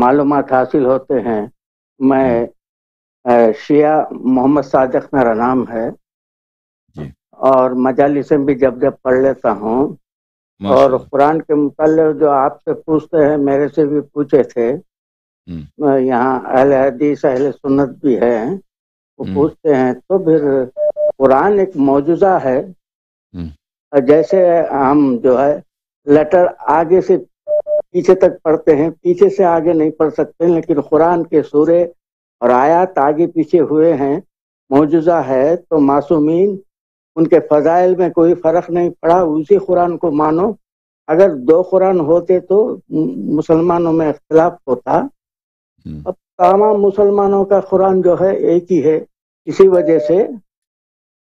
معلومات حاصل ہوتے ہیں میں شیعہ محمد صادق میرا نام ہے جی۔ اور مجالسم بھی جب جب پڑھ لیتا ہوں اور قرآن کے متعلق جو آپ سے پوچھتے ہیں میرے سے بھی پوچھے تھے یہاں اہل حدیث اہل سنت بھی ہے وہ پوچھتے ہیں تو پھر قرآن ایک موجوزہ ہے جیسے ہم جو ہے لیٹر آگے سے پیچھے تک پڑھتے ہیں پیچھے سے آگے نہیں پڑھ سکتے لیکن قرآن کے سورے اور آیات آگے پیچھے ہوئے ہیں مجوزہ ہے تو معصومین ان کے فضائل میں کوئی فرق نہیں پڑا اسی قرآن کو مانو اگر دو قرآن ہوتے تو مسلمانوں میں اختلاف ہوتا اب تمام مسلمانوں کا قرآن جو ہے ایک ہی ہے اسی وجہ سے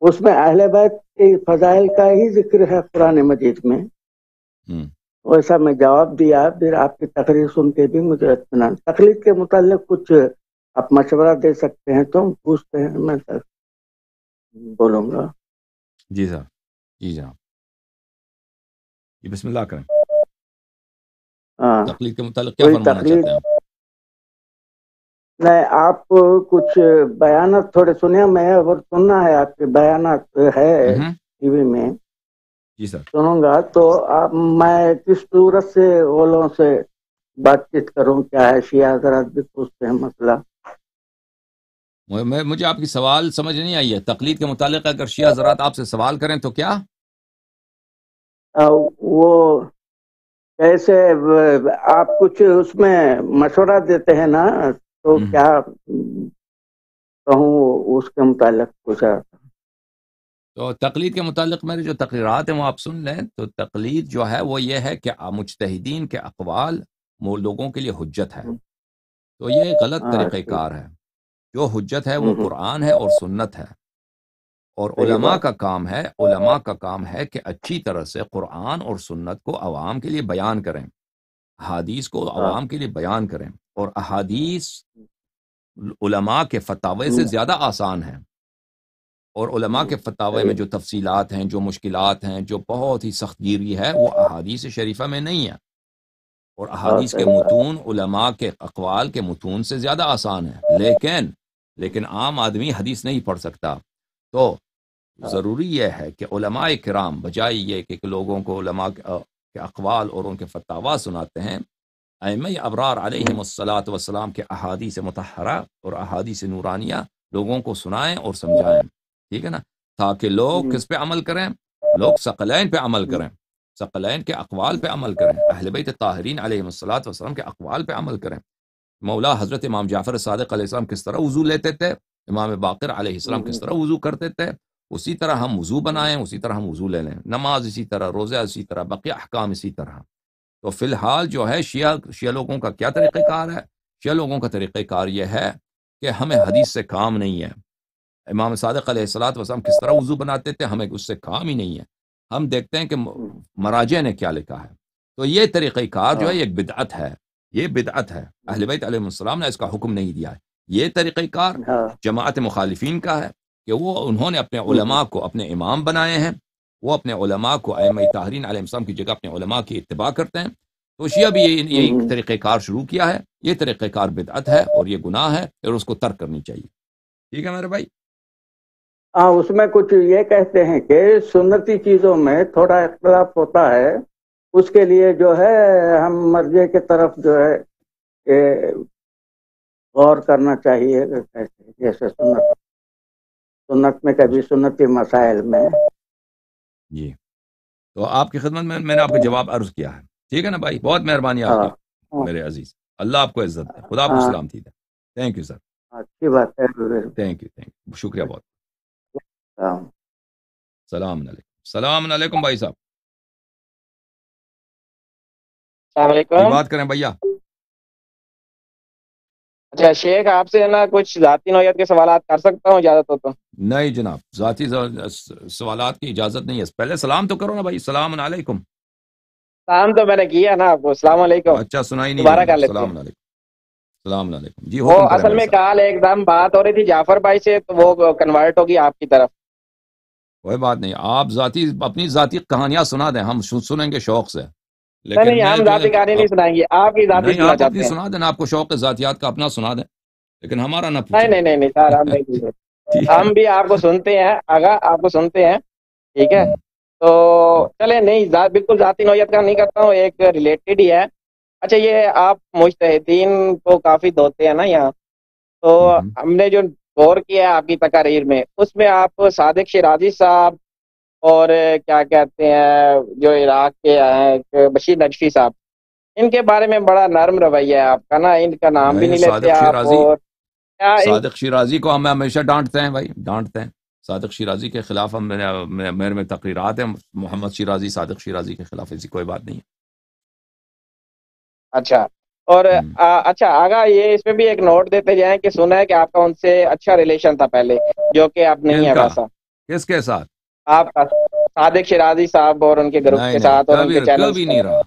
اس میں اہل بیت کے فضائل کا ہی ذکر ہے قرآن مجید میں ویسا میں جواب دیا پھر آپ کی تقریر سن کے بھی مجھے اطمینان تقلید کے متعلق کچھ آپ مشورہ دے سکتے ہیں تو پوچھتے ہیں میں بولوں گا جی صاحب جی جناب جی، بسم اللہ کریں ہاں۔ تقلید کے متعلق کیا فرمانا چاہتے ہیں میں آپ کچھ بیانات تھوڑے سنیا میں اگر سننا ہے آپ کے بیانات ہے ٹی وی میں جی سر سنوں گا تو آپ میں حضرات بھی پوچھتے ہیں مسئلہ مجھے آپ کی سوال سمجھ نہیں آئی ہے تقلید کے متعلق اگر شیعہ حضرات آپ سے سوال کریں تو کیا وہ کیسے آپ کچھ اس میں مشورہ دیتے ہیں نا تو کیا کہوں اس کے متعلق تو تقلید کے متعلق میری جو تقریرات ہیں وہ آپ سن لیں تو تقلید جو ہے وہ یہ ہے کہ مجتہدین کے اقوال لوگوں کے لیے حجت ہے تو یہ غلط ہاں، طریقہ کار ہے جو حجت ہے وہ قرآن ہے اور سنت ہے اور علماء کا کام ہے علماء کا کام ہے کہ اچھی طرح سے قرآن اور سنت کو عوام کے لیے بیان کریں حادیث کو ہاں۔ عوام کے لیے بیان کریں اور احادیث علماء کے فتح سے زیادہ آسان ہیں اور علماء کے فتوی میں جو تفصیلات ہیں جو مشکلات ہیں جو بہت ہی سخت گیری ہے وہ احادیث شریفہ میں نہیں ہے اور ہاں، احادیث کے متون علماء کے اقوال کے متون سے زیادہ آسان ہے لیکن لیکن عام آدمی حدیث نہیں پڑھ سکتا تو ہاں۔ ضروری یہ ہے کہ علماء کرام بجائے یہ کہ لوگوں کو علماء کے اقوال اور ان کے فتوا سناتے ہیں ائمہ ابرار علیہ الصلاۃ والسلام کے احادی سے متحرہ اور احادی سے نورانیہ لوگوں کو سنائیں اور سمجھائیں ٹھیک ہے نا تاکہ لوگ جی۔ کس پہ عمل کریں لوگ ثقلین پہ عمل جی۔ کریں ثقلین کے اقوال پہ عمل کریں اہل بیت طاہرین علیہ الصلاۃ والسلام کے اقوال پہ عمل کریں مولا حضرت امام جعفر صادق علیہ السلام کس طرح وضو لیتے تھے امام باقر علیہ السلام کس طرح وضو کرتے تھے اسی طرح ہم وضو بنائیں اسی طرح ہم وضو لے لیں نماز اسی طرح روزہ اسی طرح بقیہ احکام اسی طرح تو فی الحال جو ہے شیعہ شیعہ لوگوں کا کیا طریقہ کار ہے شیعہ لوگوں کا طریقہ کار یہ ہے کہ ہمیں حدیث سے کام نہیں ہے امام صادق علیہ السلاۃ وسلم کس طرح وضو بناتے تھے ہمیں اس سے کام ہی نہیں ہے ہم دیکھتے ہیں کہ مراجع نے کیا لکھا ہے تو یہ طریقہ کار جو ہے ہاں۔ ایک بدعت ہے یہ بدعت ہے اہل بیت علیہ السلام نے اس کا حکم نہیں دیا ہے یہ طریقہ کار ہاں۔ جماعت مخالفین کا ہے کہ وہ انہوں نے اپنے علماء کو اپنے امام بنائے ہیں وہ اپنے علماء کو علم تاہرین علیہ السلام کی جگہ اپنے علماء کی اتباع کرتے ہیں تو شیعہ بھی یہ طریقہ کار شروع کیا ہے یہ طریقہ کار بدعت ہے اور یہ گناہ ہے اور اس کو ترک کرنی چاہیے ٹھیک ہے میرے بھائی ہاں اس میں کچھ یہ کہتے ہیں کہ سنتی چیزوں میں تھوڑا اختلاف ہوتا ہے اس کے لیے جو ہے ہم مرضے کے طرف جو ہے غور کرنا چاہیے جیسے سنت سنت میں کبھی سنتی مسائل میں جی تو آپ کی خدمت میں میں نے آپ کا جواب عرض کیا ہے ٹھیک ہے نا بھائی بہت مہربانی آپ کی ہاں۔ ہاں۔ میرے عزیز اللہ آپ کو عزت خدا آپ ہاں۔ سلام تھی دے thank you sir thank you thank you شکریہ بہت السلام علیکم السلام علیکم بھائی صاحب السلام علیکم جی، بات کریں بھیا اچھا شیخ آپ سے نا کچھ ذاتی نوعیت کے سوالات کر سکتا ہوں اجازت ہو تو نہیں جناب ذاتی سوالات کی اجازت نہیں ہے پہلے سلام تو کرو نا بھائی السلام علیکم سلام تو میں نے کیا نا آپ کو السلام علیکم اچھا سنائی نہیں دوبارہ کر لیتے السلام علیکم السلام علیکم جی ہو اصل میں کال ایک دم بات ہو رہی تھی جعفر بھائی سے تو وہ کنورٹ ہوگی آپ کی طرف کوئی بات نہیں آپ ذاتی اپنی ذاتی کہانیاں سنا دیں ہم سنیں گے شوق سے لیکن ہمارا ہم بھی آپ آپ کو کو سنتے سنتے ہیں ہیں ٹھیک ہے تو چلے نہیں بالکل ذاتی نوعیت کا نہیں کرتا ہوں ایک ریلیٹڈ ہی ہے اچھا یہ آپ مشتحدین کو کافی دھوتے ہیں نا یہاں تو ہم نے جو غور کیا ہے آپ کی تقاریر میں اس میں آپ صادق شرازی صاحب اور کیا کہتے ہیں جو عراق کے ہیں بشیر نجفی صاحب ان کے بارے میں بڑا نرم رویہ ہے آپ کا نا ان کا نام بھی نہیں لیتے آپ اور صادق شیرازی کو ہمیں ہمیشہ ڈانٹتے ہیں بھائی ڈانٹتے ہیں صادق شیرازی کے خلاف ہم میرے میں تقریرات ہیں محمد شیرازی صادق شیرازی کے خلاف ایسی کوئی بات نہیں ہے اچھا اور اچھا آگا یہ اس میں بھی ایک نوٹ دیتے جائیں کہ سنا ہے کہ آپ کا ان سے اچھا ریلیشن تھا پہلے جو کہ آپ نہیں ہے کس کے ساتھ آپ صادق صاحب اور اور ان ان کے کے کے گروپ ساتھ چینل کبھی نہیں رہا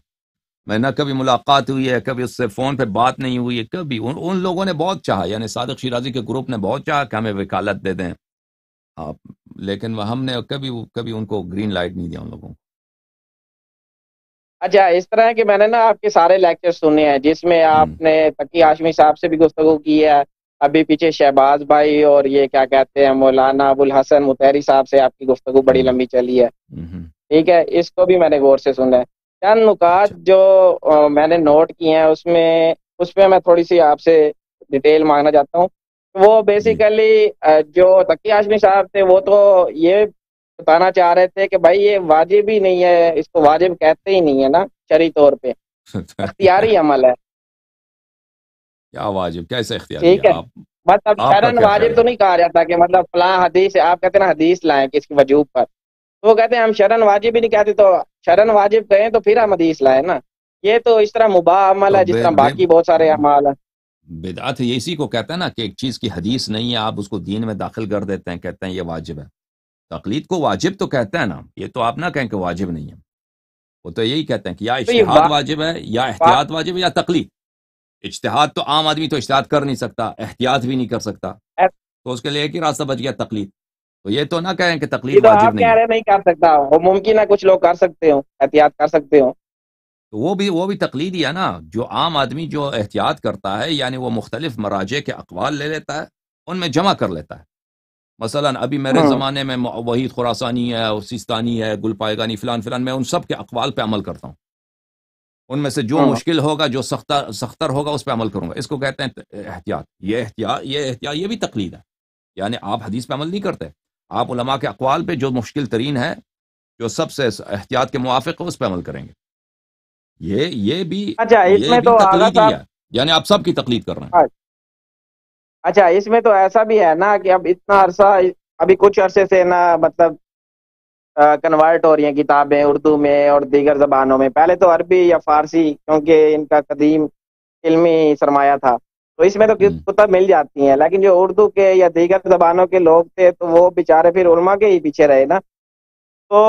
میں نہ کبھی ملاقات ہوئی ہے کبھی اس سے فون پہ بات نہیں ہوئی ہے کبھی ان لوگوں نے بہت چاہا یعنی صادق شیرازی کے گروپ نے بہت چاہا کہ ہمیں وکالت دے دیں آپ لیکن ہم نے کبھی کبھی ان کو گرین لائٹ نہیں دیا ان لوگوں اچھا اس طرح ہے کہ میں نے نا آپ کے سارے لیکچر سنے ہیں جس میں آپ نے صاحب سے بھی گفتگو کی ہے ابھی پیچھے شہباز بھائی اور یہ کیا کہتے ہیں مولانا ابوالحسن متحری صاحب سے آپ کی گفتگو بڑی لمبی چلی ہے ٹھیک ہے اس کو بھی میں نے غور سے سنا ہے چند نکات اچھا۔ جو میں نے نوٹ کیے ہیں اس میں اس پہ میں تھوڑی سی آپ سے ڈیٹیل مانگنا چاہتا ہوں وہ بیسیکلی جو تقی ہاشمی صاحب تھے وہ تو یہ بتانا چاہ رہے تھے کہ بھائی یہ واجب ہی نہیں ہے اس کو واجب کہتے ہی نہیں ہے نا شرعی طور پہ اختیاری عمل ہے کیا واجب کیسے اختیار مطلب شرن واجب تو نہیں کہا جاتا کہ مطلب فلاں حدیث آپ کہتے ہیں حدیث لائیں کس وجوب پر تو وہ کہتے ہیں ہم شرن واجب ہی نہیں کہتے تو شرن واجب کہیں تو پھر ہم حدیث لائیں نا یہ تو اس طرح مباح عمل ہے جس طرح باقی بہت سارے عمال ہیں بدعت یہ اسی کو کہتا ہے نا کہ ایک چیز کی حدیث نہیں ہے آپ اس کو دین میں داخل کر دیتے ہیں کہتے ہیں یہ واجب ہے تقلید کو واجب تو کہتا ہے نا یہ تو آپ نہ کہیں کہ واجب نہیں ہے وہ تو یہی کہتے ہیں کہ یا اشتہاد واجب ہے یا احتیاط واجب ہے یا تقلید اجتہاد تو عام آدمی تو اجتہاد کر نہیں سکتا احتیاط بھی نہیں کر سکتا تو اس کے لیے ایک ہی راستہ بچ گیا تقلید تو یہ تو نہ کہیں کہ تقلید واجب نہیں نہیں کر سکتا وہ ممکن ہے کچھ لوگ کر کر سکتے سکتے ہوں ہوں احتیاط تو وہ بھی وہ بھی تقلید ہی ہے نا جو عام آدمی جو احتیاط کرتا ہے یعنی وہ مختلف مراجع کے اقوال لے لیتا ہے ان میں جمع کر لیتا ہے مثلا ابھی میرے ہاں۔ زمانے میں وہی خوراسانی ہے سیستانی ہے گل پائے گانی فلان فلان میں ان سب کے اقوال پہ عمل کرتا ہوں ان میں سے جو ہاں۔ مشکل ہوگا جو سختر ہوگا اس پہ عمل کروں گا اس کو کہتے ہیں احتیاط یہ احتیاط یہ احتیاط یہ بھی تقلید ہے یعنی آپ حدیث پہ عمل نہیں کرتے آپ علماء کے اقوال پہ جو مشکل ترین ہے جو سب سے احتیاط کے موافق ہو اس پہ عمل کریں گے یہ یہ بھی اچھا یعنی آپ سب کی تقلید کر رہے ہیں ہاں۔ اچھا اس میں تو ایسا بھی ہے نا کہ اب اتنا عرصہ ابھی کچھ عرصے سے نا مطلب کنورٹ ہو رہی ہیں کتابیں اردو میں اور دیگر زبانوں میں پہلے تو عربی یا فارسی کیونکہ ان کا قدیم علمی سرمایہ تھا تو اس میں تو کتب مل جاتی ہیں لیکن جو اردو کے یا دیگر زبانوں کے لوگ تھے تو وہ بیچارے پھر علماء کے ہی پیچھے رہے نا تو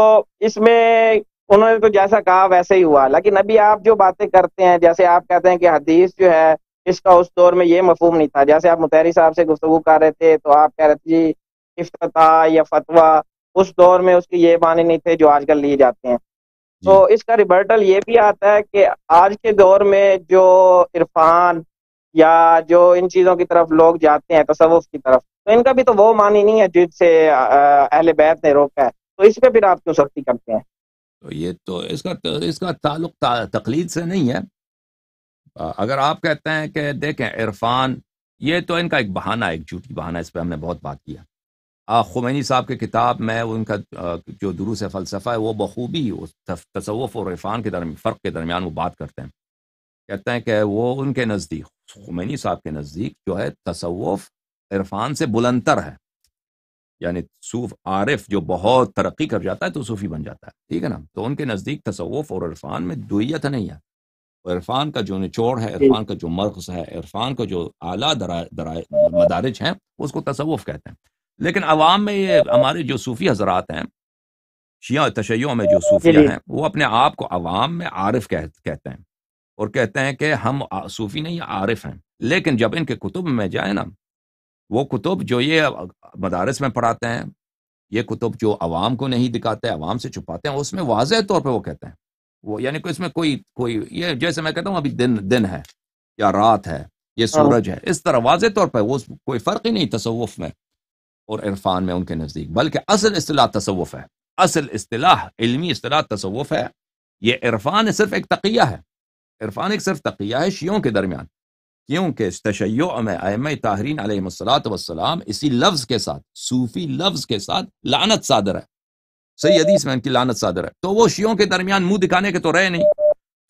اس میں انہوں نے تو جیسا کہا ویسے ہی ہوا لیکن ابھی آپ جو باتیں کرتے ہیں جیسے آپ کہتے ہیں کہ حدیث جو ہے اس کا اس دور میں یہ مفہوم نہیں تھا جیسے آپ متحری صاحب سے گفتگو کر رہے تھے تو آپ کہہ رہے تھے جی افتتاح یا فتویٰ اس دور میں اس کے یہ معنی نہیں تھے جو آج کل لیے جاتے ہیں تو جی۔ اس کا ریبرٹل یہ بھی آتا ہے کہ آج کے دور میں جو عرفان یا جو ان چیزوں کی طرف لوگ جاتے ہیں تصوف کی طرف تو ان کا بھی تو وہ معنی نہیں ہے جس سے اہل بیت نے روکا ہے تو اس پہ پھر آپ کیوں سختی کرتے ہیں تو یہ تو اس کا اس کا تعلق تقلید سے نہیں ہے اگر آپ کہتے ہیں کہ دیکھیں عرفان یہ تو ان کا ایک بہانہ ایک جھوٹی بہانہ اس پہ ہم نے بہت بات کیا خمینی صاحب کے کتاب میں ان کا جو دروس فلسفہ ہے وہ بخوبی تصوف اور عرفان کے درمیان فرق کے درمیان وہ بات کرتے ہیں کہتے ہیں کہ وہ ان کے نزدیک خمینی صاحب کے نزدیک جو ہے تصوف عرفان سے تر ہے یعنی صوف عارف جو بہت ترقی کر جاتا ہے تو صوفی بن جاتا ہے ٹھیک ہے نا تو ان کے نزدیک تصوف اور عرفان میں دویت نہیں ہے عرفان کا جو نچوڑ ہے عرفان کا جو مرکز ہے عرفان کا جو اعلیٰ مدارج ہیں اس کو تصوف کہتے ہیں لیکن عوام میں یہ ہمارے جو صوفی حضرات ہیں شیعہ تشیعوں میں جو صوفی جی۔ ہیں وہ اپنے آپ کو عوام میں عارف کہتے ہیں اور کہتے ہیں کہ ہم صوفی نہیں عارف ہیں لیکن جب ان کے کتب میں جائیں نا وہ کتب جو یہ مدارس میں پڑھاتے ہیں یہ کتب جو عوام کو نہیں دکھاتے عوام سے چھپاتے ہیں اس میں واضح طور پہ وہ کہتے ہیں وہ یعنی کہ اس میں کوئی کوئی یہ جیسے میں کہتا ہوں ابھی دن دن ہے یا رات ہے یہ ہاں۔ سورج ہے اس طرح واضح طور پہ وہ کوئی فرق ہی نہیں تصوف میں اور عرفان میں ان کے نزدیک بلکہ اصل اصطلاح تصوف ہے اصل اصطلاح علمی اصطلاح تصوف ہے یہ عرفان صرف ایک تقیہ ہے عرفان ایک صرف تقیہ ہے شیوں کے درمیان کیونکہ تشیع میں ائمہ تاہرین علیہ الصلاۃ والسلام اسی لفظ کے ساتھ صوفی لفظ کے ساتھ لعنت صادر ہے صحیح حدیث میں ان کی لعنت صادر ہے تو وہ شیعوں کے درمیان منہ دکھانے کے تو رہے نہیں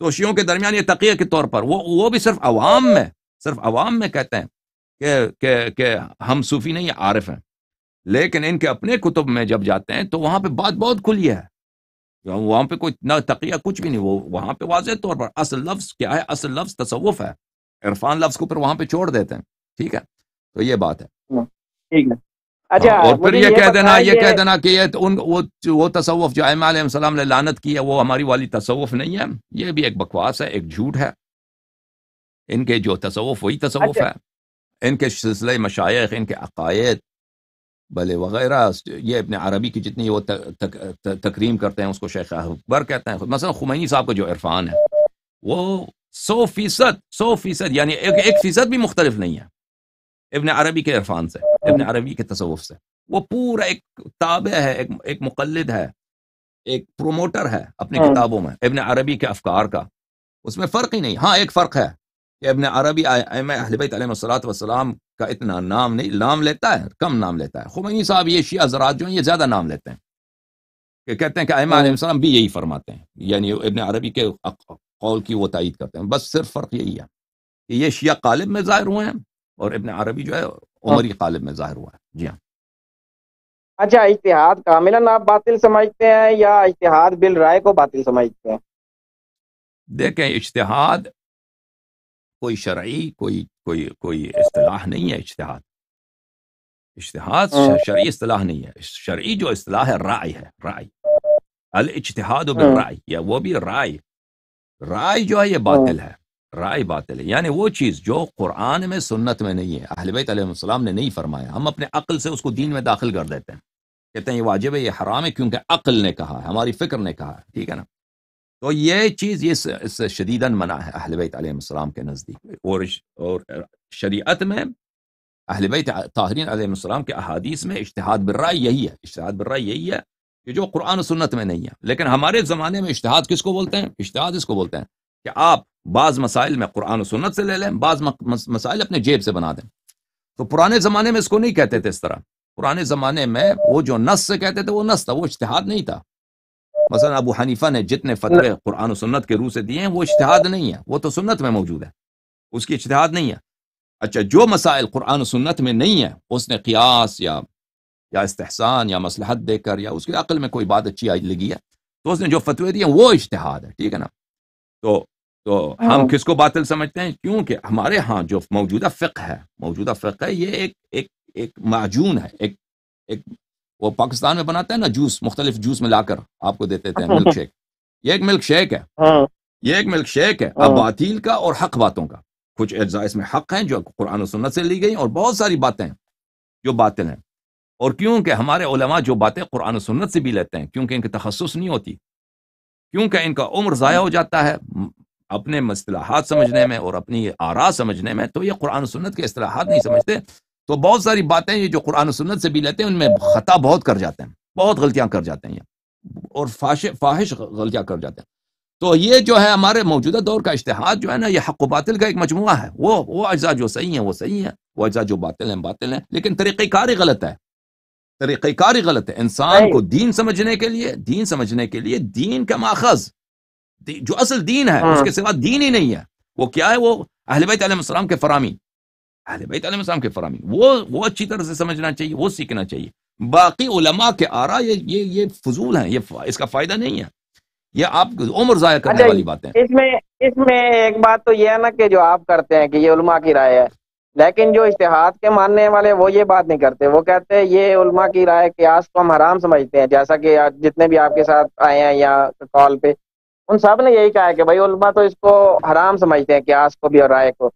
تو شیوں کے درمیان یہ تقیہ کے طور پر وہ وہ بھی صرف عوام میں صرف عوام میں کہتے ہیں کہ کہ, کہ ہم صوفی نہیں عارف ہیں لیکن ان کے اپنے کتب میں جب جاتے ہیں تو وہاں پہ بات بہت کھلی ہے یعنی وہاں پہ کوئی نہ تقیہ کچھ بھی نہیں وہ وہاں پہ واضح طور پر اصل لفظ کیا ہے اصل لفظ تصوف ہے عرفان لفظ کو اوپر وہاں پہ چھوڑ دیتے ہیں ٹھیک ہے تو یہ بات ہے ہاں، ٹھیک ہے اچھا، ہاں، اور پھر یہ کہہ دینا یہ کہہ دینا کہ یہ وہ تصوف جو ایم علیہ السلام نے لانت کی ہے وہ ہماری والی تصوف نہیں ہے یہ بھی ایک بکواس ہے ایک جھوٹ ہے ان کے جو تصوف وہی تصوف اچھا۔ ہے ان کے سلسلے مشائق ان کے عقائد بھلے وغیرہ یہ ابن عربی کی جتنی وہ تکریم کرتے ہیں اس کو شیخ اکبر کہتے ہیں مثلا خمینی صاحب کا جو عرفان ہے وہ سو فیصد سو فیصد یعنی ایک ایک فیصد بھی مختلف نہیں ہے ابن عربی کے عرفان سے ابن عربی کے تصوف سے وہ پورا ایک تابع ہے ایک ایک مقلد ہے ایک پروموٹر ہے اپنی ہاں۔ کتابوں میں ابن عربی کے افکار کا اس میں فرق ہی نہیں ہاں ایک فرق ہے کہ ابن عربی اہل بیت علیہ السلام والسلام کا اتنا نام نہیں نام لیتا ہے کم نام لیتا ہے خمینی صاحب یہ شیعہ زراعت جو ہیں یہ زیادہ نام لیتے ہیں کہ کہتے ہیں کہ علیہ ہاں۔ السلام بھی یہی فرماتے ہیں یعنی ابن عربی کے قول کی وہ تائید کرتے ہیں بس صرف فرق یہی ہے کہ یہ شیعہ قالب میں ظاہر ہوئے ہیں اور ابن عربی جو ہے عمری قالب میں ظاہر ہوا ہے جی ہاں اچھا اجتہاد کاملاً آپ باطل سمجھتے ہیں یا اجتہاد بل رائے کو باطل سمجھتے ہیں دیکھیں اشتہاد کوئی شرعی کوئی کوئی کوئی اصطلاح نہیں ہے اشتہاد اشتہاد ہاں۔ شرعی اصطلاح نہیں ہے شرعی جو اصطلاح ہے رائے ہے رائے الاجتہاد ہاں۔ بالرائے یا وہ بھی رائے رائے جو ہے یہ ہاں۔ باطل ہے رائے باطل ہے یعنی وہ چیز جو قرآن میں سنت میں نہیں ہے اہل بیت علیہ السلام نے نہیں فرمایا ہم اپنے عقل سے اس کو دین میں داخل کر دیتے ہیں کہتے ہیں یہ واجب ہے یہ حرام ہے کیونکہ عقل نے کہا ہے ہماری فکر نے کہا ہے ٹھیک ہے نا تو یہ چیز یہ اس شدید منع ہے اہل بیت علیہ السلام کے نزدیک اور اور شریعت میں اہل بیت طاہرین علیہ السلام کے احادیث میں اشتہاد برائے یہی ہے اشتہاد برائے یہی ہے کہ جو قرآن و سنت میں نہیں ہے لیکن ہمارے زمانے میں اشتہاد کس کو بولتے ہیں اشتہاد اس کو بولتے ہیں کہ آپ بعض مسائل میں قرآن و سنت سے لے لیں بعض مسائل اپنے جیب سے بنا دیں تو پرانے زمانے میں اس کو نہیں کہتے تھے اس طرح پرانے زمانے میں وہ جو نس سے کہتے تھے وہ نس تھا وہ اشتہاد نہیں تھا مثلا ابو حنیفہ نے جتنے فتوے قرآن و سنت کے روح سے دیے ہیں وہ اشتہاد نہیں ہے وہ تو سنت میں موجود ہے اس کی اشتہاد نہیں ہے اچھا جو مسائل قرآن و سنت میں نہیں ہے اس نے قیاس یا یا استحسان یا مسلحت دے کر یا اس کی عقل میں کوئی بات اچھی آج لگی ہے تو اس نے جو فتوے دیے ہیں وہ اشتہاد ہے ٹھیک ہے نا تو تو ہم ہاں۔ کس کو باطل سمجھتے ہیں کیونکہ ہمارے ہاں جو موجودہ فقہ ہے موجودہ فقہ ہے یہ ایک ایک ایک معجون ہے ایک ایک وہ پاکستان میں بناتے ہیں نا جوس مختلف جوس میں لا کر آپ کو دیتے ہیں ایک ملک شیک ہے یہ ایک ملک شیک ہے ہاں۔ ہاں۔ باتیل کا اور حق باتوں کا کچھ اجزاء اس میں حق ہیں جو قرآن و سنت سے لی گئی اور بہت ساری باتیں جو باطل ہیں اور کیونکہ ہمارے علماء جو باتیں قرآن و سنت سے بھی لیتے ہیں کیونکہ ان کی تخصص نہیں ہوتی کیونکہ ان کا عمر ضائع ہو جاتا ہے اپنے مصطلحات سمجھنے میں اور اپنی آرا سمجھنے میں تو یہ قرآن و سنت کے اصطلاحات نہیں سمجھتے تو بہت ساری باتیں یہ جو قرآن و سنت سے بھی لیتے ہیں ان میں خطا بہت کر جاتے ہیں بہت غلطیاں کر جاتے ہیں اور فاحش غلطیاں کر جاتے ہیں تو یہ جو ہے ہمارے موجودہ دور کا اشتہاد جو ہے نا یہ حق و باطل کا ایک مجموعہ ہے وہ وہ اجزاء جو صحیح ہیں وہ صحیح ہیں وہ اجزاء جو باطل ہیں باطل ہیں لیکن طریقہ کار غلط ہے طریقہ کار غلط ہے انسان کو دین سمجھنے کے لیے دین سمجھنے کے لیے دین کا ماخذ جو اصل دین ہے اس ہاں۔ کے سوا دین ہی نہیں ہے وہ کیا ہے وہ اہل بیت علیہ السلام کے فراہمی اہل بیت علیہ السلام کے فرامین وہ وہ اچھی طرح سے سمجھنا چاہیے وہ سیکھنا چاہیے باقی علماء کے آرا یہ یہ یہ فضول ہیں یہ اس کا فائدہ نہیں ہے یہ آپ عمر ضائع کرنے اچھا، والی باتیں اس میں اس میں ایک بات تو یہ ہے نا کہ جو آپ کرتے ہیں کہ یہ علماء کی رائے ہے لیکن جو اشتہاد کے ماننے والے وہ یہ بات نہیں کرتے وہ کہتے ہیں یہ علماء کی رائے کے آس کو ہم حرام سمجھتے ہیں جیسا کہ جتنے بھی آپ کے ساتھ آئے ہیں یا کال پہ ان سب نے یہی کہا ہے کہ بھائی علماء تو اس کو حرام سمجھتے ہیں قیاس کو بھی اور رائے کو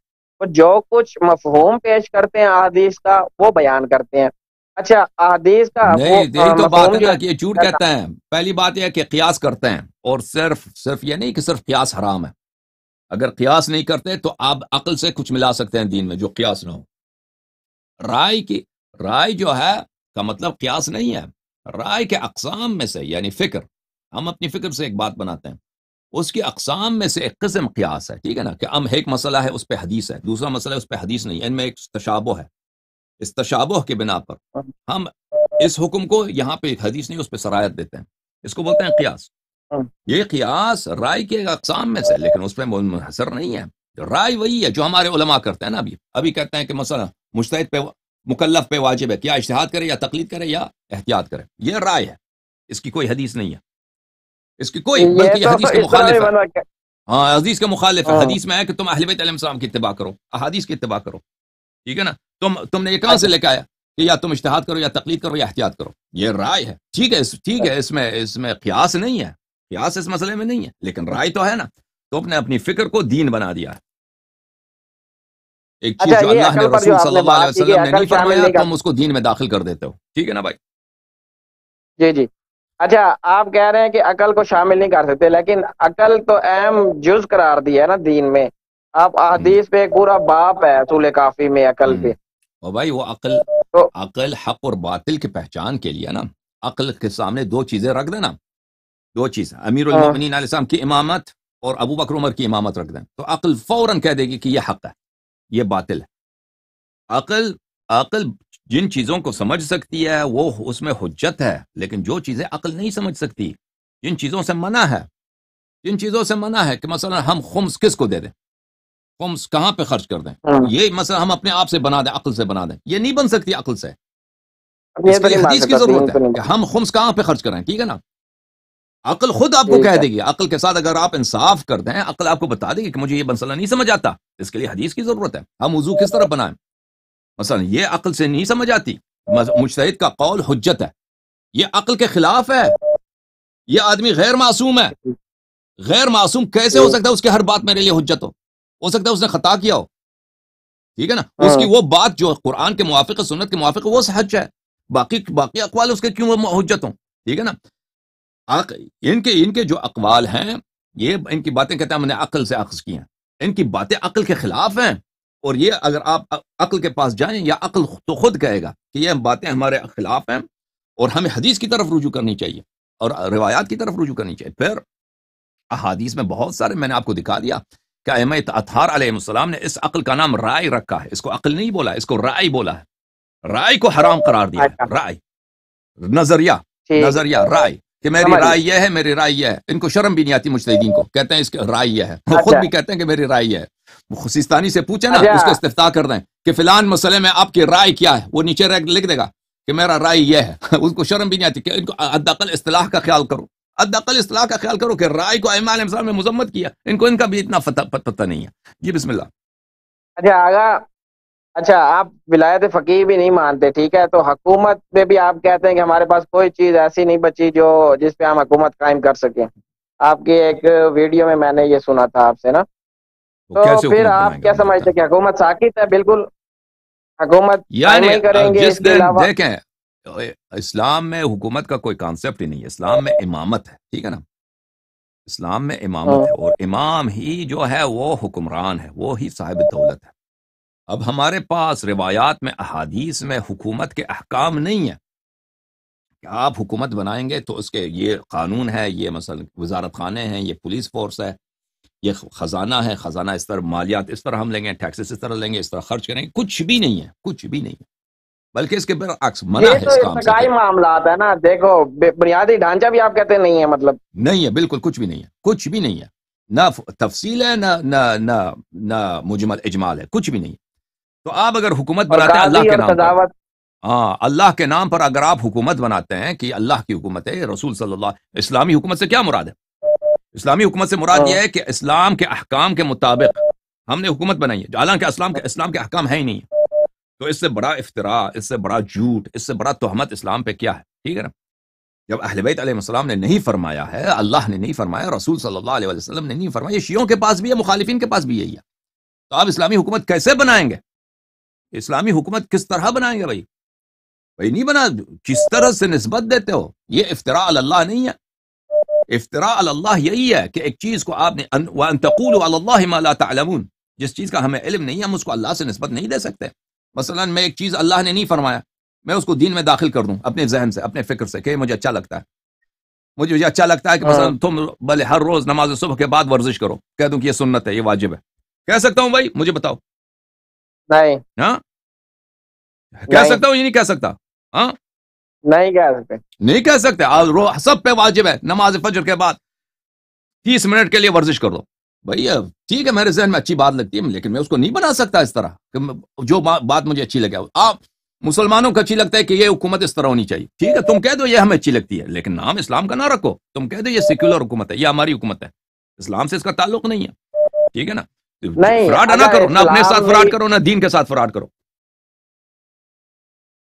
جو کچھ مفہوم پیش کرتے ہیں احادیث کا وہ بیان کرتے ہیں اچھا احادیث کا نہیں دیکھ تو بات ہے کہ یہ جھوٹ کہتا ہے پہلی بات یہ ہے کہ قیاس کرتے ہیں اور صرف صرف یہ نہیں کہ صرف قیاس حرام ہے اگر قیاس نہیں کرتے تو آپ عقل سے کچھ ملا سکتے ہیں دین میں جو قیاس نہ ہو رائے کی رائے جو ہے کا مطلب قیاس نہیں ہے رائے کے اقسام میں سے یعنی فکر ہم اپنی فکر سے ایک بات بناتے ہیں اس کی اقسام میں سے ایک قسم قیاس ہے ٹھیک ہے نا کہ ام ایک مسئلہ ہے اس پہ حدیث ہے دوسرا مسئلہ ہے اس پہ حدیث نہیں ان میں ایک تشابہ ہے اس تشابہ کے بنا پر ہم اس حکم کو یہاں پہ ایک حدیث نہیں اس پہ سرایت دیتے ہیں اس کو بولتے ہیں قیاس ہاں۔ یہ قیاس رائے کے اقسام میں سے لیکن اس پہ منحصر نہیں ہے رائے وہی ہے جو ہمارے علماء کرتے ہیں نا ابھی ابھی کہتے ہیں کہ مسئلہ مشتد پہ مکلف پہ واجب ہے کیا اشتہاد کرے یا تقلید کرے یا احتیاط کرے یہ رائے ہے اس کی کوئی حدیث نہیں ہے اس کی کوئی بلکہ یہ ہاں، حدیث کے مخالف ہے ہاں حدیث کے مخالف ہے حدیث میں ہے کہ تم اہل بیت علیہ السلام کی اتباع کرو احادیث کی اتباع کرو ٹھیک ہے نا تم تم نے یہ کہاں سے لے کے آیا کہ یا تم اشتہاد کرو یا تقلید کرو یا احتیاط کرو یہ رائے ہے ٹھیک ہے ٹھیک ہے اس میں اس میں قیاس نہیں ہے قیاس اس مسئلے میں نہیں ہے لیکن رائے تو ہے نا تم نے اپنی فکر کو دین بنا دیا ہے ایک چیز اچھا، جو اللہ نے رسول صلی اللہ علیہ وسلم نے نہیں فرمایا تم اس کو دین میں داخل کر دیتے ہو ٹھیک ہے نا بھائی جی جی اچھا آپ کہہ رہے ہیں کہ عقل کو شامل نہیں کر سکتے لیکن عقل تو اہم جز قرار دیا ہے نا دین میں آپ احادیث پہ پورا باپ ہے اصول کافی میں عقل پہ اور بھائی وہ عقل عقل حق اور باطل کی پہچان کے لیے نا عقل کے سامنے دو چیزیں رکھ دیں نا دو چیز امیر ہاں۔ المومنین علیہ السلام کی امامت اور ابو بکر عمر کی امامت رکھ دیں تو عقل فوراً کہہ دے گی کہ یہ حق ہے یہ باطل ہے عقل عقل جن چیزوں کو سمجھ سکتی ہے وہ اس میں حجت ہے لیکن جو چیزیں عقل نہیں سمجھ سکتی جن چیزوں سے منع ہے جن چیزوں سے منع ہے کہ مثلا ہم خمس کس کو دے دیں خمس کہاں پہ خرچ کر دیں ہاں۔ یہ مثلا ہم اپنے آپ سے بنا دیں عقل سے بنا دیں یہ نہیں بن سکتی عقل سے اس حدیث کی ضرورت ہے کہ ہم خمس کہاں پہ خرچ کریں ٹھیک ہے نا عقل خود آپ کو کہہ دے گی عقل کے ساتھ اگر آپ انصاف کر دیں عقل آپ کو بتا دے گی کہ مجھے یہ مسئلہ نہیں سمجھ آتا اس کے لیے حدیث کی ضرورت ہے ہم وضو کس طرح بنائیں مثلا یہ عقل سے نہیں سمجھ آتی مشتحد کا قول حجت ہے یہ عقل کے خلاف ہے یہ آدمی غیر معصوم ہے غیر معصوم کیسے ہو سکتا ہے اس کے ہر بات میرے لیے حجت ہو ہو سکتا ہے اس نے خطا کیا ہو ٹھیک ہے نا ہاں۔ اس کی وہ بات جو قرآن کے موافق سنت کے موافق وہ سچ ہے باقی باقی اقوال اس کے کیوں حجت ہوں ٹھیک ہے نا ان کے ان کے جو اقوال ہیں یہ ان کی باتیں کہتے ہیں ہم نے عقل سے اخذ کی ہیں ان کی باتیں عقل کے خلاف ہیں اور یہ اگر آپ عقل کے پاس جائیں یا عقل تو خود کہے گا کہ یہ باتیں ہمارے خلاف ہیں اور ہمیں حدیث کی طرف رجوع کرنی چاہیے اور روایات کی طرف رجوع کرنی چاہیے پھر احادیث میں بہت سارے میں نے آپ کو دکھا دیا کہ احمد اطہار علیہ السلام نے اس عقل کا نام رائے رکھا ہے اس کو عقل نہیں بولا اس کو رائے بولا ہے رائے کو حرام قرار دیا اچھا۔ رائے نظریہ جی۔ نظریہ رائے کہ میری رائے یہ ہے میری رائے یہ ہے ان کو شرم بھی نہیں آتی مشتین کو کہتے ہیں اس رائے یہ ہے خود اچھا۔ بھی کہتے ہیں کہ میری رائے یہ ہے خصیستانی سے پوچھیں نا اچھا۔ اس کا استفتا کر دیں کہ فلان مسئلے میں آپ کی رائے کیا ہے وہ نیچے لکھ دے گا کہ میرا رائے یہ ہے اس کو شرم بھی نہیں آتی کہ ان کو عدقل اصطلاح کا خیال کرو عدقل اصطلاح کا خیال کرو کہ رائے کو احمد علیہ السلام نے مذمت کیا ان کو ان کا بھی اتنا پتہ نہیں ہے جی بسم اللہ اچھا آگا اچھا آپ ولایت فقیر بھی نہیں مانتے ٹھیک ہے تو حکومت میں بھی آپ کہتے ہیں کہ ہمارے پاس کوئی چیز ایسی نہیں بچی جو جس پہ ہم حکومت قائم کر سکیں آپ کی ایک ویڈیو میں میں نے یہ سنا تھا آپ سے نا حکومت حکومت دیکھیں اسلام میں حکومت کا کوئی کانسیپٹ ہی نہیں ہے اسلام میں امامت ہے ٹھیک ہے نا اسلام میں امامت ہے ہاں۔ اور امام ہی جو ہے وہ حکمران ہے وہ ہی صاحب دولت ہے اب ہمارے پاس روایات میں احادیث میں حکومت کے احکام نہیں ہے آپ حکومت بنائیں گے تو اس کے یہ قانون ہے یہ مثلا وزارت خانے ہیں یہ پولیس فورس ہے یہ خزانہ ہے خزانہ اس طرح مالیات اس طرح ہم لیں گے ٹیکسز اس طرح لیں گے اس طرح خرچ کریں گے کچھ بھی نہیں ہے کچھ بھی نہیں ہے بلکہ اس کے برعکس منع ہے اس کام سے معاملات ہے نا دیکھو بنیادی ڈھانچہ بھی آپ کہتے نہیں ہے مطلب نہیں ہے بالکل کچھ بھی نہیں ہے کچھ بھی نہیں ہے نہ تفصیل ہے نہ نہ نہ نہ مجمل اجمال ہے کچھ بھی نہیں ہے تو آپ اگر حکومت بناتے ہیں اللہ کے نام ہاں اللہ کے نام پر اگر آپ حکومت بناتے ہیں کہ اللہ کی حکومت ہے رسول صلی اللہ اسلامی حکومت سے کیا مراد ہے اسلامی حکومت سے مراد ہاں۔ یہ ہے کہ اسلام کے احکام کے مطابق ہم نے حکومت بنائی ہے حالانکہ اسلام کے اسلام کے احکام ہے ہی نہیں تو اس سے بڑا افطرا اس سے بڑا جھوٹ اس سے بڑا تہمت اسلام پہ کیا ہے ٹھیک ہے نا جب اہل بیت علیہ السلام نے نہیں فرمایا ہے اللہ نے نہیں فرمایا رسول صلی اللہ علیہ وسلم نے نہیں فرمایا یہ شیوں کے پاس بھی ہے مخالفین کے پاس بھی یہی ہے تو آپ اسلامی حکومت کیسے بنائیں گے اسلامی حکومت کس طرح بنائیں گے بھائی بھائی نہیں بنا کس طرح سے نسبت دیتے ہو یہ افطرا اللہ نہیں ہے افطراء اللہ یہی ہے کہ ایک چیز کو آپ نے انتقول اللہ ما لا تعلمون جس چیز کا ہمیں علم نہیں ہم اس کو اللہ سے نسبت نہیں دے سکتے مثلا میں ایک چیز اللہ نے نہیں فرمایا میں اس کو دین میں داخل کر دوں اپنے ذہن سے اپنے فکر سے کہ مجھے اچھا لگتا ہے مجھے, مجھے اچھا لگتا ہے کہ ہاں۔ مثلا تم بھلے ہر روز نماز صبح کے بعد ورزش کرو کہہ دوں کہ یہ سنت ہے یہ واجب ہے کہہ سکتا ہوں بھائی مجھے بتاؤ نہیں ہاں کہہ سکتا ہوں یہ نہیں کہہ سکتا ہاں نہیں کہہ سکتے نہیں کہہ سکتے سب پہ واجب ہے نماز فجر کے بعد تیس منٹ کے لیے ورزش کر دو بھائی ٹھیک ہے میرے ذہن میں اچھی بات لگتی ہے لیکن میں اس کو نہیں بنا سکتا اس طرح کہ جو بات مجھے اچھی لگے آپ مسلمانوں کو اچھی لگتا ہے کہ یہ حکومت اس طرح ہونی چاہیے ٹھیک ہے تم کہہ دو یہ ہمیں اچھی لگتی ہے لیکن نام اسلام کا نہ رکھو تم کہہ دو یہ سیکولر حکومت ہے یہ ہماری حکومت ہے اسلام سے اس کا تعلق نہیں ہے ٹھیک ہے نا فراڈ نہ کرو نہ اپنے ساتھ فراڈ کرو نہ دین کے ساتھ فراڈ کرو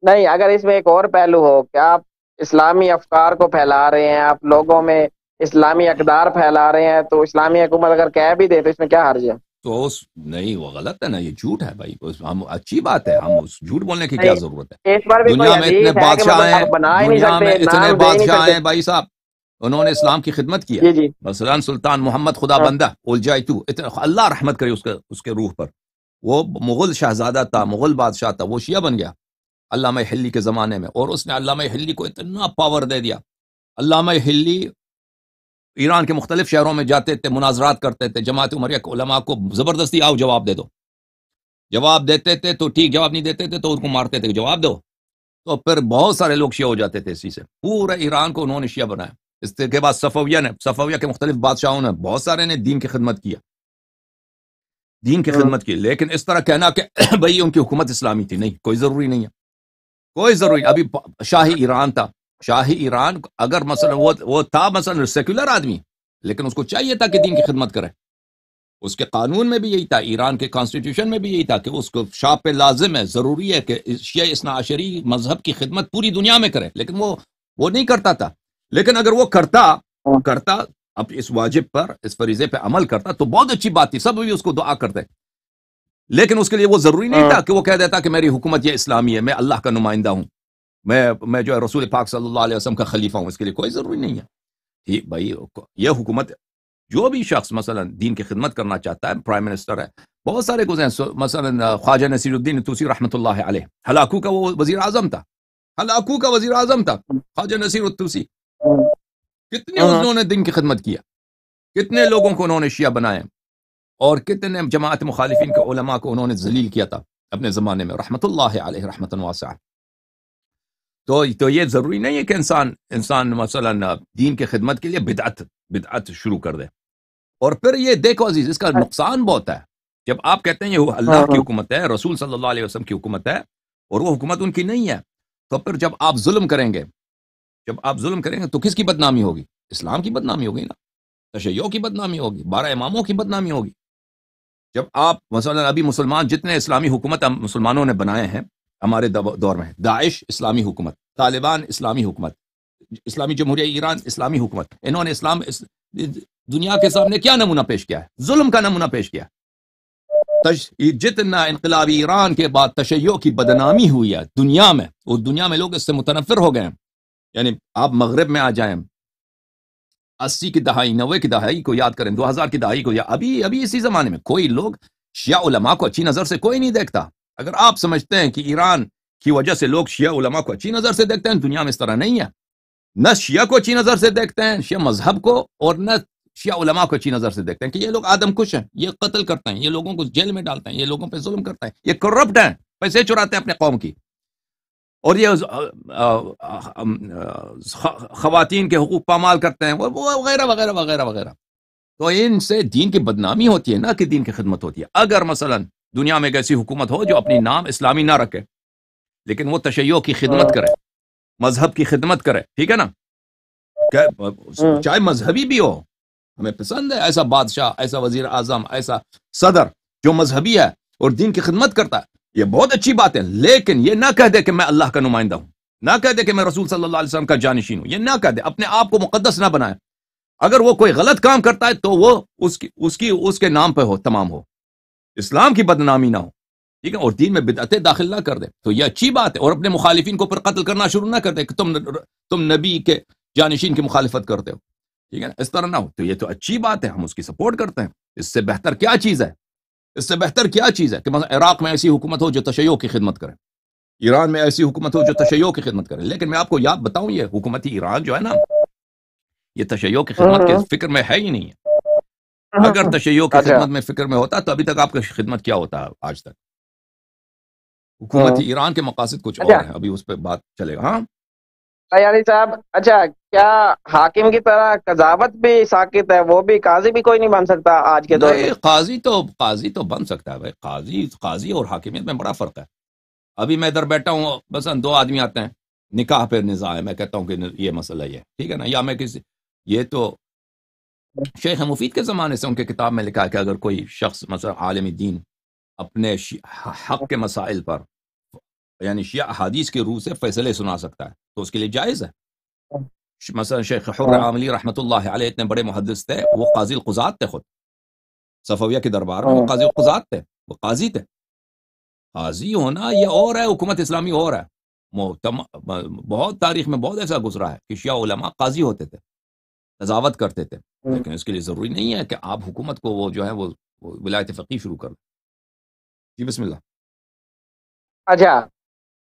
نہیں اگر اس میں ایک اور پہلو ہو کہ آپ اسلامی افکار کو پھیلا رہے ہیں آپ لوگوں میں اسلامی اقدار پھیلا رہے ہیں تو اسلامی حکومت اگر کہہ بھی دے تو اس میں کیا حرج ہے تو نہیں وہ غلط ہے نا یہ جھوٹ ہے بھائی ہم اچھی بات ہے ہم اس جھوٹ بولنے کی کیا ضرورت ہے دنیا مطلب دنیا میں میں اتنے اتنے بادشاہ بادشاہ ہیں ہیں بھائی صاحب انہوں نے اسلام کی خدمت کی جی، جی۔ سلطان محمد خدا ہاں۔ بندہ اللہ رحمت کرے اس کے روح پر وہ مغل شہزادہ تھا مغل بادشاہ تھا وہ شیعہ بن گیا علامہ ہلی کے زمانے میں اور اس نے علامہ ہلی کو اتنا پاور دے دیا علامہ ہلی ایران کے مختلف شہروں میں جاتے تھے مناظرات کرتے تھے جماعت کے علماء کو زبردستی آؤ جواب دے دو جواب دیتے تھے تو ٹھیک جواب نہیں دیتے تھے تو ان کو مارتے تھے جواب دو تو پھر بہت سارے لوگ شیعہ ہو جاتے تھے اسی سے پورے ایران کو انہوں نے شیعہ بنایا اس کے بعد صفویہ نے صفویہ کے مختلف بادشاہوں نے بہت سارے نے دین کی خدمت کیا دین کی ہاں۔ خدمت کی لیکن اس طرح کہنا کہ بھائی ان کی حکومت اسلامی تھی نہیں کوئی ضروری نہیں ہے کوئی ضروری ابھی شاہی ایران تھا شاہی ایران اگر مثلا وہ تھا مثلا سیکولر آدمی لیکن اس کو چاہیے تھا کہ دین کی خدمت کرے اس کے قانون میں بھی یہی تھا ایران کے کانسٹیٹیوشن میں بھی یہی تھا کہ اس کو شاہ پہ لازم ہے ضروری ہے کہ اس ناشری مذہب کی خدمت پوری دنیا میں کرے لیکن وہ وہ نہیں کرتا تھا لیکن اگر وہ کرتا کرتا اب اس واجب پر اس فریضے پہ عمل کرتا تو بہت اچھی بات تھی سب بھی اس کو دعا کرتے لیکن اس کے لیے وہ ضروری نہیں ہاں۔ تھا کہ وہ کہہ دیتا کہ میری حکومت یہ اسلامی ہے میں اللہ کا نمائندہ ہوں میں میں جو ہے رسول پاک صلی اللہ علیہ وسلم کا خلیفہ ہوں اس کے لیے کوئی ضروری نہیں ہے ٹھیک بھائی یہ حکومت جو بھی شخص مثلا دین کی خدمت کرنا چاہتا ہے پرائم منسٹر ہے بہت سارے ہیں مثلا خواجہ نصیر الدین توسی رحمۃ اللہ علیہ ہلاکو کا وہ وزیر اعظم تھا ہلاکو کا وزیر اعظم تھا خواجہ نصیر التوسی ہاں۔ کتنے ہاں۔ انہوں نے دین کی خدمت کیا کتنے لوگوں کو انہوں نے شیعہ بنائے اور کتنے جماعت مخالفین کے علماء کو انہوں نے ذلیل کیا تھا اپنے زمانے میں رحمۃ اللہ علیہ رحمۃ تو تو یہ ضروری نہیں ہے کہ انسان انسان مثلا دین کے خدمت کے لیے بدعت بدعت شروع کر دے اور پھر یہ دیکھو عزیز اس کا نقصان بہت ہے جب آپ کہتے ہیں یہ اللہ کی ہاں۔ حکومت ہے رسول صلی اللہ علیہ وسلم کی حکومت ہے اور وہ حکومت ان کی نہیں ہے تو پھر جب آپ ظلم کریں گے جب آپ ظلم کریں گے تو کس کی بدنامی ہوگی اسلام کی بدنامی ہوگی نا تشیعوں کی بدنامی ہوگی بارہ اماموں کی بدنامی ہوگی جب آپ مثلاً ابھی مسلمان جتنے اسلامی حکومت مسلمانوں نے بنائے ہیں ہمارے دور میں داعش اسلامی حکومت طالبان اسلامی حکومت اسلامی جمہوریہ ایران اسلامی حکومت انہوں نے اسلام اس دنیا کے سامنے کیا نمونہ پیش کیا ہے ظلم کا نمونہ پیش کیا تش... جتنا انقلابی ایران کے بعد تشیعوں کی بدنامی ہوئی ہے دنیا میں اور دنیا میں لوگ اس سے متنفر ہو گئے ہیں یعنی آپ مغرب میں آ جائیں اسی کی دہائی نوے کی دہائی کو یاد کریں دو ہزار کی دہائی کو یا ابھی ابھی اسی زمانے میں کوئی لوگ شیعہ علماء کو اچھی نظر سے کوئی نہیں دیکھتا اگر آپ سمجھتے ہیں کہ ایران کی وجہ سے لوگ شیعہ علماء کو اچھی نظر سے دیکھتے ہیں دنیا میں اس طرح نہیں ہے نہ شیعہ کو اچھی نظر سے دیکھتے ہیں شیعہ مذہب کو اور نہ شیعہ علماء کو اچھی نظر سے دیکھتے ہیں کہ یہ لوگ آدم کش ہیں یہ قتل کرتے ہیں یہ لوگوں کو جیل میں ڈالتے ہیں یہ لوگوں پہ ظلم کرتے ہیں یہ کرپٹ ہیں پیسے چراتے ہیں اپنے قوم کی اور یہ خواتین کے حقوق پامال کرتے ہیں وغیرہ وغیرہ وغیرہ وغیرہ تو ان سے دین کی بدنامی ہوتی ہے نہ کہ دین کی خدمت ہوتی ہے اگر مثلا دنیا میں ایک ایسی حکومت ہو جو اپنی نام اسلامی نہ رکھے لیکن وہ تشیع کی خدمت ہاں۔ کرے مذہب کی خدمت کرے ٹھیک ہے نا ہاں۔ چاہے مذہبی بھی ہو ہمیں پسند ہے ایسا بادشاہ ایسا وزیر اعظم ایسا صدر جو مذہبی ہے اور دین کی خدمت کرتا ہے یہ بہت اچھی بات ہے لیکن یہ نہ کہہ دے کہ میں اللہ کا نمائندہ ہوں نہ کہہ دے کہ میں رسول صلی اللہ علیہ وسلم کا جانشین ہوں یہ نہ کہہ دے اپنے آپ کو مقدس نہ بنائے اگر وہ کوئی غلط کام کرتا ہے تو وہ اس کی کی اس اس کے نام پہ ہو تمام ہو اسلام کی بدنامی نہ ہو ٹھیک ہے اور دین میں بدعتیں داخل نہ کر دے تو یہ اچھی بات ہے اور اپنے مخالفین کو پر قتل کرنا شروع نہ کر دے کہ تم تم نبی کے جانشین کی مخالفت کرتے ہو ٹھیک ہے نا اس طرح نہ ہو تو یہ تو اچھی بات ہے ہم اس کی سپورٹ کرتے ہیں اس سے بہتر کیا چیز ہے اس سے بہتر کیا چیز ہے کہ عراق میں ایسی حکومت ہو جو تشیع کی خدمت کرے ایران میں ایسی حکومت ہو جو تشیع کی خدمت کرے لیکن میں آپ کو یاد بتاؤں یہ حکومتی ایران جو ہے نا یہ تشیع کی خدمت کے ہاں۔ فکر میں ہے ہی نہیں ہے ہاں۔ اگر تشیع کی اچھا۔ خدمت میں فکر میں ہوتا تو ابھی تک آپ کی خدمت کیا ہوتا ہے آج تک حکومت ہاں۔ ایران کے مقاصد کچھ اچھا۔ اور ہیں ابھی اس پہ بات چلے گا ہاں یعنی صاحب اچھا کیا حاکم کی طرح قضاوت بھی ساکت ہے وہ بھی قاضی بھی کوئی نہیں بن سکتا آج کے دور میں قاضی تو قاضی تو بن سکتا ہے بھائی قاضی قاضی اور حاکمیت میں بڑا فرق ہے ابھی میں ادھر بیٹھا ہوں مثلا دو آدمی آتے ہیں نکاح پہ نظام ہے میں کہتا ہوں کہ یہ مسئلہ یہ ٹھیک ہے نا یا میں کسی یہ تو شیخ مفید کے زمانے سے ان کے کتاب میں لکھا ہے کہ اگر کوئی شخص مثلا عالم دین اپنے حق کے مسائل پر یعنی شیعہ احادیث کے روح سے فیصلے سنا سکتا ہے تو اس کے لیے جائز ہے مثلا شیخ حر ہاں۔ عاملی رحمۃ اللہ علیہ اتنے بڑے محدث تھے وہ قاضی القزات تھے خود صفویہ کے دربار میں وہ ہاں۔ قاضی القزات تھے وہ قاضی تھے قاضی ہونا یہ اور ہے حکومت اسلامی اور ہے بہت تاریخ میں بہت ایسا گزرا ہے کہ شیعہ علماء قاضی ہوتے تھے قضاوت کرتے تھے ہاں۔ لیکن اس کے لیے ضروری نہیں ہے کہ آپ حکومت کو وہ جو ہے وہ ولایت فقی شروع کر دیں جی بسم اللہ اچھا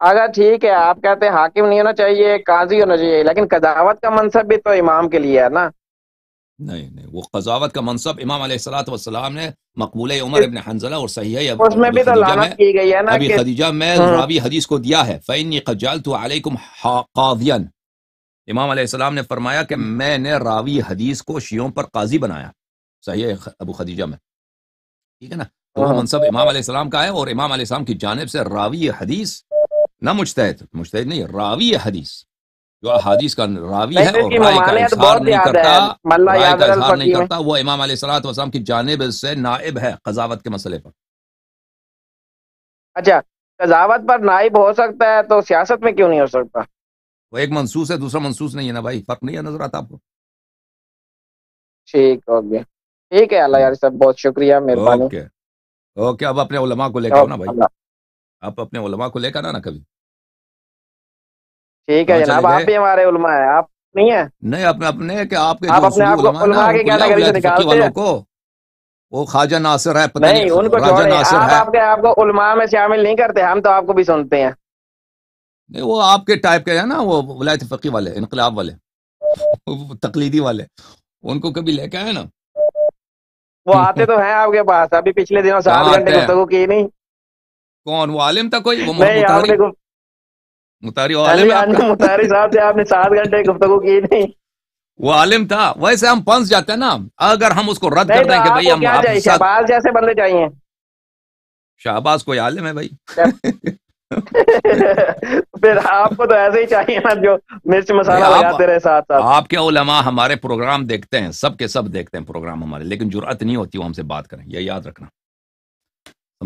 اگر ٹھیک ہے آپ کہتے ہیں حاکم نہیں ہونا چاہیے قاضی ہونا چاہیے لیکن قضاوت کا منصب بھی تو امام کے لیے ہے نا نہیں نہیں وہ قضاوت کا منصب امام علیہ السلاۃ والسلام نے مقبول عمر ابن حنزلہ اور صحیح ہے اس میں بھی تو لعنت کی گئی ہے نا ابھی خدیجہ میں ہاں۔ راوی حدیث کو دیا ہے فینی قجالت علیکم قاضیا امام علیہ السلام نے فرمایا کہ میں نے راوی حدیث کو شیعوں پر قاضی بنایا صحیح ہے ابو خدیجہ میں ٹھیک ہے نا تو ہاں۔ منصب امام علیہ السلام کا ہے اور امام علیہ السلام کی جانب سے راوی حدیث نہ مجتہد مجتہد نہیں راوی ہے حدیث جو احادیث کا راوی ہے اور رائے کا اظہار نہیں کرتا رائے کا اظہار نہیں کرتا وہ امام علیہ السلام کی جانب سے نائب ہے قضاوت کے مسئلے پر اچھا قضاوت پر نائب ہو سکتا ہے تو سیاست میں کیوں نہیں ہو سکتا وہ ایک منصوص ہے دوسرا منصوص نہیں ہے نا بھائی فرق نہیں ہے نظر آتا آپ کو ٹھیک ہو گیا ٹھیک ہے اللہ یار صاحب بہت شکریہ مہربانی اوکے اوکے اب اپنے علماء کو لے کر نا بھائی آپ اپنے علماء کو لے کر نا کبھی ٹھیک ہے ہے جناب آپ آپ آپ بھی بھی ہمارے نہیں نہیں نہیں اپنے وہ وہ خواجہ ناصر میں شامل کرتے ہم تو کو سنتے ہیں کے ٹائپ کے ہیں نا وہ ولایت فقی والے انقلاب والے تقلیدی والے ان کو کبھی لے کے آئے نا وہ آتے تو ہیں آپ کے پاس ابھی پچھلے دنوں کون وہ عالم تھا کوئی متاری عالم متاری صاحب سے آپ نے سات گھنٹے گفتگو کی نہیں وہ عالم تھا ویسے ہم پنس جاتے ہیں نا اگر ہم اس کو رد کر دیں کہ بھائی ہم شہباز جیسے بندے چاہیے شہباز کوئی عالم ہے بھائی پھر آپ کو تو ایسے ہی چاہیے نا جو مرچ مسالہ لگاتے رہے ساتھ ساتھ آپ کے علماء ہمارے پروگرام دیکھتے ہیں سب کے سب دیکھتے ہیں پروگرام ہمارے لیکن جرأت نہیں ہوتی وہ ہم سے بات کریں یہ یاد رکھنا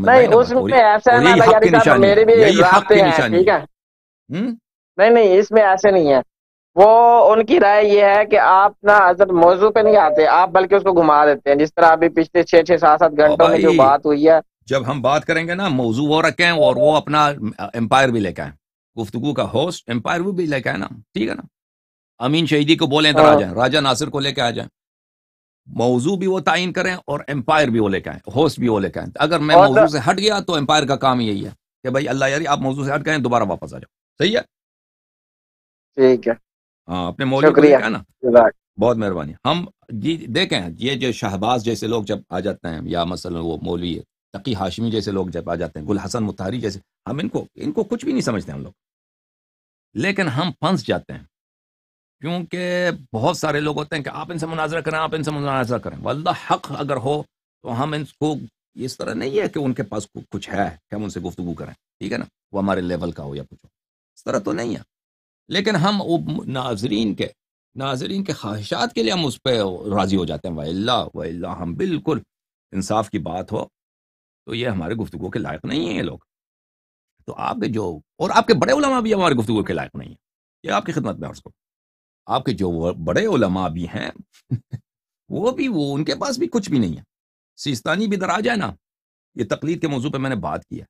نہیں اس میں ایسا ہے میرے بھی رابطے ہیں ٹھیک ہے نہیں نہیں اس میں ایسے نہیں ہے وہ ان کی رائے یہ ہے کہ آپ نا موضوع پہ نہیں آتے آپ بلکہ اس کو گھما دیتے ہیں جس طرح ابھی پچھلے چھ چھ سات سات گھنٹوں میں جو بات ہوئی ہے جب ہم بات کریں گے نا موضوع وہ رکھیں اور وہ اپنا امپائر بھی لے کے آئیں گفتگو کا ہوسٹ امپائر بھی لے کے آئے نا ٹھیک ہے نا امین شہیدی کو بولیں آ ہاں۔ جائیں راجا ناصر کو لے کے آ جائیں موضوع بھی وہ تعین کریں اور امپائر بھی وہ لے کے آئیں ہوسٹ بھی وہ لے کے آئیں اگر میں موضوع سے ہٹ گیا تو امپائر کا کام یہی ہے کہ بھائی اللہ یاری آپ موضوع سے ہٹ گئے دوبارہ واپس آ جاؤ صحیح ہے ٹھیک ہے ہاں اپنے مولوی کو کہنا بہت مہربانی ہم جی دیکھیں یہ جو شہباز جیسے لوگ جب آ جاتے ہیں یا مثلا وہ مولوی ہے تقی ہاشمی جیسے لوگ جب آ جاتے ہیں گل حسن متحری جیسے ہم ان کو ان کو کچھ بھی نہیں سمجھتے ہم لوگ لیکن ہم پھنس جاتے ہیں کیونکہ بہت سارے لوگ ہوتے ہیں کہ آپ ان سے مناظرہ کریں آپ ان سے مناظرہ کریں واللہ حق اگر ہو تو ہم ان کو اس طرح نہیں ہے کہ ان کے پاس کچھ ہے کہ ہم ان سے گفتگو کریں ٹھیک ہے نا وہ ہمارے لیول کا ہو یا کچھ ہو اس طرح تو نہیں ہے لیکن ہم ناظرین کے ناظرین کے خواہشات کے لیے ہم اس پہ راضی ہو جاتے ہیں و اللہ و اللہ ہم بالکل انصاف کی بات ہو تو یہ ہمارے گفتگو کے لائق نہیں ہیں یہ لوگ تو آپ کے جو اور آپ کے بڑے علماء بھی ہمارے گفتگو کے لائق نہیں ہیں یہ آپ کی خدمت میں عرض آپ کے جو بڑے علماء بھی ہیں وہ بھی وہ ان کے پاس بھی کچھ بھی نہیں ہے سیستانی بھی درا جائے نا یہ تقلید کے موضوع پہ میں نے بات کی ہے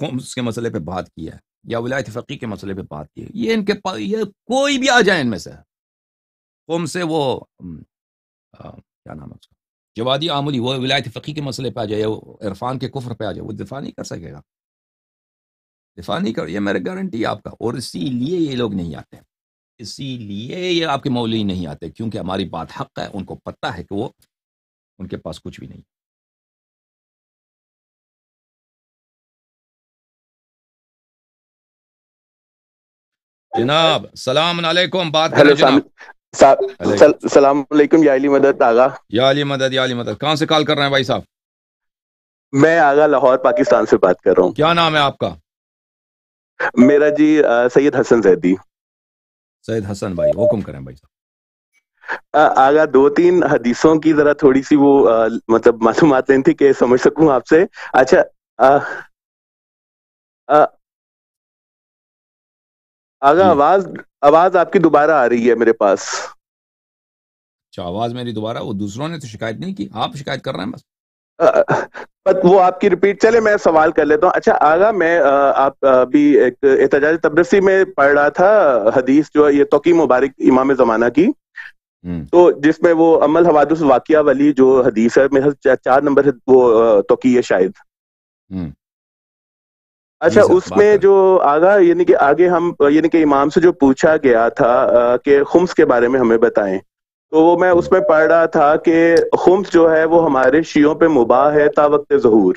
خمس کے مسئلے پہ بات کی ہے یا ولایت فقی کے مسئلے پہ بات کی یہ ان کے پا... یہ کوئی بھی آ جائے ان میں سے قوم سے وہ آ... کیا نام ہے اس کا جوادی عاملی وہ ولایت فقی کے مسئلے پہ آ جائے وہ عرفان کے کفر پہ آ جائے وہ دفاع نہیں کر سکے گا دفاع نہیں کر یہ میرے گارنٹی ہے آپ کا اور اسی لیے یہ لوگ نہیں آتے اسی لیے یہ آپ کے مولوی نہیں آتے کیونکہ ہماری بات حق ہے ان کو پتہ ہے کہ وہ ان کے پاس کچھ بھی نہیں جناب سلام علیکم بات کر سلام علیکم یا علی مدد آگا یا علی مدد یا علی مدد کہاں سے کال کر رہے ہیں بھائی صاحب میں آگا لاہور پاکستان سے بات کر رہا ہوں کیا نام ہے آپ کا میرا جی سید حسن زیدی سید حسن بھائی حکم کریں بھائی صاحب آگا دو تین حدیثوں کی ذرا تھوڑی سی وہ مطلب معلومات لینی تھی کہ سمجھ سکوں آپ سے اچھا آگا جی۔ آواز آواز آپ کی دوبارہ آ رہی ہے میرے پاس اچھا آواز میری دوبارہ وہ دوسروں نے تو شکایت نہیں کی آپ شکایت کر رہے ہیں بس وہ آپ کی ریپیٹ چلے میں سوال کر لیتا ہوں اچھا آگا میں آپ بھی ایک احتجاج تبرسی میں پڑھ رہا تھا حدیث جو یہ توقی مبارک امام زمانہ کی تو جس میں وہ عمل حوادث واقعہ والی جو حدیث ہے میرے چار نمبر وہ توقی ہے شاید اچھا اس میں جو آگا یعنی کہ آگے ہم یعنی کہ امام سے جو پوچھا گیا تھا کہ خمس کے بارے میں ہمیں بتائیں تو وہ میں اس میں پڑھ رہا تھا کہ خمس جو ہے وہ ہمارے شیعوں پہ مباح ہے تا وقت ظہور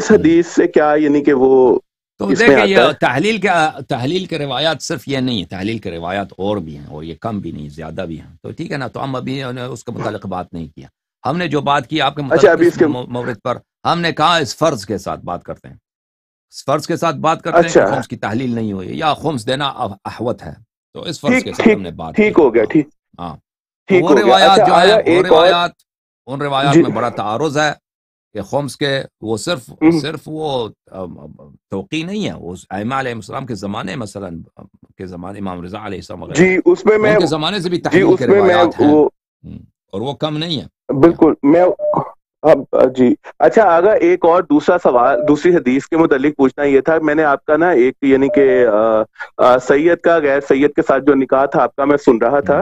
اس حدیث سے کیا یعنی کہ وہ تو دیکھیں یہ تحلیل کا تحلیل کے روایات صرف یہ نہیں ہے تحلیل کے روایات اور بھی ہیں اور یہ کم بھی نہیں زیادہ بھی ہیں تو ٹھیک ہے نا تو ہم ابھی اس کے ہاں۔ متعلق بات نہیں کیا ہم نے جو بات کی آپ کے اچھا، مورد پر ہم نے کہا اس فرض کے ساتھ بات کرتے ہیں فرض کے ساتھ بات کرتے ہیں اچھا۔ خمس کی تحلیل نہیں ہوئی یا خمس دینا احوت ہے تو اس فرض کے ساتھ ہم نے بات ٹھیک ہو گیا ہاں۔ ٹھیک ہاں وہ روایات اچھا، جو ہیں روایات ان روایات جی۔ میں بڑا تعارض ہے کہ خمس کے وہ صرف صرف وہ توقی نہیں ہے وہ ائمہ علیہ السلام کے زمانے مثلا کے زمانے امام رضا علیہ السلام وغیرہ جی اس میں میں کے زمانے سے بھی جی، تحلیل کے روایات ہیں اور وہ کم نہیں ہے بالکل میں جی اچھا آگا ایک اور دوسرا سوال دوسری حدیث کے متعلق پوچھنا یہ تھا میں نے آپ کا نا ایک یعنی کہ سید کا غیر سید کے ساتھ جو نکاح تھا آپ کا میں سن رہا تھا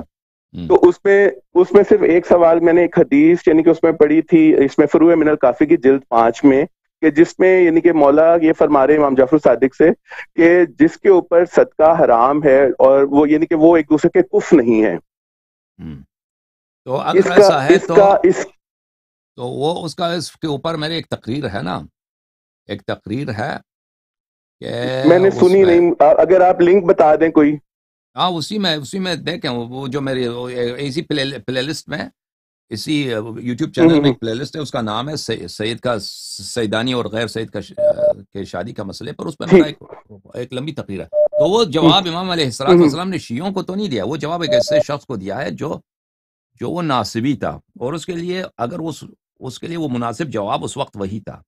تو اس اس میں میں صرف ایک سوال میں نے ایک حدیث یعنی کہ اس میں پڑھی تھی اس میں فروع من کافی کی جلد پانچ میں کہ جس میں یعنی کہ مولا یہ فرما رہے امام جعفر صادق سے کہ جس کے اوپر صدقہ حرام ہے اور وہ یعنی کہ وہ ایک دوسرے کے کف نہیں ہے تو تو اگر ایسا ہے تو وہ اس کا اس کے اوپر میری ایک تقریر ہے نا ایک تقریر ہے کہ میں نے سنی نہیں اگر آپ لنک بتا دیں کوئی ہاں اسی میں اسی میں دیکھیں وہ جو میری اسی پلے لسٹ میں اسی یوٹیوب چینل میں ایک پلے لسٹ ہے اس کا نام ہے سید کا سیدانی اور غیر سید کا کے شادی کا مسئلے پر اس پر میرا ایک لمبی تقریر ہے تو وہ جواب امام علیہ السلام نے شیعوں کو تو نہیں دیا وہ جواب ایک ایسے شخص کو دیا ہے جو جو وہ ناصبی تھا اور اس کے لیے اگر اس اس کے لیے وہ مناسب جواب اس وقت وہی تھا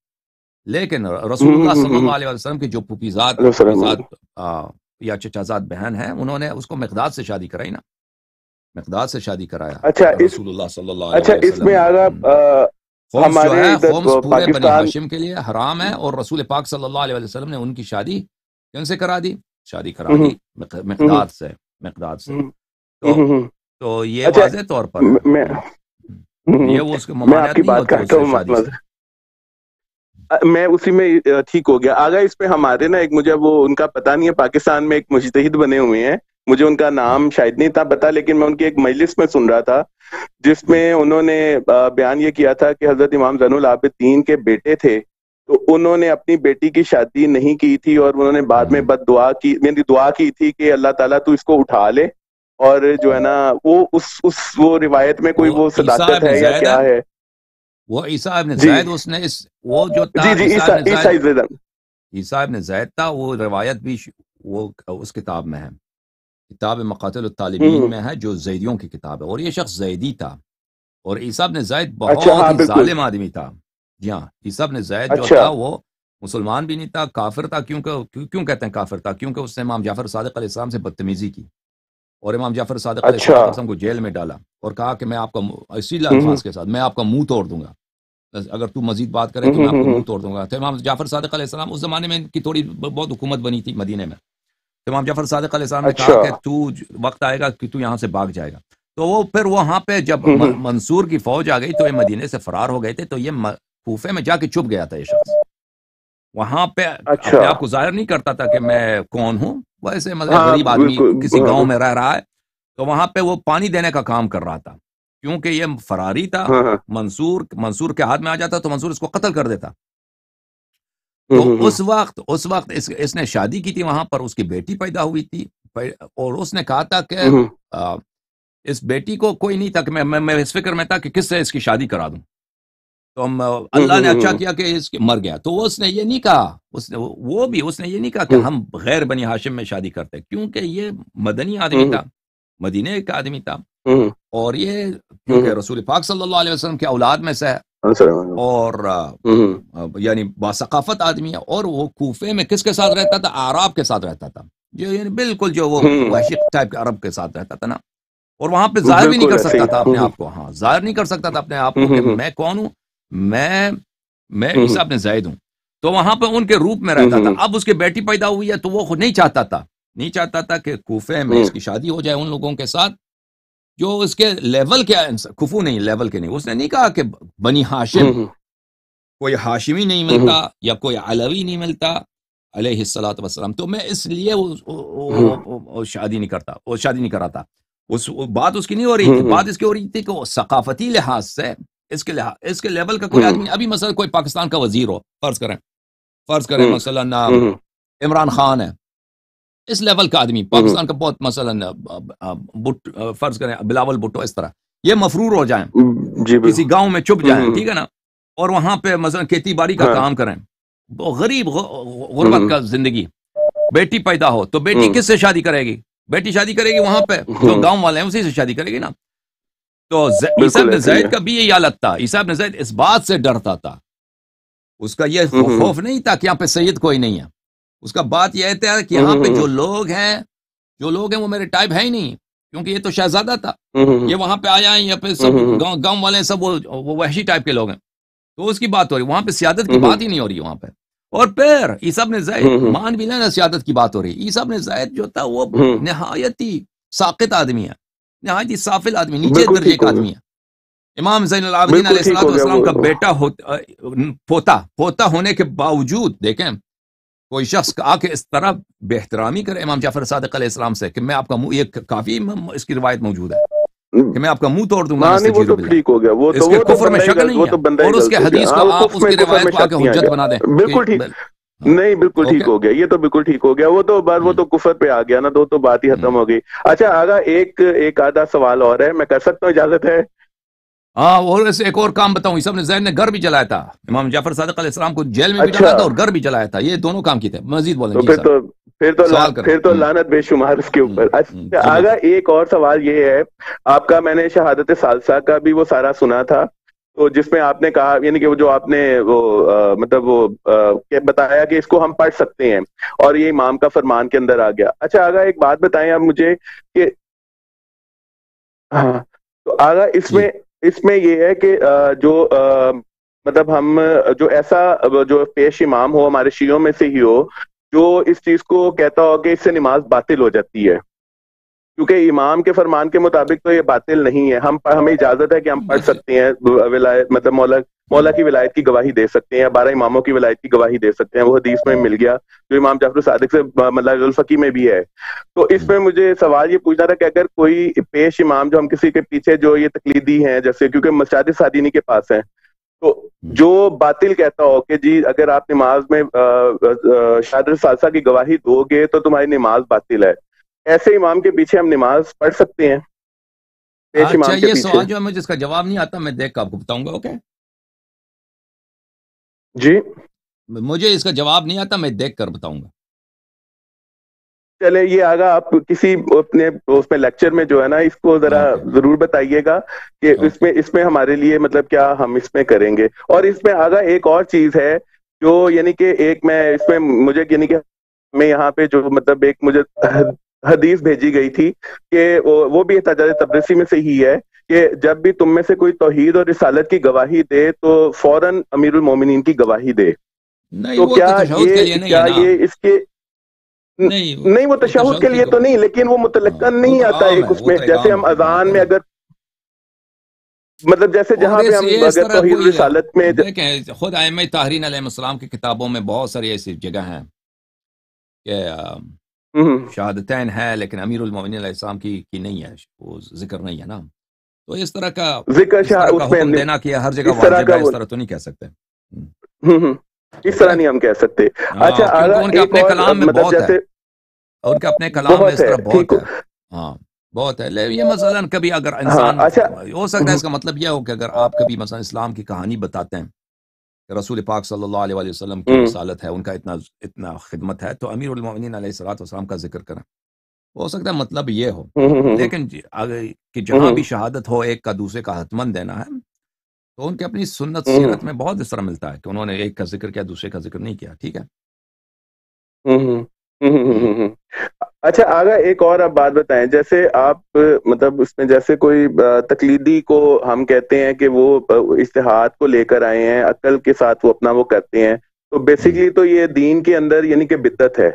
لیکن رسول اللہ صلی اللہ علیہ وسلم کی جو پوپیزاد یا چچا زاد بہن ہیں انہوں نے اس کو مقداد سے شادی کرائی نا مقداد سے شادی کرایا اچھا رسول اللہ صلی اللہ علیہ وسلم اچھا اس میں آگا ہمارے پورے بنی حاشم کے لیے حرام ہے اور رسول پاک صلی اللہ علیہ وسلم نے ان کی شادی کن سے کرا دی شادی کرا دی مقداد سے مقداد سے تو یہ اچھا، واضح طور پر میں اسی میں ٹھیک ہو گیا آگا اس پہ ہمارے نا ایک مجھے وہ ان کا پتا نہیں ہے پاکستان میں ایک بنے ہوئے ہیں مجھے ان کا نام شاید نہیں تھا پتا لیکن میں ان کی ایک مجلس میں سن رہا تھا جس میں انہوں نے بیان یہ کیا تھا کہ حضرت امام زین العابدین کے بیٹے تھے تو انہوں نے اپنی بیٹی کی شادی نہیں کی تھی اور انہوں نے بعد میں بد دعا کی یعنی دعا کی تھی کہ اللہ تعالیٰ تو اس کو اٹھا لے اور جو ہے نا وہ وہ اس اس روایت میں کوئی وہ صداقت ہے ابن زید تھا وہ روایت بھی وہ اس کتاب میں ہے کتاب مقاتل میں ہے جو زیدیوں کی کتاب ہے اور یہ شخص زیدی تھا اور عیسیٰ ابن زید اچھا، بہت ہاں، ظالم آدمی تھا جی ہاں عیسیٰ ابن زید جو اچھا۔ تھا وہ مسلمان بھی نہیں تھا کافر تھا کیوں کیوں کہتے ہیں کافر تھا کیونکہ اس نے امام جعفر صادق علیہ السلام سے بدتمیزی کی اور امام جعفر صادق علیہ اچھا۔ السلام کو جیل میں ڈالا اور کہا کہ میں آپ کا اسی الفاظ کے ساتھ میں آپ کا منہ توڑ دوں گا اگر تو مزید بات کریں توڑ دوں گا تو امام جعفر صادق علیہ السلام اس زمانے میں کی تھوڑی بہت حکومت بنی تھی مدینے میں تو امام جعفر صادق علیہ السلام نے کہا اچھا۔ کہ تو وقت آئے گا کہ تو یہاں سے بھاگ جائے گا تو وہ پھر وہاں پہ جب منصور کی فوج آ گئی تو یہ مدینے سے فرار ہو گئے تھے تو یہ کوفے میں جا کے چپ گیا تھا یہ شخص وہاں پہ اچھا۔ آپ کو ظاہر نہیں کرتا تھا کہ میں کون ہوں ویسے مطلب ہاں، غریب آدمی کسی ہاں، گاؤں ہاں۔ میں رہ رہا ہے تو وہاں پہ وہ پانی دینے کا کام کر رہا تھا کیونکہ یہ فراری تھا منصور منصور کے ہاتھ میں آ جاتا تو منصور اس کو قتل کر دیتا تو اس وقت اس وقت اس اس نے شادی کی تھی وہاں پر اس کی بیٹی پیدا ہوئی تھی اور اس نے کہا تھا کہ اس بیٹی کو کوئی نہیں تھا کہ میں میں, اس فکر میں تھا کہ کس سے اس کی شادی کرا دوں تو ہم اللہ نے اچھا کیا کہ اس کے مر گیا تو اس نے یہ نہیں کہا اس نے وہ بھی اس نے یہ نہیں کہا کہ ہم غیر بنی ہاشم میں شادی کرتے کیونکہ یہ مدنی آدمی تھا مدینہ ایک آدمی تھا اور یہ کیونکہ رسول پاک صلی اللہ علیہ وسلم کے اولاد میں سے ہے ہاں، اور یعنی با ثقافت آدمی ہے اور وہ کوفے میں کس کے ساتھ رہتا تھا عرب کے ساتھ رہتا تھا جو یعنی بالکل جو وہ وحشی ٹائپ کے عرب کے ساتھ رہتا تھا نا اور وہاں پہ ظاہر بھی نہیں کر سکتا تھا اپنے آپ کو ہاں ظاہر نہیں کر سکتا تھا اپنے آپ کو کہ میں کون ہوں میں میں زائد ہوں تو وہاں پہ ان کے روپ میں رہتا تھا اب اس کی بیٹی پیدا ہوئی ہے تو وہ نہیں چاہتا تھا نہیں چاہتا تھا کہ کوفے میں اس کی شادی ہو جائے ان لوگوں کے ساتھ جو اس کے لیول کے خفو نہیں لیول کے نہیں اس نے نہیں کہا کہ بنی ہاشم کوئی ہاشمی نہیں ملتا یا کوئی علوی نہیں ملتا علیہ السلاۃ وسلم تو میں اس لیے شادی نہیں کرتا وہ شادی نہیں کراتا اس بات اس کی نہیں ہو رہی تھی بات اس کی ہو رہی تھی کہ ثقافتی لحاظ سے اس کے لحاظ اس کے لیول کا کوئی آدمی ابھی مثلا کوئی پاکستان کا وزیر ہو فرض کریں فرض کریں مثلا عمران خان ہے اس لیول کا آدمی پاکستان کا بہت مثلا فرض کریں بلاول بھٹو اس طرح یہ مفرور ہو جائیں جی، کسی گاؤں میں چھپ جائیں ٹھیک ہے نا اور وہاں پہ مثلا کھیتی باڑی کا ہاں۔ کام کریں غریب غربت کا زندگی بیٹی پیدا ہو تو بیٹی کس سے شادی کرے گی بیٹی شادی کرے گی وہاں پہ جو گاؤں والے ہیں اسی سے شادی کرے گی نا تو عیسیٰ نے زید کا بھی یہی حالت تھا عیسیٰ نے زید اس بات سے ڈرتا تھا اس کا یہ خوف نہیں تھا کہ یہاں پہ سید کوئی نہیں ہے اس کا بات یہ تھا کہ یہاں پہ جو لوگ ہیں جو لوگ ہیں وہ میرے ٹائپ ہے ہی نہیں کیونکہ یہ تو شہزادہ تھا یہ وہاں پہ آیا ہے پہ سب گاؤں والے سب وہ وحشی ٹائپ کے لوگ ہیں تو اس کی بات ہو رہی وہاں پہ سیادت کی بات ہی نہیں ہو رہی وہاں پہ اور پھر عیساب نے سیادت کی بات ہو رہی عیسیٰ نے زید جو تھا وہ نہایتی ساقت آدمی ہے نہایت ہی سافل آدمی نیچے درجے کا آدمی ہے امام زین العابدین علیہ السلام کا بیٹا پوتا پوتا ہونے کے باوجود دیکھیں کوئی شخص آ کے اس طرح بے احترامی کرے امام جعفر صادق علیہ السلام سے کہ میں آپ کا منہ یہ کافی اس کی روایت موجود ہے کہ میں آپ کا منہ توڑ دوں گا اس کے ٹھیک ہو گیا وہ تو کفر میں شکل نہیں ہے اور اس کے حدیث کو آپ اس کی روایت کو آ کے حجت بنا دیں بالکل جی، ٹھیک نہیں بالکل ٹھیک ہو گیا یہ تو بالکل ٹھیک ہو گیا وہ تو بعد وہ تو کفر پہ آ گیا نا تو بات ہی ختم ہو گئی اچھا آگا ایک ایک آدھا سوال اور ہے میں کر سکتا ہوں اجازت ہے ہاں اور اور ایک کام بتاؤں نے نے زین گھر بھی چلایا تھا امام جعفر صادق علیہ السلام کو جیل میں بھی اچھا۔ تھا اور گھر بھی چلایا تھا یہ دونوں کام کی تھے مزید بولیں جی پھر پھر تو تو پھر تو لانت بے شمار اس کے اوپر اچھا، آگا ایک اور سوال یہ ہے آپ کا میں نے شہادت سالسہ کا بھی وہ سارا سنا تھا تو جس میں آپ نے کہا یعنی کہ وہ جو آپ نے وہ مطلب وہ بتایا کہ اس کو ہم پڑھ سکتے ہیں اور یہ امام کا فرمان کے اندر آ گیا اچھا آگا ایک بات بتائیں آپ مجھے کہ ہاں تو آگا اس میں جی۔ اس میں یہ ہے کہ جو مطلب ہم جو ایسا جو پیش امام ہو ہمارے شیعوں میں سے ہی ہو جو اس چیز کو کہتا ہو کہ اس سے نماز باطل ہو جاتی ہے کیونکہ امام کے فرمان کے مطابق تو یہ باطل نہیں ہے ہم ہمیں اجازت ہے کہ ہم پڑھ سکتے ہیں ولایت مطلب مولا مولا کی ولایت کی گواہی دے سکتے ہیں بارہ اماموں کی ولایت کی گواہی دے سکتے ہیں وہ حدیث میں مل گیا جو امام جعفر صادق سے مطلب الفقی میں بھی ہے تو اس میں مجھے سوال یہ پوچھنا تھا کہ اگر کوئی پیش امام جو ہم کسی کے پیچھے جو یہ تقلیدی ہیں جیسے کیونکہ مساد سادینی کے پاس ہیں تو جو باطل کہتا ہو کہ جی اگر آپ نماز میں شادر سالسہ کی گواہی دو گے تو تمہاری نماز باطل ہے ایسے امام کے پیچھے ہم نماز پڑھ سکتے ہیں ہاں، اچھا یہ سوال جو ہے مجھے اس کا جواب نہیں آتا میں دیکھ کر آپ کو بتاؤں گا اوکے جی مجھے اس کا جواب نہیں آتا میں دیکھ کر بتاؤں گا چلے یہ آگا آپ کسی اپنے اس میں لیکچر میں جو ہے نا اس کو ذرا ہاں، جی۔ ضرور بتائیے گا کہ ہاں۔ اس میں اس میں ہمارے لیے مطلب کیا ہم اس میں کریں گے اور اس میں آگا ایک اور چیز ہے جو یعنی کہ ایک میں اس میں مجھے یعنی کہ میں یہاں پہ جو مطلب ایک مجھے حدیث بھیجی گئی تھی کہ وہ بھی احتجاج تبرسی میں سے ہی ہے کہ جب بھی تم میں سے کوئی توحید اور رسالت کی گواہی دے تو فوراً امیر المومنین کی گواہی دے تو کیا یہ کیا یہ اس کے نہیں وہ تشہد کے لیے تو نہیں لیکن وہ متعلقہ ہاں، نہیں آتا ہے اس میں جیسے ہم اذان میں اگر مطلب جیسے جہاں پہ رسالت میں تاہرین علیہ السلام کی کتابوں میں بہت ساری ایسی جگہ ہیں کہ شہادتین ہے لیکن امیر المومنین علیہ السلام کی کی نہیں ہے وہ ذکر نہیں ہے نا تو اس طرح کا ذکر دینا کیا ہر جگہ واجب ہے اس طرح تو نہیں کہہ سکتے اس طرح نہیں ہم کہہ سکتے ہاں، اچھا اپنے کلام میں کلام میں ہاں بہت ہے یہ مثلاً ہاں، اچھا۔ ہو سکتا ہے اس کا مطلب یہ ہو کہ اگر آپ کبھی مثلاً اسلام کی کہانی بتاتے ہیں رسول پاک صلی اللہ علیہ وسلم کی رسالت ہے ہے ان کا کا اتنا اتنا خدمت تو امیر المومنین علیہ ذکر کریں ہو سکتا ہے مطلب یہ ہو لیکن جی، کہ جہاں بھی شہادت ہو ایک کا دوسرے کا حتمن مند دینا ہے تو ان کی اپنی سنت سیرت میں بہت اس طرح ملتا ہے کہ انہوں نے ایک کا ذکر کیا دوسرے کا ذکر نہیں کیا ٹھیک ہے اچھا آگا ایک اور آپ بات بتائیں جیسے آپ مطلب اس میں جیسے کوئی تقلیدی کو ہم کہتے ہیں کہ وہ اشتہاد کو لے کر آئے ہیں عقل کے ساتھ وہ اپنا وہ کرتے ہیں تو بیسکلی جی۔ تو یہ دین کے اندر یعنی کہ بدت ہے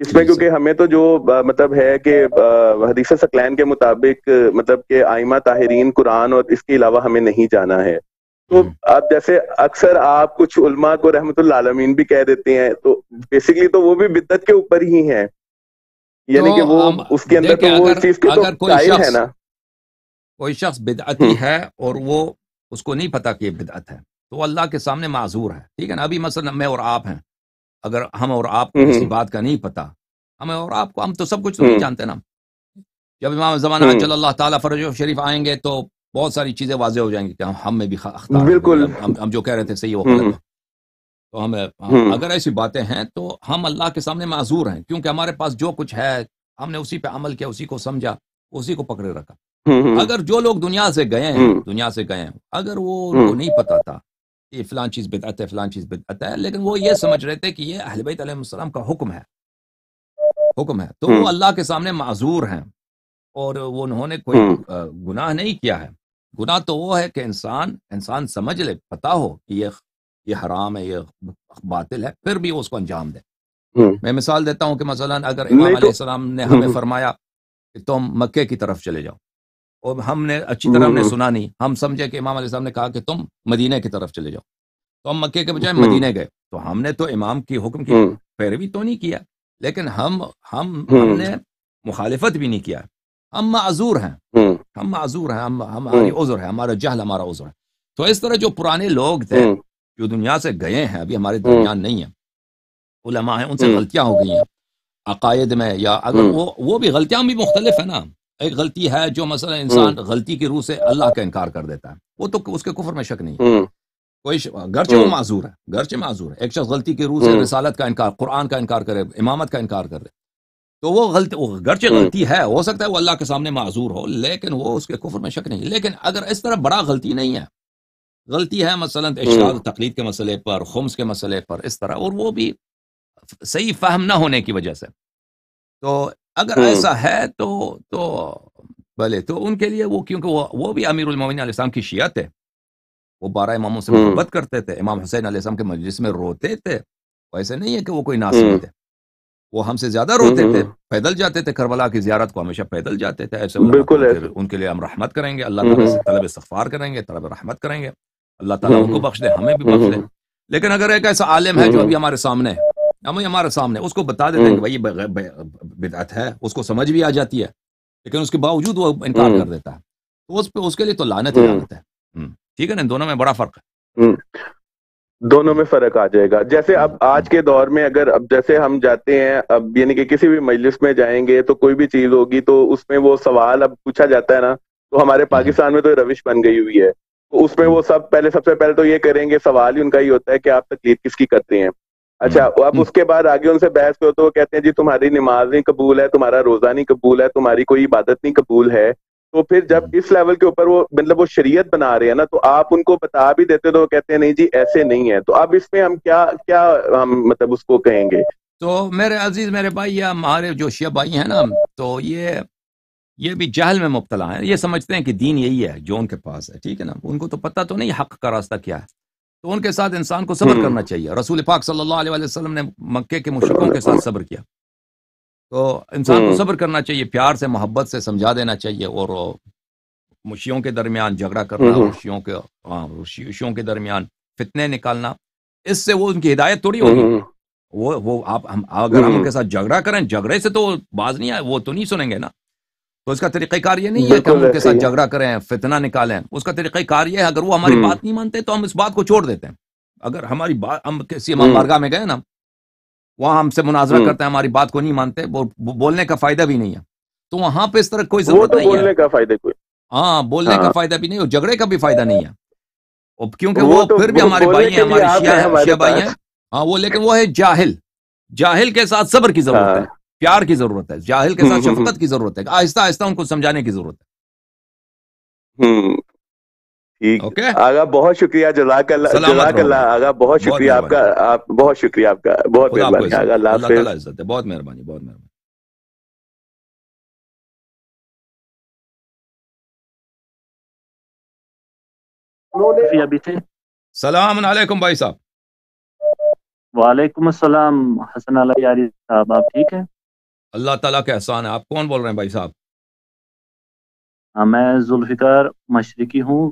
اس میں جی، کیونکہ ہمیں تو جو مطلب ہے کہ حدیث سکلین کے مطابق مطلب کہ آئمہ تاہرین قرآن اور اس کے علاوہ ہمیں نہیں جانا ہے تو آپ جیسے اکثر آپ کچھ علماء کو رحمت اللہ عالمین بھی کہہ دیتے ہیں تو بیسکلی تو وہ بھی بدت کے اوپر ہی ہیں یعنی کہ وہ وہ اس کے اندر تو چیز قائل ہے نا کوئی شخص بدعتی ہے اور وہ اس کو نہیں پتا کہ یہ بدعت ہے وہ اللہ کے سامنے معذور ہے ٹھیک ہے نا ابھی مثلا میں اور آپ ہیں اگر ہم اور آپ کو کسی بات کا نہیں پتا ہمیں اور آپ کو ہم تو سب کچھ تو نہیں جانتے نا جب امام زمان چل اللہ تعالیٰ فرج و شریف آئیں گے تو بہت ساری چیزیں واضح ہو جائیں گی کہ ہم میں بھی بالکل ہم جو کہہ رہے تھے صحیح وہ تو ہم اگر ایسی باتیں ہیں تو ہم اللہ کے سامنے معذور ہیں کیونکہ ہمارے پاس جو کچھ ہے ہم نے اسی پہ عمل کیا اسی کو سمجھا اسی کو پکڑے رکھا اگر جو لوگ دنیا سے گئے ہیں دنیا سے گئے ہیں اگر وہ ان کو نہیں پتا تھا کہ فلان چیز بدعت ہے فلان چیز بدعت ہے لیکن وہ یہ سمجھ رہے تھے کہ یہ اہل بیت علیہ السلام کا حکم ہے حکم ہے تو وہ اللہ کے سامنے معذور ہیں اور وہ انہوں نے کوئی گناہ نہیں کیا ہے گناہ تو وہ ہے کہ انسان انسان سمجھ لے پتا ہو کہ یہ یہ حرام ہے یہ باطل ہے پھر بھی وہ اس کو انجام دے میں مثال دیتا ہوں کہ مثلا اگر امام علیہ السلام نے ہمیں فرمایا کہ تم مکے کی طرف چلے جاؤ اور ہم نے اچھی طرح ہم نے سنا نہیں ہم سمجھے کہ امام علیہ السلام نے کہا کہ تم مدینہ کی طرف چلے جاؤ تو ہم مکے کے بجائے مدینہ گئے تو ہم نے تو امام کی حکم کی پیروی تو نہیں کیا لیکن ہم ہم ہم نے مخالفت بھی نہیں کیا ہم معذور ہیں ہم معذور ہیں ہم ہماری عذر ہے ہمارا جہل ہمارا عذر ہے تو اس طرح جو پرانے لوگ تھے جو دنیا سے گئے ہیں ابھی ہمارے درمیان نہیں ہیں علماء ہیں ان سے غلطیاں ہو گئی ہیں عقائد میں یا اگر وہ وہ بھی غلطیاں بھی مختلف ہیں نا ایک غلطی ہے جو مثلا انسان غلطی کی روح سے اللہ کا انکار کر دیتا ہے وہ تو اس کے کفر میں شک نہیں کوئی گرچہ وہ معذور ہے گرچہ معذور ہے ایک شخص غلطی کی روح سے رسالت کا انکار قرآن کا انکار کرے امامت کا انکار کرے تو وہ غلطی گرچہ غلطی ہے ہو سکتا ہے وہ اللہ کے سامنے معذور ہو لیکن وہ اس کے کفر میں شک نہیں لیکن اگر اس طرح بڑا غلطی نہیں ہے غلطی ہے مثلا اشراق تقلید کے مسئلے پر خمس کے مسئلے پر اس طرح اور وہ بھی صحیح فہم نہ ہونے کی وجہ سے تو اگر ایسا ہے تو تو بھلے تو ان کے لیے وہ کیونکہ وہ وہ بھی امیر المومن علیہ السلام کی شیعت ہے وہ بارہ اماموں سے محبت کرتے تھے امام حسین علیہ السلام کے مجلس میں روتے تھے ایسے نہیں ہے کہ وہ کوئی ناصد تھے وہ ہم سے زیادہ روتے تھے پیدل جاتے تھے کربلا کی زیارت کو ہمیشہ پیدل جاتے تھے ایسے ان کے لیے ہم رحمت کریں گے اللہ تعالیٰ سے طلب سفار کریں گے طلب رحمت کریں گے اللہ تعالیٰ ان کو بخش دے ہمیں بھی بخش دے لیکن اگر ایک ایسا عالم ہے جو ابھی ہمارے سامنے ہمارے سامنے اس کو کو بتا دیتے ہیں کہ بھائی بدعت ہے ہے اس اس سمجھ بھی آ جاتی لیکن کے باوجود وہ انکار کر دیتا ہے تو تو اس اس پہ کے لیے لانت ہی ہے ٹھیک ہے نا دونوں میں بڑا فرق ہے دونوں میں فرق آ جائے گا جیسے اب آج کے دور میں اگر اب جیسے ہم جاتے ہیں اب یعنی کہ کسی بھی مجلس میں جائیں گے تو کوئی بھی چیز ہوگی تو اس میں وہ سوال اب پوچھا جاتا ہے نا تو ہمارے پاکستان میں تو روش بن گئی ہوئی ہے اس میں وہ سب پہلے سب سے پہلے تو یہ کریں گے سوال ہی ان کا ہوتا ہے کہ آپ تکلیف کس کی کرتے ہیں اچھا اب اس کے بعد آگے ان سے بحث کرو تو وہ کہتے ہیں جی تمہاری نماز قبول ہے تمہارا روزہ نہیں قبول ہے تمہاری کوئی عبادت نہیں قبول ہے تو پھر جب اس لیول کے اوپر وہ مطلب وہ شریعت بنا رہے ہیں نا تو آپ ان کو بتا بھی دیتے تو وہ کہتے ہیں نہیں جی ایسے نہیں ہے تو اب اس میں ہم کیا کیا ہم مطلب اس کو کہیں گے تو میرے عزیز میرے بھائی ہمارے جو شیعہ بھائی ہیں نا تو یہ یہ بھی جہل میں مبتلا ہیں یہ سمجھتے ہیں کہ دین یہی ہے جو ان کے پاس ہے ٹھیک ہے نا ان کو تو پتہ تو نہیں حق کا راستہ کیا ہے تو ان کے ساتھ انسان کو صبر کرنا چاہیے رسول پاک صلی اللہ علیہ وسلم نے مکے کے مشرقوں کے ساتھ صبر کیا تو انسان کو صبر کرنا چاہیے پیار سے محبت سے سمجھا دینا چاہیے اور مشیوں کے درمیان جھگڑا کرنا کے ہاں، کے درمیان فتنے نکالنا اس سے وہ ان کی ہدایت تھوڑی ہوگی وہ وہ آپ اگر ہم ان کے ساتھ جھگڑا کریں جھگڑے سے تو باز نہیں آئے وہ تو نہیں سنیں گے نا تو اس کا طریقہ کار یہ نہیں ہے کہ ہم ان کے ساتھ جھگڑا کریں فتنہ نکالیں اس کا طریقہ کار یہ ہے اگر وہ ہماری بات نہیں مانتے تو ہم اس بات کو چھوڑ دیتے ہیں اگر ہماری بات ہم کسی امام بارگاہ میں گئے نا وہاں ہم سے مناظرہ کرتے ہیں ہماری بات کو نہیں مانتے بولنے کا فائدہ بھی نہیں ہے تو وہاں پہ اس طرح کوئی ضرورت نہیں ہے ہاں بولنے کا ہاں۔ فائدہ بھی نہیں اور جھگڑے کا بھی فائدہ نہیں ہے کیونکہ وہ پھر بھی ہمارے بھائی ہیں ہمارے شیعہ ہیں ہاں وہ لیکن وہ ہے جاہل جاہل کے ساتھ صبر کی ضرورت ہاں۔ ہے پیار کی ضرورت ہے جاہل کے ساتھ شفقت کی ضرورت ہے آہستہ آہستہ ان کو سمجھانے کی ضرورت ہے آگا بہت شکریہ جزاک اللہ جزاک اللہ آگا بہت شکریہ آپ کا آپ بہت شکریہ آپ کا بہت مہربانی آگا اللہ حافظ بہت مہربانی بہت مہربانی جی، سلام علیکم بھائی صاحب وعلیکم السلام حسن علیہ یاری صاحب آپ ٹھیک ہیں اللہ تعالیٰ کا احسان ہے آپ کون بول رہے ہیں بھائی صاحب ہاں، میں ذوالفقار مشرقی ہوں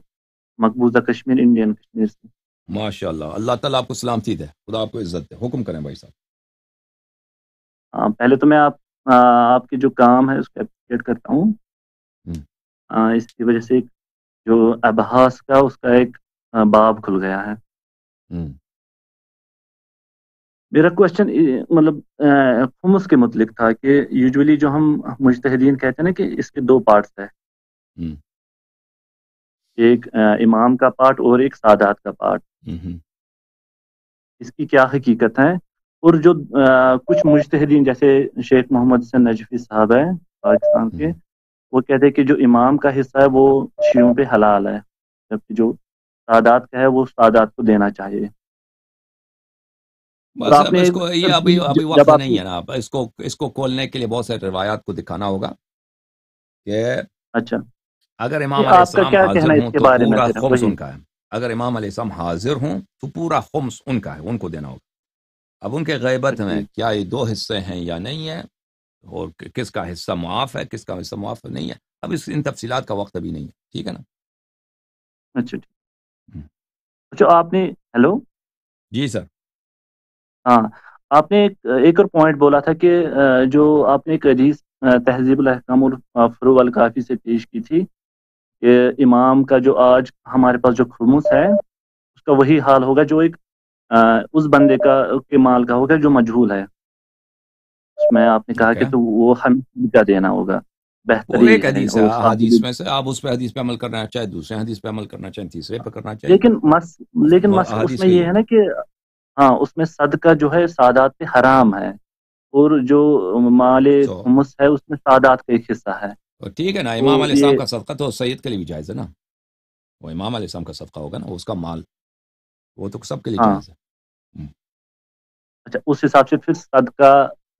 مقبوضہ کشمیر انڈین کشمیر سے ماشاء اللہ اللہ تعالیٰ آپ کو سلامتی دے خدا آپ کو عزت دے حکم کریں بھائی صاحب ہاں، پہلے تو میں آپ آپ کے جو کام ہے اس کو اپریشیٹ کرتا ہوں اس کی وجہ سے جو ابحاس کا اس کا ایک باب کھل گیا ہے میرا کوشچن مطلب خمس کے متعلق تھا کہ یوزلی جو ہم مشتحدین کہتے ہیں نا کہ اس کے دو پارٹس ہیں ایک امام کا پارٹ اور ایک سادات کا پارٹ اس کی کیا حقیقت ہے اور جو کچھ مجتہدین جیسے شیخ محمد حسین نجفی صاحب ہیں پاکستان کے وہ کہتے ہیں کہ جو امام کا حصہ ہے وہ شیعوں پہ حلال ہے جبکہ جو سادات کا ہے وہ سادات کو دینا چاہیے ابھی ابھی وقت نہیں ہے نا اس کو اس کو کھولنے کے لیے بہت سارے روایات کو دکھانا ہوگا کہ اچھا اگر امام علیہ السلام ہوں اگر امام علیہ السلام حاضر ہوں تو پورا خمس ان کا ہے ان کو دینا ہوگا اب ان کے غیبت اچھا۔ میں کیا یہ دو حصے ہیں یا نہیں ہیں اور کس کا حصہ معاف ہے کس کا حصہ معاف نہیں ہے اب اس ان تفصیلات کا وقت ابھی نہیں ہے ٹھیک ہے نا اچھا اچھا آپ نے ہیلو جی سر ہاں آپ نے ایک اور پوائنٹ بولا تھا کہ جو آپ نے ایک تہذیب الحکام الفرو القافی سے پیش کی تھی کہ امام کا جو آج ہمارے پاس جو خرموس ہے اس کا وہی حال ہوگا جو ایک اس بندے کا کے مال کا ہوگا جو مجھول ہے اس میں آپ نے کہا کہ تو وہ ہمیں دینا ہوگا بہترین یعنی لیکن مسئلہ یہ ہے نا کہ ہاں اس میں صدقہ جو ہے سادات پہ حرام ہے اور جو مال ہے اس میں سادات کا ایک حصہ ہے ٹھیک ہے نا امام علیہ السلام کا صدقہ تو سید کے لیے بھی جائز ہے نا وہ امام علیہ السلام کا صدقہ ہوگا نا اس کا مال وہ تو سب کے لیے ہاں۔ جائز ہے اچھا اس حساب سے پھر صدقہ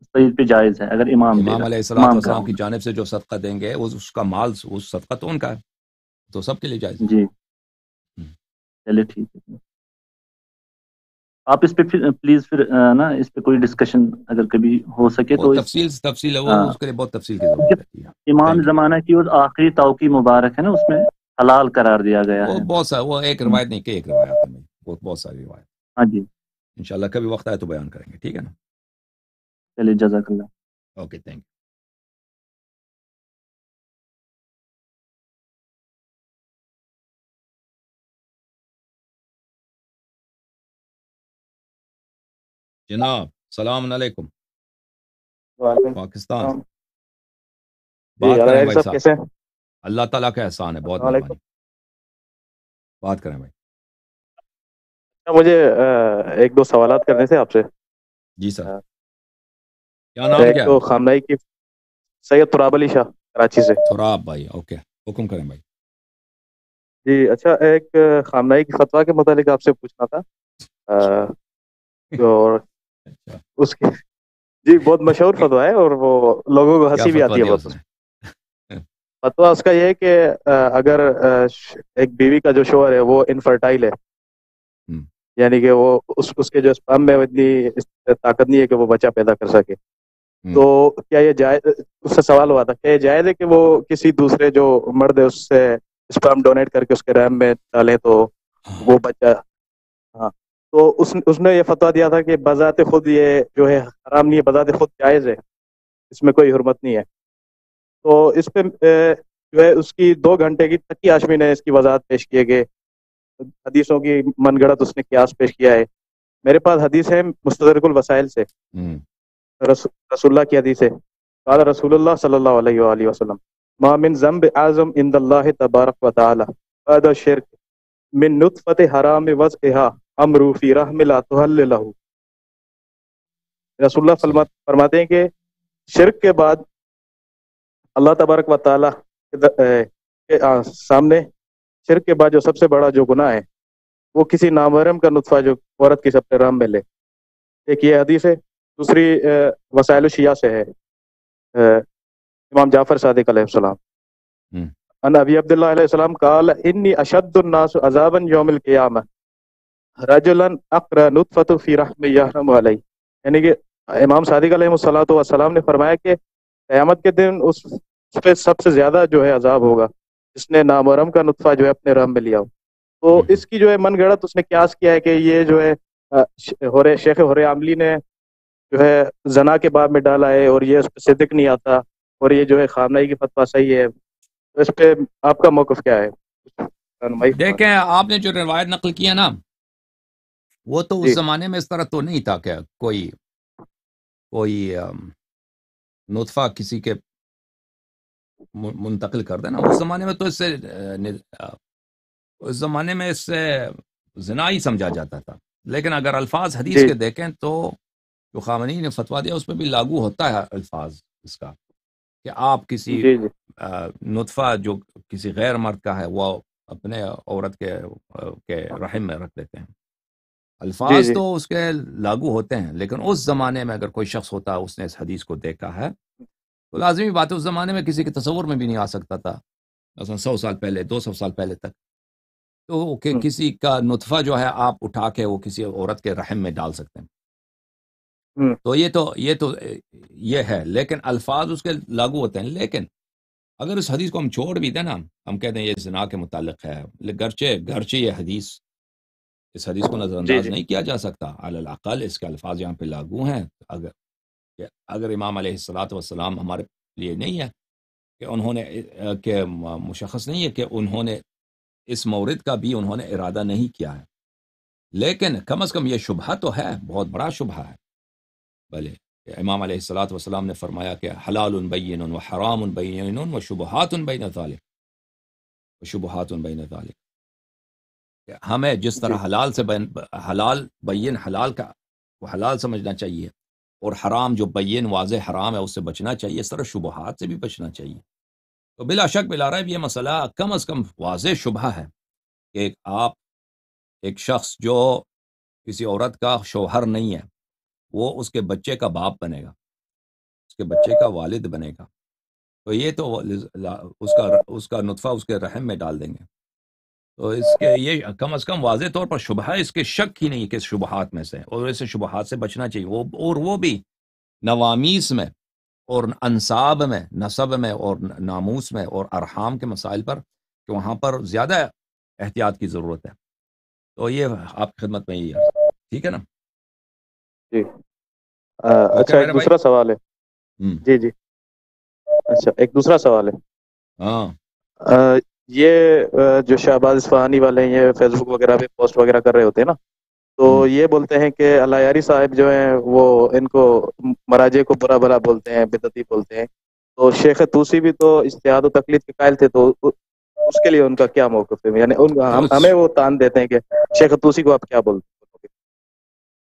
سید پہ جائز ہے اگر امام امام علیہ السلام کی جانب سے جو صدقہ دیں گے اس کا مال اس صدقہ تو ان کا ہے تو سب کے لیے جائز جی چلے ٹھیک ہے آپ اس پہ پلیز پھر نا اس پہ کوئی ڈسکشن اگر کبھی ہو سکے تو امام زمانہ کی وہ آخری توقی مبارک ہے نا اس میں حلال قرار دیا گیا ہے بہت وہ ایک روایت نہیں کہ ایک روایت بہت بہت ساری روایت ہاں جی انشاءاللہ کبھی وقت آئے تو بیان کریں گے ٹھیک ہے نا چلیے جزاک اللہ اوکے تھینک یو جناب سلام علیکم پاکستان بات جی، کریں بھائی صاحب اللہ تعالیٰ کا احسان ہے بہت بات کریں بھائی اچھا، مجھے ایک دو سوالات کرنے تھے آپ سے جی سر کیا نام ہے کیا خاندائی کی سید تراب علی شاہ کراچی سے تراب بھائی اوکے حکم کریں بھائی جی اچھا ایک خامنائی کی فتوہ کے متعلق آپ سے پوچھنا تھا جو اچھا۔ جی بہت مشہور فتویٰ ہے اور وہ لوگوں کو ہنسی بھی آتی ہے فتوا اس کا یہ ہے کہ اگر ایک بیوی کا جو شوہر ہے وہ انفرٹائل ہے یعنی کہ وہ اس اس کے جو اسپم میں اتنی طاقت نہیں ہے کہ وہ بچہ پیدا کر سکے تو کیا یہ جائز اس سے سوال ہوا تھا کیا یہ جائز ہے کہ وہ کسی دوسرے جو مرد ہے اس سے اسپم ڈونیٹ کر کے اس کے ریم میں ڈالے تو ہاں۔ وہ بچہ ہاں تو اس اس نے یہ فتویٰ دیا تھا کہ بذات خود یہ جو ہے حرام نہیں ہے بذات خود جائز ہے اس میں کوئی حرمت نہیں ہے تو اس پہ جو ہے اس کی دو گھنٹے کی تکی آشمی نے اس کی وضاحت پیش کیے گئے حدیثوں کی من گڑت اس نے قیاس پیش کیا ہے میرے پاس حدیث ہے مستدرک الوسائل سے رسول اللہ کی حدیث ہے قال رسول اللہ صلی اللہ علیہ وآلہ وسلم ما من ضمب اعظم اللہ تبارک و تعالی شرک من نطفت حرام رحم رسول اللہ فرماتے ہیں کہ شرک کے بعد اللہ تبارک و تعالی سامنے شرک کے بعد جو سب سے بڑا جو گناہ ہے وہ کسی نامحرم کا نطفہ جو عورت کی سب سے رحم لے ایک یہ حدیث ہے دوسری وسائل شیعہ سے ہے امام جعفر صادق علیہ السلام ان ابی عبداللہ علیہ السلام قال انی اشد الناس عذابا یوم القیامہ رجلن اقرا نطفت فی رحم یحرم علی یعنی کہ امام صادق علیہ السلام والسلام نے فرمایا کہ قیامت کے دن اس پہ سب سے زیادہ جو ہے عذاب ہوگا جس نے نامرم کا نطفہ جو ہے اپنے رحم میں لیا ہو تو اس کی جو ہے من گڑت اس نے قیاس کیا ہے کہ یہ جو ہے ہورے شیخ ہورے عاملی نے جو ہے زنا کے باب میں ڈالا ہے اور یہ اس پہ صدق نہیں آتا اور یہ جو ہے خامنائی کی فتوہ صحیح ہے اس پہ آپ کا موقف کیا ہے دیکھیں آپ نے جو روایت نقل کیا نا وہ تو اس جی۔ زمانے میں اس طرح تو نہیں تھا کہ کوئی کوئی نطفہ کسی کے منتقل کر دینا اس زمانے میں تو اس سے اس زمانے میں اس سے زنا ہی سمجھا جاتا تھا لیکن اگر الفاظ حدیث جی۔ کے دیکھیں تو جو خامنی نے فتوا دیا اس میں بھی لاگو ہوتا ہے الفاظ اس کا کہ آپ کسی جی، نطفہ جو کسی غیر مرد کا ہے وہ اپنے عورت کے رحم میں رکھ لیتے ہیں جی، الفاظ جی۔ تو اس کے لاگو ہوتے ہیں لیکن اس زمانے میں اگر کوئی شخص ہوتا اس نے اس حدیث کو دیکھا ہے تو لازمی بات ہے اس زمانے میں کسی کے تصور میں بھی نہیں آ سکتا تھا سو سال پہلے دو سو سال پہلے تک تو کہ کسی کا نطفہ جو ہے آپ اٹھا کے وہ کسی عورت کے رحم میں ڈال سکتے ہیں تو یہ تو یہ تو یہ ہے لیکن الفاظ اس کے لاگو ہوتے ہیں لیکن اگر اس حدیث کو ہم چھوڑ بھی دیں نا ہم کہتے ہیں یہ زنا کے متعلق ہے گرچہ گرچہ یہ حدیث اس حدیث کو نظر انداز جی، جی۔ نہیں کیا جا سکتا علی الاقل اس کے الفاظ یہاں پہ لاگو ہیں اگر کہ اگر امام علیہ السلاۃ والسلام ہمارے لیے نہیں ہے کہ انہوں نے کہ مشخص نہیں ہے کہ انہوں نے اس مورد کا بھی انہوں نے ارادہ نہیں کیا ہے لیکن کم از کم یہ شبہ تو ہے بہت بڑا شبہ ہے بولے امام علیہ السلاۃ والسلام نے فرمایا کہ حلال البین و حرام البین و شبہات البین بین و شبہات البین بین ہمیں جس طرح جی۔ حلال سے بین حلال بین حلال کا وہ حلال سمجھنا چاہیے اور حرام جو بین واضح حرام ہے اس سے بچنا چاہیے اس طرح شبہات سے بھی بچنا چاہیے تو بلا شک بلا رہ یہ مسئلہ کم از کم واضح شبہ ہے کہ آپ ایک شخص جو کسی عورت کا شوہر نہیں ہے وہ اس کے بچے کا باپ بنے گا اس کے بچے کا والد بنے گا تو یہ تو اس کا اس کا نطفہ اس کے رحم میں ڈال دیں گے تو اس کے یہ کم از کم واضح طور پر شبہ ہے اس کے شک ہی نہیں کہ شبہات میں سے اور اسے شبہات سے بچنا چاہیے وہ اور وہ بھی نوامیس میں اور انصاب میں نصب میں اور ناموس میں اور ارحام کے مسائل پر کہ وہاں پر زیادہ احتیاط کی ضرورت ہے تو یہ آپ کی خدمت میں یہ ٹھیک ہے نا جی اچھا دوسرا سوال ہے جی جی اچھا ایک دوسرا سوال ہے ہاں یہ جو شہباز اسفہانی والے ہیں یہ فیس بک وغیرہ پہ پوسٹ وغیرہ کر رہے ہوتے ہیں نا تو یہ بولتے ہیں کہ اللہ یاری صاحب جو ہیں وہ ان کو مراجے کو برا برا بولتے ہیں بدتی بولتے ہیں تو شیخ توسی بھی تو اشتہاد و تکلیف کے قائل تھے تو اس کے لیے ان کا کیا موقف ہے یعنی ان ہمیں وہ تان دیتے ہیں کہ شیخ توسی کو آپ کیا بولتے ہیں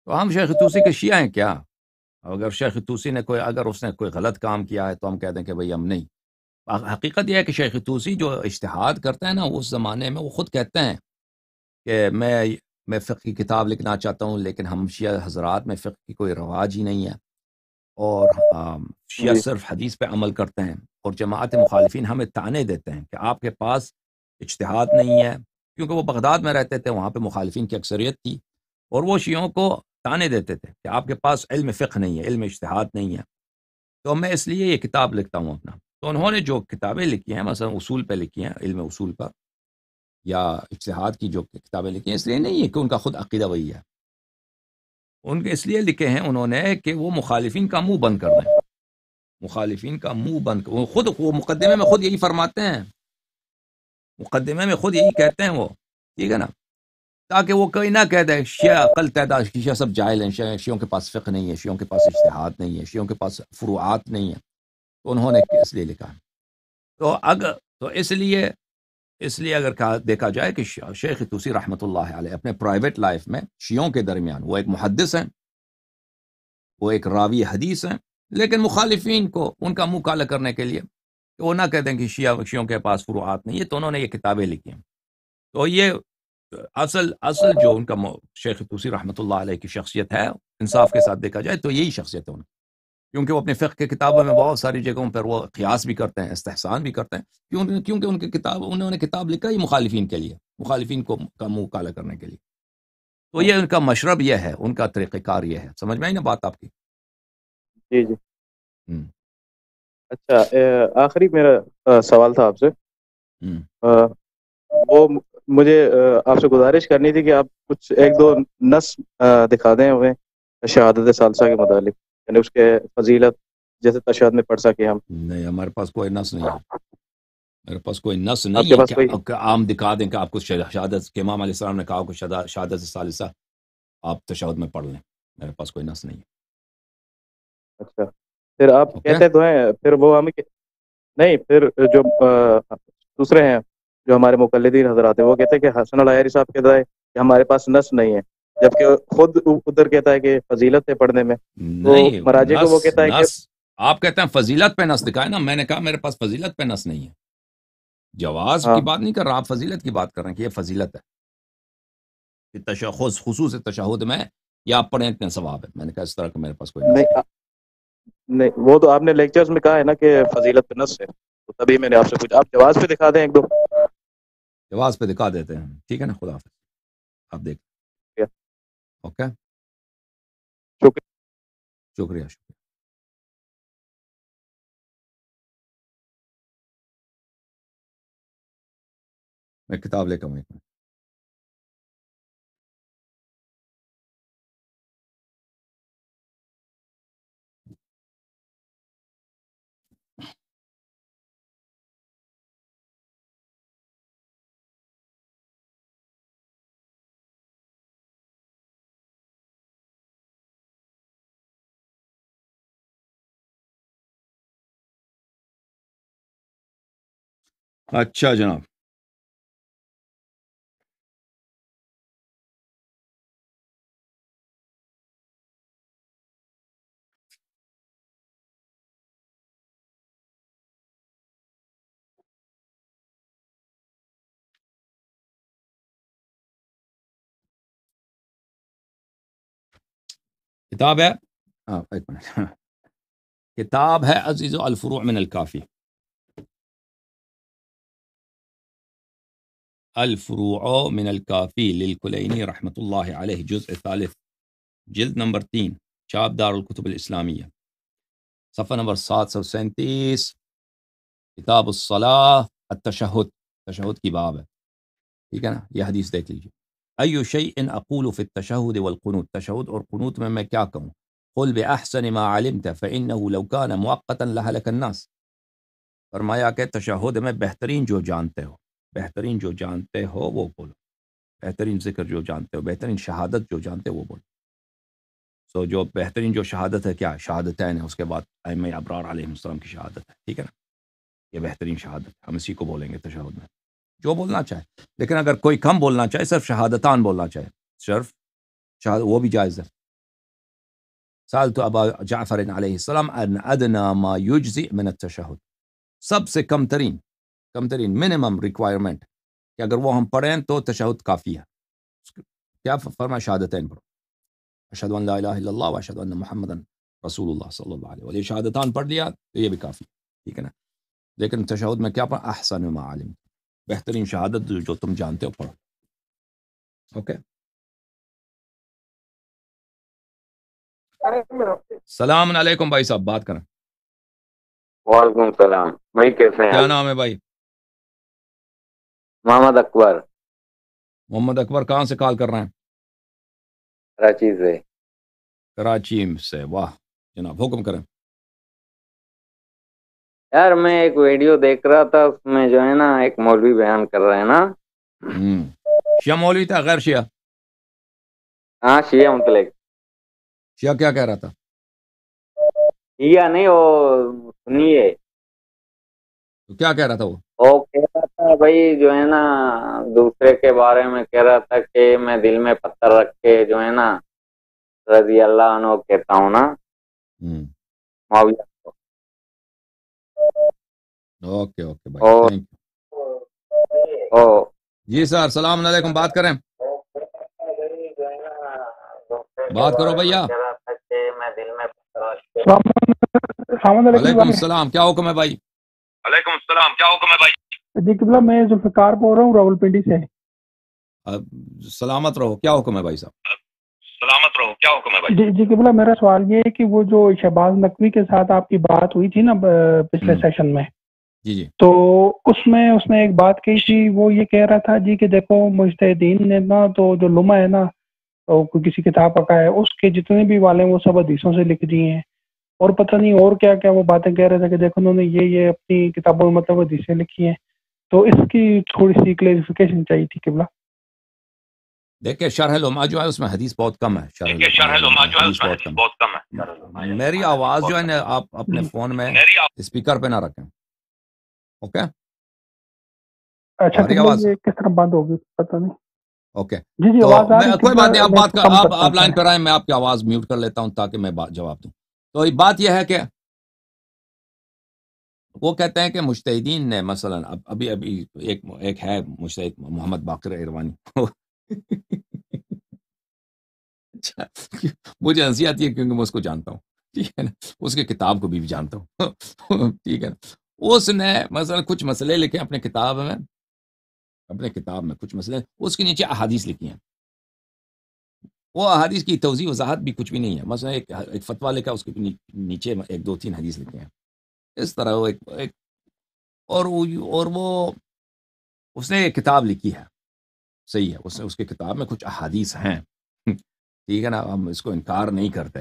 تو ہم شیخ توسی کے شیعہ ہیں کیا اگر شیخ توسی نے کوئی اگر اس نے کوئی غلط کام کیا ہے تو ہم کہہ دیں کہ بھئی ہم نہیں حقیقت یہ ہے کہ شیخ توسی جو اشتہاد کرتے ہیں نا اس زمانے میں وہ خود کہتے ہیں کہ میں فقہ کی کتاب لکھنا چاہتا ہوں لیکن ہم شیعہ حضرات میں فقہ کی کوئی رواج ہی نہیں ہے اور شیعہ جی۔ صرف حدیث پہ عمل کرتے ہیں اور جماعت مخالفین ہمیں تانے دیتے ہیں کہ آپ کے پاس اشتہاد نہیں ہے کیونکہ وہ بغداد میں رہتے تھے وہاں پہ مخالفین کی اکثریت تھی اور وہ شیعوں کو تانے دیتے تھے کہ آپ کے پاس علم فقہ نہیں ہے علم اجتہاد نہیں ہے تو میں اس لیے یہ کتاب لکھتا ہوں اپنا تو انہوں نے جو کتابیں لکھی ہیں مثلا اصول پہ لکھی ہیں علم اصول پر یا اشتہاد کی جو کتابیں لکھی ہیں اس لیے نہیں ہے کہ ان کا خود عقیدہ وہی ہے ان کے اس لیے لکھے ہیں انہوں نے کہ وہ مخالفین کا منہ بند کر دیں مخالفین کا منہ بند کر وہ خود وہ مقدمے میں خود یہی فرماتے ہیں مقدمے میں خود یہی کہتے ہیں وہ ٹھیک ہے نا تاکہ وہ کوئی نہ کہہ دے شیعہ کل تعداد شیشہ سب ہیں شیعوں کے پاس فقہ نہیں ہے شیعوں کے پاس اشتہاد نہیں ہے شیعوں کے پاس فروعات نہیں ہیں تو انہوں نے اس لیے لکھا ہے تو اگر تو اس لیے اس لیے اگر کہا دیکھا جائے کہ شیخ توسی رحمۃ اللہ علیہ اپنے پرائیویٹ لائف میں شیوں کے درمیان وہ ایک محدث ہیں وہ ایک راوی حدیث ہیں لیکن مخالفین کو ان کا منہ کالا کرنے کے لیے کہ وہ نہ کہتے ہیں کہ شیعہ شیوں کے پاس فروعات نہیں ہے تو انہوں نے یہ کتابیں لکھی ہیں تو یہ اصل اصل جو ان کا شیخ توسی رحمۃ اللہ علیہ کی شخصیت ہے انصاف کے ساتھ دیکھا جائے تو یہی شخصیت ہے ان کی کیونکہ وہ اپنے فقہ کی کتابوں میں بہت ساری جگہوں پر وہ قیاس بھی کرتے ہیں استحسان بھی کرتے ہیں کیونکہ ان کی کتاب انہوں نے کتاب لکھا ہی مخالفین کے لیے مخالفین کو کا منہ کالا کرنے کے لیے تو یہ ان کا مشرب یہ ہے ان کا طریقہ کار یہ ہے سمجھ میں آئی نا بات آپ کی جی جی اچھا آخری میرا سوال تھا آپ سے وہ مجھے آپ سے گزارش کرنی تھی کہ آپ کچھ ایک دو نس دکھا دیں ہوئے شہادت ثالثہ کے متعلق یعنی اس کے فضیلت جیسے تشہد میں پڑھ سکے ہم نہیں ہمارے پاس کوئی نہیں ہے میرے پاس کوئی نہیں ہے کہ کہ عام دکھا دیں آپ کو شہادت کے امام علیہ السلام نے کہا کہ شہادت ثالثہ آپ تشہد میں پڑھ لیں میرے پاس کوئی نہیں ہے اچھا پھر آپ کہتے تو ہیں پھر وہ ہمیں نہیں پھر جو دوسرے ہیں جو ہمارے مقلدین حضرات ہیں وہ کہتے ہیں کہ حسن الحری صاحب کہتا ہے کہ ہمارے پاس نس نہیں ہے جبکہ خود ادھر کہتا ہے کہ فضیلت ہے پڑھنے میں مراجے کو وہ کہتا ہے کہ آپ کہتے ہیں فضیلت پہ نس دکھائے نا میں نے کہا میرے پاس فضیلت پہ نس نہیں ہے جواز ہاں۔ کی بات نہیں کر رہا آپ فضیلت کی بات کر رہے ہیں کہ یہ فضیلت ہے تشخص خصوص تشہد میں یا آپ پڑھیں اتنے ثواب ہے میں نے کہا اس طرح کا میرے پاس کوئی نہیں نہیں وہ تو آپ نے لیکچرز میں کہا ہے نا کہ فضیلت پہ نس ہے تو تبھی میں نے آپ سے پوچھا آپ جواز پہ دکھا دیں ایک دو جواز پہ دکھا دیتے ہیں ٹھیک ہے نا خدا حافظ آپ دیکھ اوکے شکریہ شکریہ میں کتاب لے کر ایک میں اچھا جناب کتاب ہے ایک ہے عزیز الفروع من الكافي الفروع من الكافي للكليني رحمة الله عليه جزء ثالث جلد نمبر تين شاب دار الكتب الإسلامية صفة نمبر سات سو سنتيس كتاب الصلاة التشهد تشهد كبابة يا حديث ديك لي. أي شيء أقول في التشهد والقنوت تشهد أو قنوت مما كاكم قل بأحسن ما علمت فإنه لو كان مؤقتا لهلك الناس فرما يا كي تشهد ما بهترين جو جانته بہترین جو جانتے ہو وہ بولو بہترین ذکر جو جانتے ہو بہترین شہادت جو جانتے ہو وہ بولو سو so جو بہترین جو شہادت ہے کیا شہادتین ہے اس کے بعد ایم ابرار علیہ السلام کی شہادت ہے ٹھیک ہے نا یہ بہترین شہادت ہے ہم اسی کو بولیں گے تشہد میں جو بولنا چاہے لیکن اگر کوئی کم بولنا چاہے صرف شہادتان بولنا چاہے صرف شہادت وہ بھی جائز ہے سال تو ابا جعفر علیہ السلام ادنا ما من التشہد سب سے کم ترین کم ترین منیمم ریکوائرمنٹ کہ اگر وہ ہم پڑھیں تو تشہد کافی ہے کیا فرما شہادتین پڑھو الہ الا اللہ شادت وشد وال محمد رسول اللہ صلی اللہ علیہ وسلم شہادتان پڑھ لیا تو یہ بھی کافی ٹھیک ہے نا لیکن تشہد میں کیا احسن ما عالم بہترین شہادت جو تم جانتے ہو پڑھو اوکے السلام علیکم بھائی صاحب بات کریں وعلیکم السلام بھائی کیسے ہیں کیا نام ہے بھائی محمد اکبر محمد اکبر کہاں سے کال کر رہے ہیں کراچی سے کراچی سے واہ جناب حکم کریں یار میں ایک ویڈیو دیکھ رہا تھا اس میں جو ہے نا ایک مولوی بیان کر رہے ہیں نا شیعہ مولوی تھا غیر شیعہ ہاں شیعہ مطلق شیعہ کیا کہہ رہا تھا شیعہ نہیں وہ سنیے تو کیا کہہ رہا تھا وہ اوکے بھائی جو ہے نا دوسرے کے بارے میں کہہ رہا تھا کہ میں دل میں پتھر رکھ کے جو ہے نا رضی اللہ عنہ کہتا ہوں نا معاویہ اوکے اوکے بھائی جی سر السلام علیکم بات کریں بات کرو بھیا وعلیکم السلام کیا حکم ہے بھائی وعلیکم السلام کیا حکم ہے بھائی جی قبلہ میں ذوالفقار بول رہا ہوں راول پنڈی سے سلامت رہو کیا حکم ہے بھائی بھائی صاحب سلامت رہو کیا حکم ہے جی قبلہ جی میرا سوال یہ ہے کہ وہ جو شہباز نقوی کے ساتھ آپ کی بات ہوئی تھی نا پچھلے سیشن میں جی، جی۔ تو اس میں اس نے ایک بات کہی تھی وہ یہ کہہ رہا تھا جی کہ دیکھو مجتہدین نے نا تو جو لما ہے نا کسی کتاب پکا ہے اس کے جتنے بھی والے ہیں وہ سب حدیثوں سے لکھ دیے ہیں اور پتہ نہیں اور کیا کیا وہ باتیں کہہ رہے تھے کہ انہوں نے یہ یہ اپنی کتابوں میں مطلب حدیثیں لکھی ہیں تو اس کی تھوڑی سی کلیریفیکیشن چاہیے تھی قبلہ دیکھیں شرح لما جو ہے اس میں حدیث بہت کم ہے شرح لما جو ہے اس میں حدیث بہت کم ہے میری آواز جو ہے آپ اپنے جی۔ فون میں سپیکر پہ نہ رکھیں اوکے اچھا، آپ لائن کر آئیں میں آپ کی آواز میوٹ کر لیتا ہوں تاکہ میں جواب دوں تو بات یہ ہے کہ وہ کہتے ہیں کہ مشتحدین نے مثلا ابھی ابھی ایک ایک ہے مشتحد محمد باقر ایروانی اچھا۔ مجھے ہنسی آتی ہے کیونکہ میں اس کو جانتا ہوں ٹھیک ہے نا اس کے کتاب کو بھی جانتا ہوں ٹھیک ہے اس نے مثلا کچھ مسئلے لکھے اپنے کتاب میں اپنے کتاب میں کچھ مسئلے اس کے نیچے احادیث لکھی ہیں وہ احادیث کی توضیع وضاحت بھی کچھ بھی نہیں ہے مثلا ایک فتویٰ لکھا اس کے نیچے ایک دو تین حدیث لکھے ہیں اس طرح وہ ایک اور وہ اور وہ اس نے ایک کتاب لکھی ہے صحیح ہے اس اس کے کتاب میں کچھ احادیث ہیں ٹھیک ہے نا ہم اس کو انکار نہیں کرتے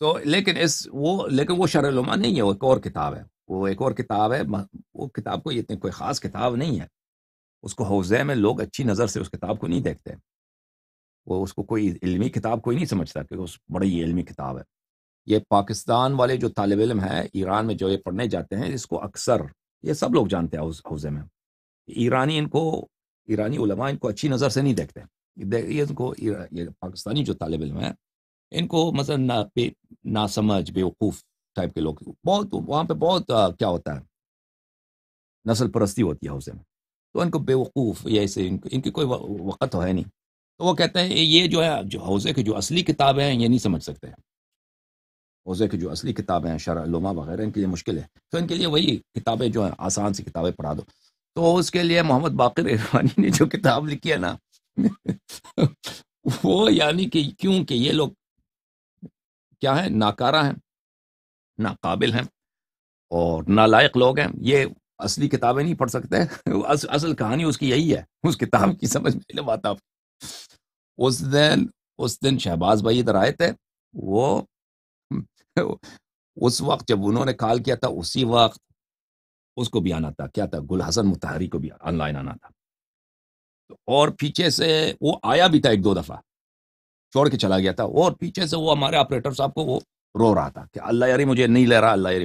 تو لیکن اس وہ لیکن وہ شرع شرعلوما نہیں ہے وہ ایک اور کتاب ہے وہ ایک اور کتاب ہے وہ کتاب کو اتنی کوئی خاص کتاب نہیں ہے اس کو حوزے میں لوگ اچھی نظر سے اس کتاب کو نہیں دیکھتے وہ اس کو کوئی علمی کتاب کوئی نہیں سمجھتا کہ اس بڑی علمی کتاب ہے یہ پاکستان والے جو طالب علم ہیں ایران میں جو یہ پڑھنے جاتے ہیں اس کو اکثر یہ سب لوگ جانتے ہیں حوضے میں ایرانی ان کو ایرانی علماء ان کو اچھی نظر سے نہیں دیکھتے یہ ان کو پاکستانی جو طالب علم ہیں ان کو نا نا سمجھ بے وقوف ٹائپ کے لوگ بہت وہاں پہ بہت کیا ہوتا ہے نسل پرستی ہوتی ہے حوضے میں تو ان کو بے وقوف یا ان کی کوئی وقت ہو ہے نہیں تو وہ کہتے ہیں یہ جو ہے جو حوضے کی جو اصلی کتاب ہیں یہ نہیں سمجھ سکتے حوضے کی جو اصلی کتابیں ہیں شرح علما وغیرہ ان کے لیے مشکل ہے تو ان کے لیے وہی کتابیں جو ہیں آسان سی کتابیں پڑھا دو تو اس کے لیے محمد باقر عرفانی نے جو کتاب لکھی ہے نا وہ یعنی کہ کیوں کہ یہ لوگ کیا ہیں ناکارہ ہیں ناقابل ہیں اور نالائق لوگ ہیں یہ اصلی کتابیں نہیں پڑھ سکتے اصل کہانی اس کی یہی ہے اس کتاب کی سمجھ میں بات آپ اس دن اس دن شہباز بھائی ادھر آئے تھے وہ اس وقت جب انہوں نے کال کیا تھا اسی وقت اس کو بھی آنا تھا کیا تھا گل حسن متحری کو بھی آن لائن آنا تھا اور پیچھے سے وہ آیا بھی تھا ایک دو دفعہ چھوڑ کے چلا گیا تھا اور پیچھے سے وہ ہمارے آپریٹر صاحب کو وہ رو رہا تھا کہ اللہ یاری مجھے نہیں لے رہا اللہ یاری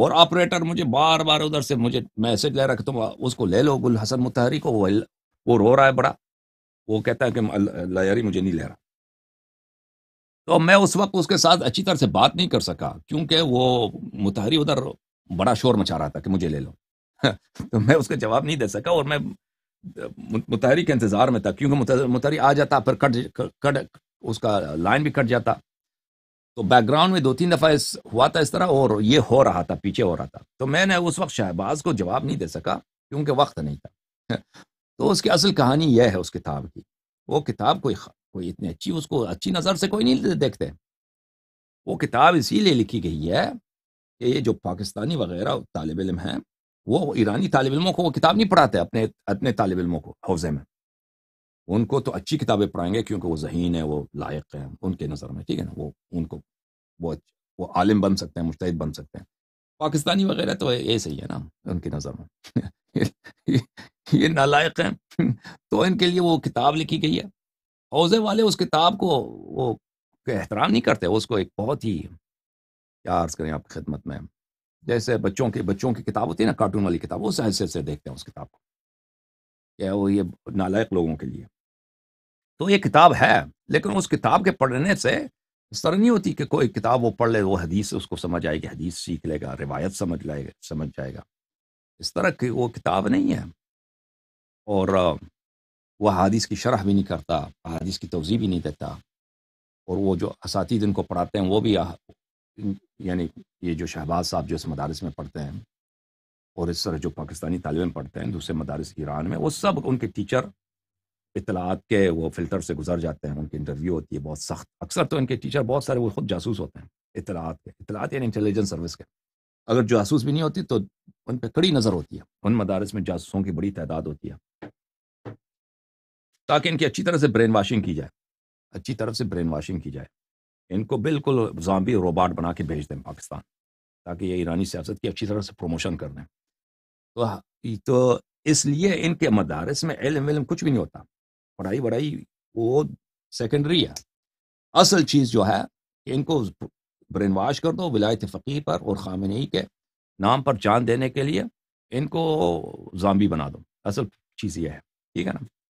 اور آپریٹر مجھے بار بار ادھر سے مجھے میسج لے رہا کہ تم اس کو لے لو گل حسن متحری کو وہ رو رہا ہے بڑا وہ کہتا ہے کہ اللہ یاری مجھے نہیں لے رہا تو میں اس وقت اس کے ساتھ اچھی طرح سے بات نہیں کر سکا کیونکہ وہ متحری ادھر بڑا شور مچا رہا تھا کہ مجھے لے لو تو میں اس کا جواب نہیں دے سکا اور میں متحری کے انتظار میں تھا کیونکہ متحری آ جاتا پھر کٹ کٹ اس کا لائن بھی کٹ جاتا تو بیک گراؤنڈ میں دو تین دفعہ اس ہوا تھا اس طرح اور یہ ہو رہا تھا پیچھے ہو رہا تھا تو میں نے اس وقت شہباز کو جواب نہیں دے سکا کیونکہ وقت نہیں تھا تو اس کی اصل کہانی یہ ہے اس کتاب کی وہ کتاب کوئی کوئی اتنی اچھی اس کو اچھی نظر سے کوئی نہیں دیکھتے وہ کتاب اسی لیے لکھی گئی ہے کہ یہ جو پاکستانی وغیرہ طالب علم ہیں وہ ایرانی طالب علموں کو وہ کتاب نہیں پڑھاتے اپنے اپنے طالب علموں کو حوضے میں ان کو تو اچھی کتابیں پڑھائیں گے کیونکہ وہ ذہین ہے وہ لائق ہیں ان کے نظر میں ٹھیک ہے نا وہ ان کو وہ وہ عالم بن سکتے ہیں مشتد بن سکتے ہیں پاکستانی وغیرہ تو یہ صحیح ہے نا ان کی نظر میں یہ نالائق ہیں تو ان کے لیے وہ کتاب لکھی گئی ہے حوضے والے اس کتاب کو وہ احترام نہیں کرتے اس کو ایک بہت ہی کیا عرض کریں آپ کی خدمت میں جیسے بچوں کے بچوں کی کتاب ہوتی ہے نا کارٹون والی کتاب اسے حصے سے دیکھتے ہیں اس کتاب کو کیا وہ یہ نالائق لوگوں کے لیے تو یہ کتاب ہے لیکن اس کتاب کے پڑھنے سے اس طرح نہیں ہوتی کہ کوئی کتاب وہ پڑھ لے وہ حدیث اس کو سمجھ آئے گی حدیث سیکھ لے گا روایت سمجھ لائے گا سمجھ جائے گا اس طرح کی وہ کتاب نہیں ہے اور وہ حادث کی شرح بھی نہیں کرتا حادث کی توضیع بھی نہیں دیتا اور وہ جو اساتید ان کو پڑھاتے ہیں وہ بھی یعنی یہ جو شہباز صاحب جو اس مدارس میں پڑھتے ہیں اور اس طرح جو پاکستانی طالب علم پڑھتے ہیں دوسرے مدارس ایران میں وہ سب ان کے ٹیچر اطلاعات کے وہ فلٹر سے گزر جاتے ہیں ان کی انٹرویو ہوتی ہے بہت سخت اکثر تو ان کے ٹیچر بہت سارے وہ خود جاسوس ہوتے ہیں اطلاعات کے اطلاعات یعنی انٹیلیجنس سروس کے اگر جاسوس بھی نہیں ہوتی تو ان پہ کڑی نظر ہوتی ہے ان مدارس میں جاسوسوں کی بڑی تعداد ہوتی ہے تاکہ ان کی اچھی طرح سے برین واشنگ کی جائے اچھی طرح سے برین واشنگ کی جائے ان کو بالکل زامبی روباٹ بنا کے بھیج دیں پاکستان تاکہ یہ ایرانی سیاست کی اچھی طرح سے پروموشن کر دیں تو ہاں، تو اس لیے ان کے مدارس میں علم علم کچھ بھی نہیں ہوتا پڑھائی وڑھائی وہ سیکنڈری ہے اصل چیز جو ہے کہ ان کو برین واش کر دو ولایت فقی پر اور خامنی کے نام پر جان دینے کے لیے ان کو زامبی بنا دو اصل چیز یہ ہے ٹھیک ہے نا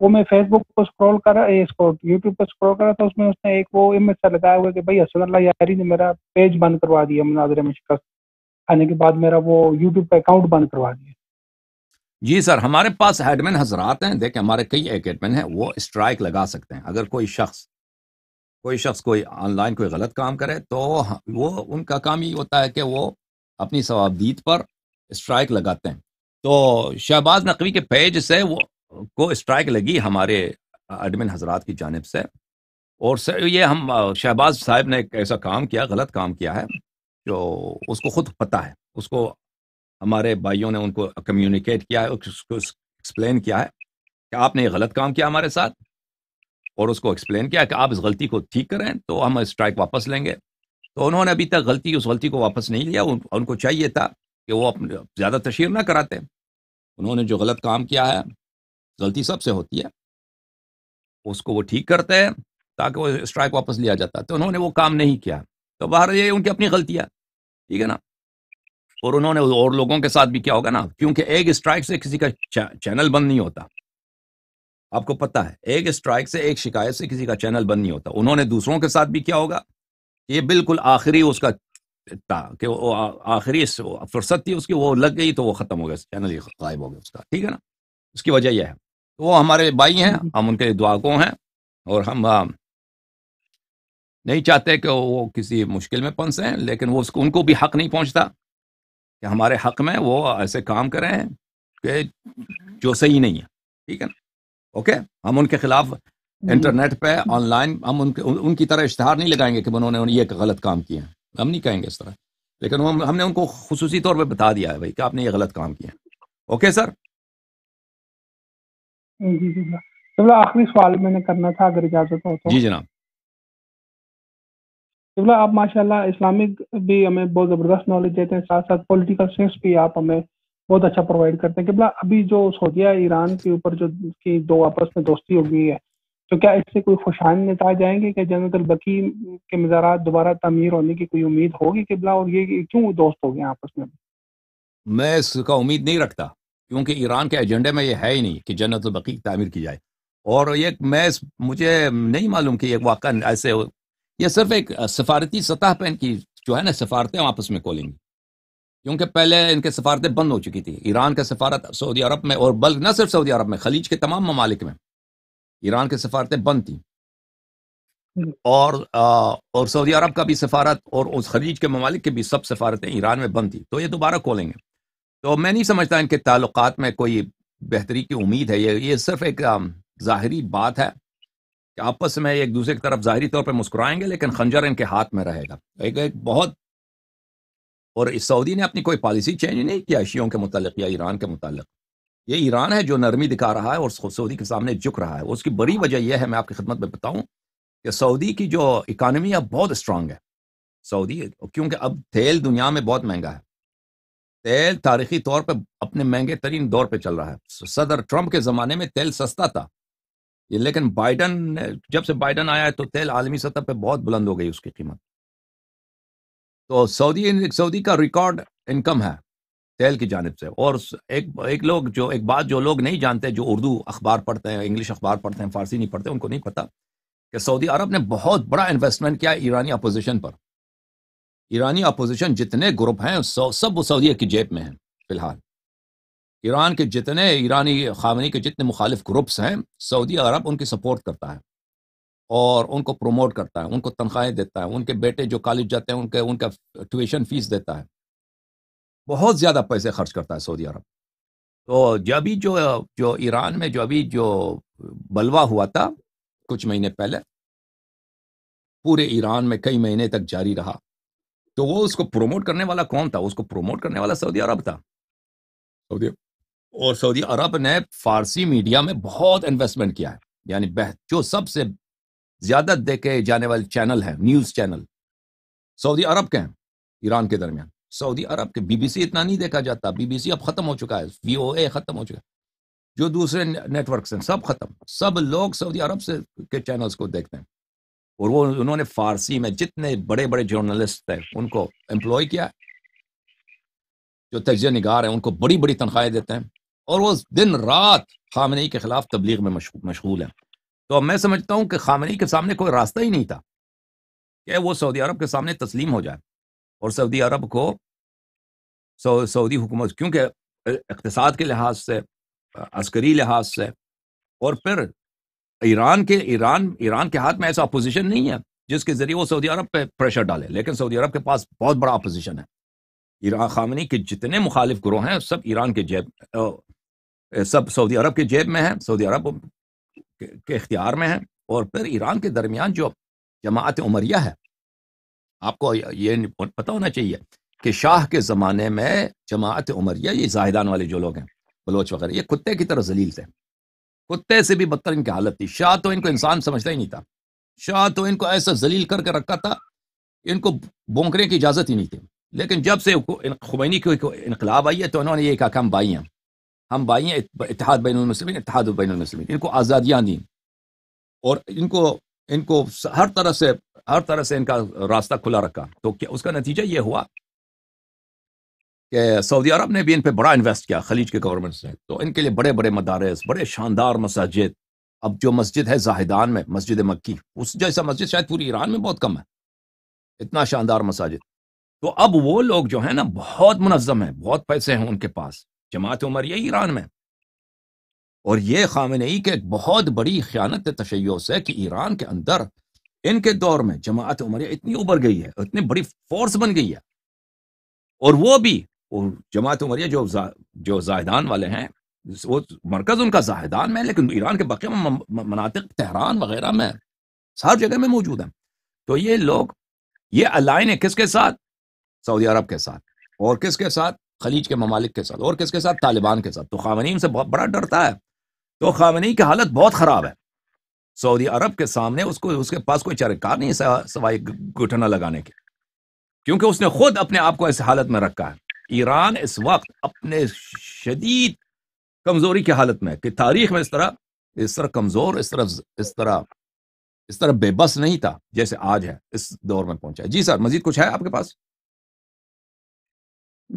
وہ میں فیس بک کو اسکرول کر رہا اس کو یوٹیوب پہ اسکرول کر رہا تھا اس میں اس نے ایک وہ امیج سا لگایا ہوا کہ بھائی حسن اللہ یاری نے میرا پیج بند کروا دیا مناظر میں شکست آنے کے بعد میرا وہ یوٹیوب پہ اکاؤنٹ بند کروا دیا جی سر ہمارے پاس ہیڈمن حضرات ہیں دیکھیں ہمارے کئی ایک ایڈمن ہیں وہ اسٹرائک لگا سکتے ہیں اگر کوئی شخص کوئی شخص کوئی آن لائن کوئی غلط کام کرے تو وہ ان کا کام ہی ہوتا ہے کہ وہ اپنی ثوابدید پر اسٹرائک لگاتے ہیں تو شہباز نقوی کے پیج سے وہ کو اسٹرائک لگی ہمارے ایڈمن حضرات کی جانب سے اور یہ ہم شہباز صاحب نے ایک ایسا کام کیا غلط کام کیا ہے جو اس کو خود پتہ ہے اس کو ہمارے بھائیوں نے ان کو کمیونیکیٹ کیا ہے اس کو ایکسپلین کیا ہے کہ آپ نے یہ غلط کام کیا ہمارے ساتھ اور اس کو ایکسپلین کیا کہ آپ اس غلطی کو ٹھیک کریں تو ہم اسٹرائک واپس لیں گے تو انہوں نے ابھی تک غلطی اس غلطی کو واپس نہیں لیا ان کو چاہیے تھا کہ وہ اپنے زیادہ تشہیر نہ کراتے انہوں نے جو غلط کام کیا ہے غلطی سب سے ہوتی ہے اس کو وہ ٹھیک کرتے ہیں تاکہ وہ اسٹرائک واپس لیا جاتا ہے تو انہوں نے وہ کام نہیں کیا تو باہر یہ ان کی اپنی غلطیاں ٹھیک ہے نا اور انہوں نے اور لوگوں کے ساتھ بھی کیا ہوگا نا کیونکہ ایک اسٹرائک سے کسی کا چینل بند نہیں ہوتا آپ کو پتہ ہے ایک اسٹرائک سے ایک شکایت سے کسی کا چینل بند نہیں ہوتا انہوں نے دوسروں کے ساتھ بھی کیا ہوگا یہ بالکل آخری اس کا تھا کہ وہ آخری فرصت تھی اس کی وہ لگ گئی تو وہ ختم ہو گیا چینل ہی غائب ہو گیا اس کا ٹھیک ہے نا اس کی وجہ یہ ہے وہ ہمارے بھائی ہیں جی۔ ہم ان کے کو ہیں اور ہم نہیں چاہتے کہ وہ کسی مشکل میں پھنسیں لیکن وہ ان کو بھی حق نہیں پہنچتا کہ ہمارے حق میں وہ ایسے کام کریں کہ جو صحیح نہیں ہے ٹھیک ہے نا اوکے ہم ان کے خلاف جی۔ انٹرنیٹ پہ آن لائن ہم ان کے ان کی طرح اشتہار نہیں لگائیں گے کہ انہوں نے یہ غلط کام کیا ہم نہیں کہیں گے اس طرح لیکن ہم نے ان کو خصوصی طور پہ بتا دیا ہے بھائی کہ آپ نے یہ غلط کام کیا ہے اوکے سر جی جی, جی،, جی۔ آخری سوال میں نے کرنا تھا اگر اجازت ہو تو جی، آپ ماشاء اللہ اسلامک بھی ہمیں بہت زبردست نالج دیتے ہیں ساتھ ساتھ پولیٹیکل بھی آپ ہمیں بہت اچھا پرووائڈ کرتے ہیں جبلا ابھی جو سعودیہ ایران کے اوپر جو کی دو آپس میں دوستی ہو گئی ہے تو کیا اس سے کوئی خوشحال نتائج جائیں گے کہ جنت البقی کے مزارات دوبارہ تعمیر ہونے کی کوئی امید ہوگی قبلہ اور یہ کیوں دوست ہو گئے آپس میں میں اس کا امید نہیں رکھتا کیونکہ ایران کے ایجنڈے میں یہ ہے ہی نہیں کہ جنت البقیق تعمیر کی جائے اور ایک میں مجھے نہیں معلوم کہ ایک واقعہ ایسے ہو یہ صرف ایک سفارتی سطح پہ ان کی جو ہے نا سفارتیں آپس میں کھولیں گی کیونکہ پہلے ان کے سفارتیں بند ہو چکی تھیں ایران کا سفارت سعودی عرب میں اور بلک نہ صرف سعودی عرب میں خلیج کے تمام ممالک میں ایران کے سفارتیں بند تھیں اور اور سعودی عرب کا بھی سفارت اور اس خلیج کے ممالک کے بھی سب سفارتیں ایران میں بند تھیں تو یہ دوبارہ کھولیں گے تو میں نہیں سمجھتا ان کے تعلقات میں کوئی بہتری کی امید ہے یہ یہ صرف ایک ظاہری بات ہے کہ آپس میں ایک دوسرے کی طرف ظاہری طور پہ مسکرائیں گے لیکن خنجر ان کے ہاتھ میں رہے گا ایک ایک بہت اور سعودی نے اپنی کوئی پالیسی چینج نہیں کیا شیعوں کے متعلق یا ایران کے متعلق یہ ایران ہے جو نرمی دکھا رہا ہے اور سعودی کے سامنے جھک رہا ہے اس کی بڑی وجہ یہ ہے میں آپ کی خدمت میں بتاؤں کہ سعودی کی جو اکانومی ہے اب بہت اسٹرانگ ہے سعودی کیونکہ اب تیل دنیا میں بہت مہنگا ہے تیل تاریخی طور پہ اپنے مہنگے ترین دور پہ چل رہا ہے صدر ٹرمپ کے زمانے میں تیل سستا تھا یہ لیکن بائیڈن جب سے بائیڈن آیا ہے تو تیل عالمی سطح پہ بہت بلند ہو گئی اس کی قیمت تو سعودی سعودی کا ریکارڈ انکم ہے تیل کی جانب سے اور ایک ایک لوگ جو ایک بات جو لوگ نہیں جانتے جو اردو اخبار پڑھتے ہیں انگلش اخبار پڑھتے ہیں فارسی نہیں پڑھتے ان کو نہیں پتہ کہ سعودی عرب نے بہت بڑا انویسٹمنٹ کیا ایرانی اپوزیشن پر ایرانی اپوزیشن جتنے گروپ ہیں سو سب وہ سعودیہ کی جیب میں ہیں فی الحال ایران کے جتنے ایرانی خامنی کے جتنے مخالف گروپس ہیں سعودی عرب ان کی سپورٹ کرتا ہے اور ان کو پروموٹ کرتا ہے ان کو تنخواہیں دیتا ہے ان کے بیٹے جو کالج جاتے ہیں ان کے ان کا ٹیویشن فیس دیتا ہے بہت زیادہ پیسے خرچ کرتا ہے سعودی عرب تو جبھی جو جو ایران میں جو ابھی جو بلوا ہوا تھا کچھ مہینے پہلے پورے ایران میں کئی مہینے تک جاری رہا تو وہ اس کو پروموٹ کرنے والا کون تھا اس کو پروموٹ کرنے والا سعودی عرب تھا سعودی اور سعودی عرب نے فارسی میڈیا میں بہت انویسٹمنٹ کیا ہے یعنی جو سب سے زیادہ دیکھے جانے والے چینل ہیں نیوز چینل سعودی عرب کے ہیں ایران کے درمیان سعودی عرب کے بی بی سی اتنا نہیں دیکھا جاتا بی بی سی اب ختم ہو چکا ہے وی او اے ختم ہو چکا ہے جو دوسرے نیٹ ورکس ہیں سب ختم سب لوگ سعودی عرب سے کے چینلز کو دیکھتے ہیں اور وہ انہوں نے فارسی میں جتنے بڑے بڑے جرنلسٹ ہیں ان کو امپلائی کیا ہے جو تجزیہ نگار ہیں ان کو بڑی بڑی تنخواہیں دیتے ہیں اور وہ دن رات خامری کے خلاف تبلیغ میں مشغول ہیں تو اب میں سمجھتا ہوں کہ خامنی کے سامنے کوئی راستہ ہی نہیں تھا کہ وہ سعودی عرب کے سامنے تسلیم ہو جائے اور سعودی عرب کو سعودی حکومت کیونکہ اقتصاد کے لحاظ سے عسکری لحاظ سے اور پھر ایران کے ایران ایران کے ہاتھ میں ایسا اپوزیشن نہیں ہے جس کے ذریعے وہ سعودی عرب پہ پریشر ڈالے لیکن سعودی عرب کے پاس بہت بڑا اپوزیشن ہے ایران خامنی کے جتنے مخالف گروہ ہیں سب ایران کے جیب سب سعودی عرب کے جیب میں ہیں سعودی عرب کے اختیار میں ہیں اور پھر ایران کے درمیان جو جماعت عمریہ ہے آپ کو یہ پتہ ہونا چاہیے کہ شاہ کے زمانے میں جماعت عمریہ یہ زاہدان والے جو لوگ ہیں بلوچ وغیرہ یہ کتے کی طرح ذلیل تھے کتے سے بھی بدتر ان کی حالت تھی شاہ تو ان کو انسان سمجھتا ہی نہیں تھا شاہ تو ان کو ایسا ذلیل کر کے رکھا تھا ان کو بونکرے کی اجازت ہی نہیں تھی لیکن جب سے خمینی کی انقلاب آئی ہے تو انہوں نے یہ کہا کہ ہم بھائی ہیں ہم بھائی ہیں اتحاد بین المسلمین اتحاد بین المسلمین ان کو آزادیاں دیں اور ان کو ان کو ہر طرح سے ہر طرح سے ان کا راستہ کھلا رکھا تو کیا اس کا نتیجہ یہ ہوا کہ سعودی عرب نے بھی ان پہ بڑا انویسٹ کیا خلیج کے گورنمنٹ سے تو ان کے لیے بڑے بڑے مدارس بڑے شاندار مساجد اب جو مسجد ہے زاہدان میں مسجد مکی اس جیسا مسجد شاید پوری ایران میں بہت کم ہے اتنا شاندار مساجد تو اب وہ لوگ جو ہیں نا بہت منظم ہیں بہت پیسے ہیں ان کے پاس جماعت عمر یہ ایران میں اور یہ خام نہیں کہ بہت بڑی خیانت تشیع سے کہ ایران کے اندر ان کے دور میں جماعت عمریہ اتنی ابھر گئی ہے اتنی بڑی فورس بن گئی ہے اور وہ بھی جماعت عمریہ جو جو زاہدان والے ہیں وہ مرکز ان کا زاہدان میں لیکن ایران کے بقیہ مناطق تہران وغیرہ میں ہر جگہ میں موجود ہیں تو یہ لوگ یہ الائن ہے کس کے ساتھ سعودی عرب کے ساتھ اور کس کے ساتھ خلیج کے ممالک کے ساتھ اور کس کے ساتھ طالبان کے ساتھ تو خامنی ان سے بہت بڑا ڈرتا ہے تو خامنی کی حالت بہت خراب ہے سعودی عرب کے سامنے اس کو اس کے پاس کوئی چرکار نہیں سوائے گٹھنا لگانے کے کیونکہ اس نے خود اپنے آپ کو ایسے حالت میں رکھا ہے ایران اس وقت اپنے شدید کمزوری کی حالت میں کہ تاریخ میں اس طرح اس طرح کمزور اس طرح اس طرح اس طرح بے بس نہیں تھا جیسے آج ہے اس دور میں پہنچا ہے جی سر مزید کچھ ہے آپ کے پاس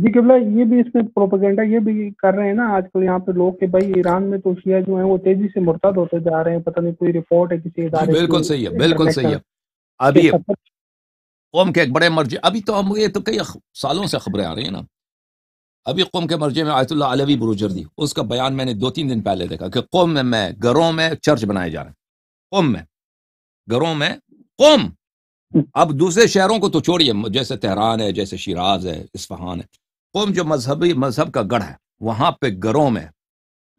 جی قبلہ یہ بھی اس میں پروپیگنڈا یہ بھی کر رہے ہیں نا آج کل یہاں پہ لوگ کہ بھائی ایران میں تو شیعہ جو ہیں وہ تیزی سے مرتد ہوتے جا رہے ہیں پتہ نہیں کوئی رپورٹ ہے کسی ادارے جی، بالکل صحیح ہے بالکل صحیح ہے ابھی قوم کے ایک بڑے مرضی ابھی تو ہم یہ تو کئی سالوں سے خبریں آ رہی ہیں نا ابھی قوم کے مرجے میں آیت اللہ علوی بروجر دی اس کا بیان میں نے دو تین دن پہلے دیکھا کہ قوم میں میں گھروں میں چرچ بنائے جا رہے ہیں قوم میں گھروں میں قوم اب دوسرے شہروں کو تو چھوڑیے جیسے تہران ہے جیسے شیراز ہے اسفہان ہے قوم جو مذہبی مذہب کا گڑھ ہے وہاں پہ گھروں میں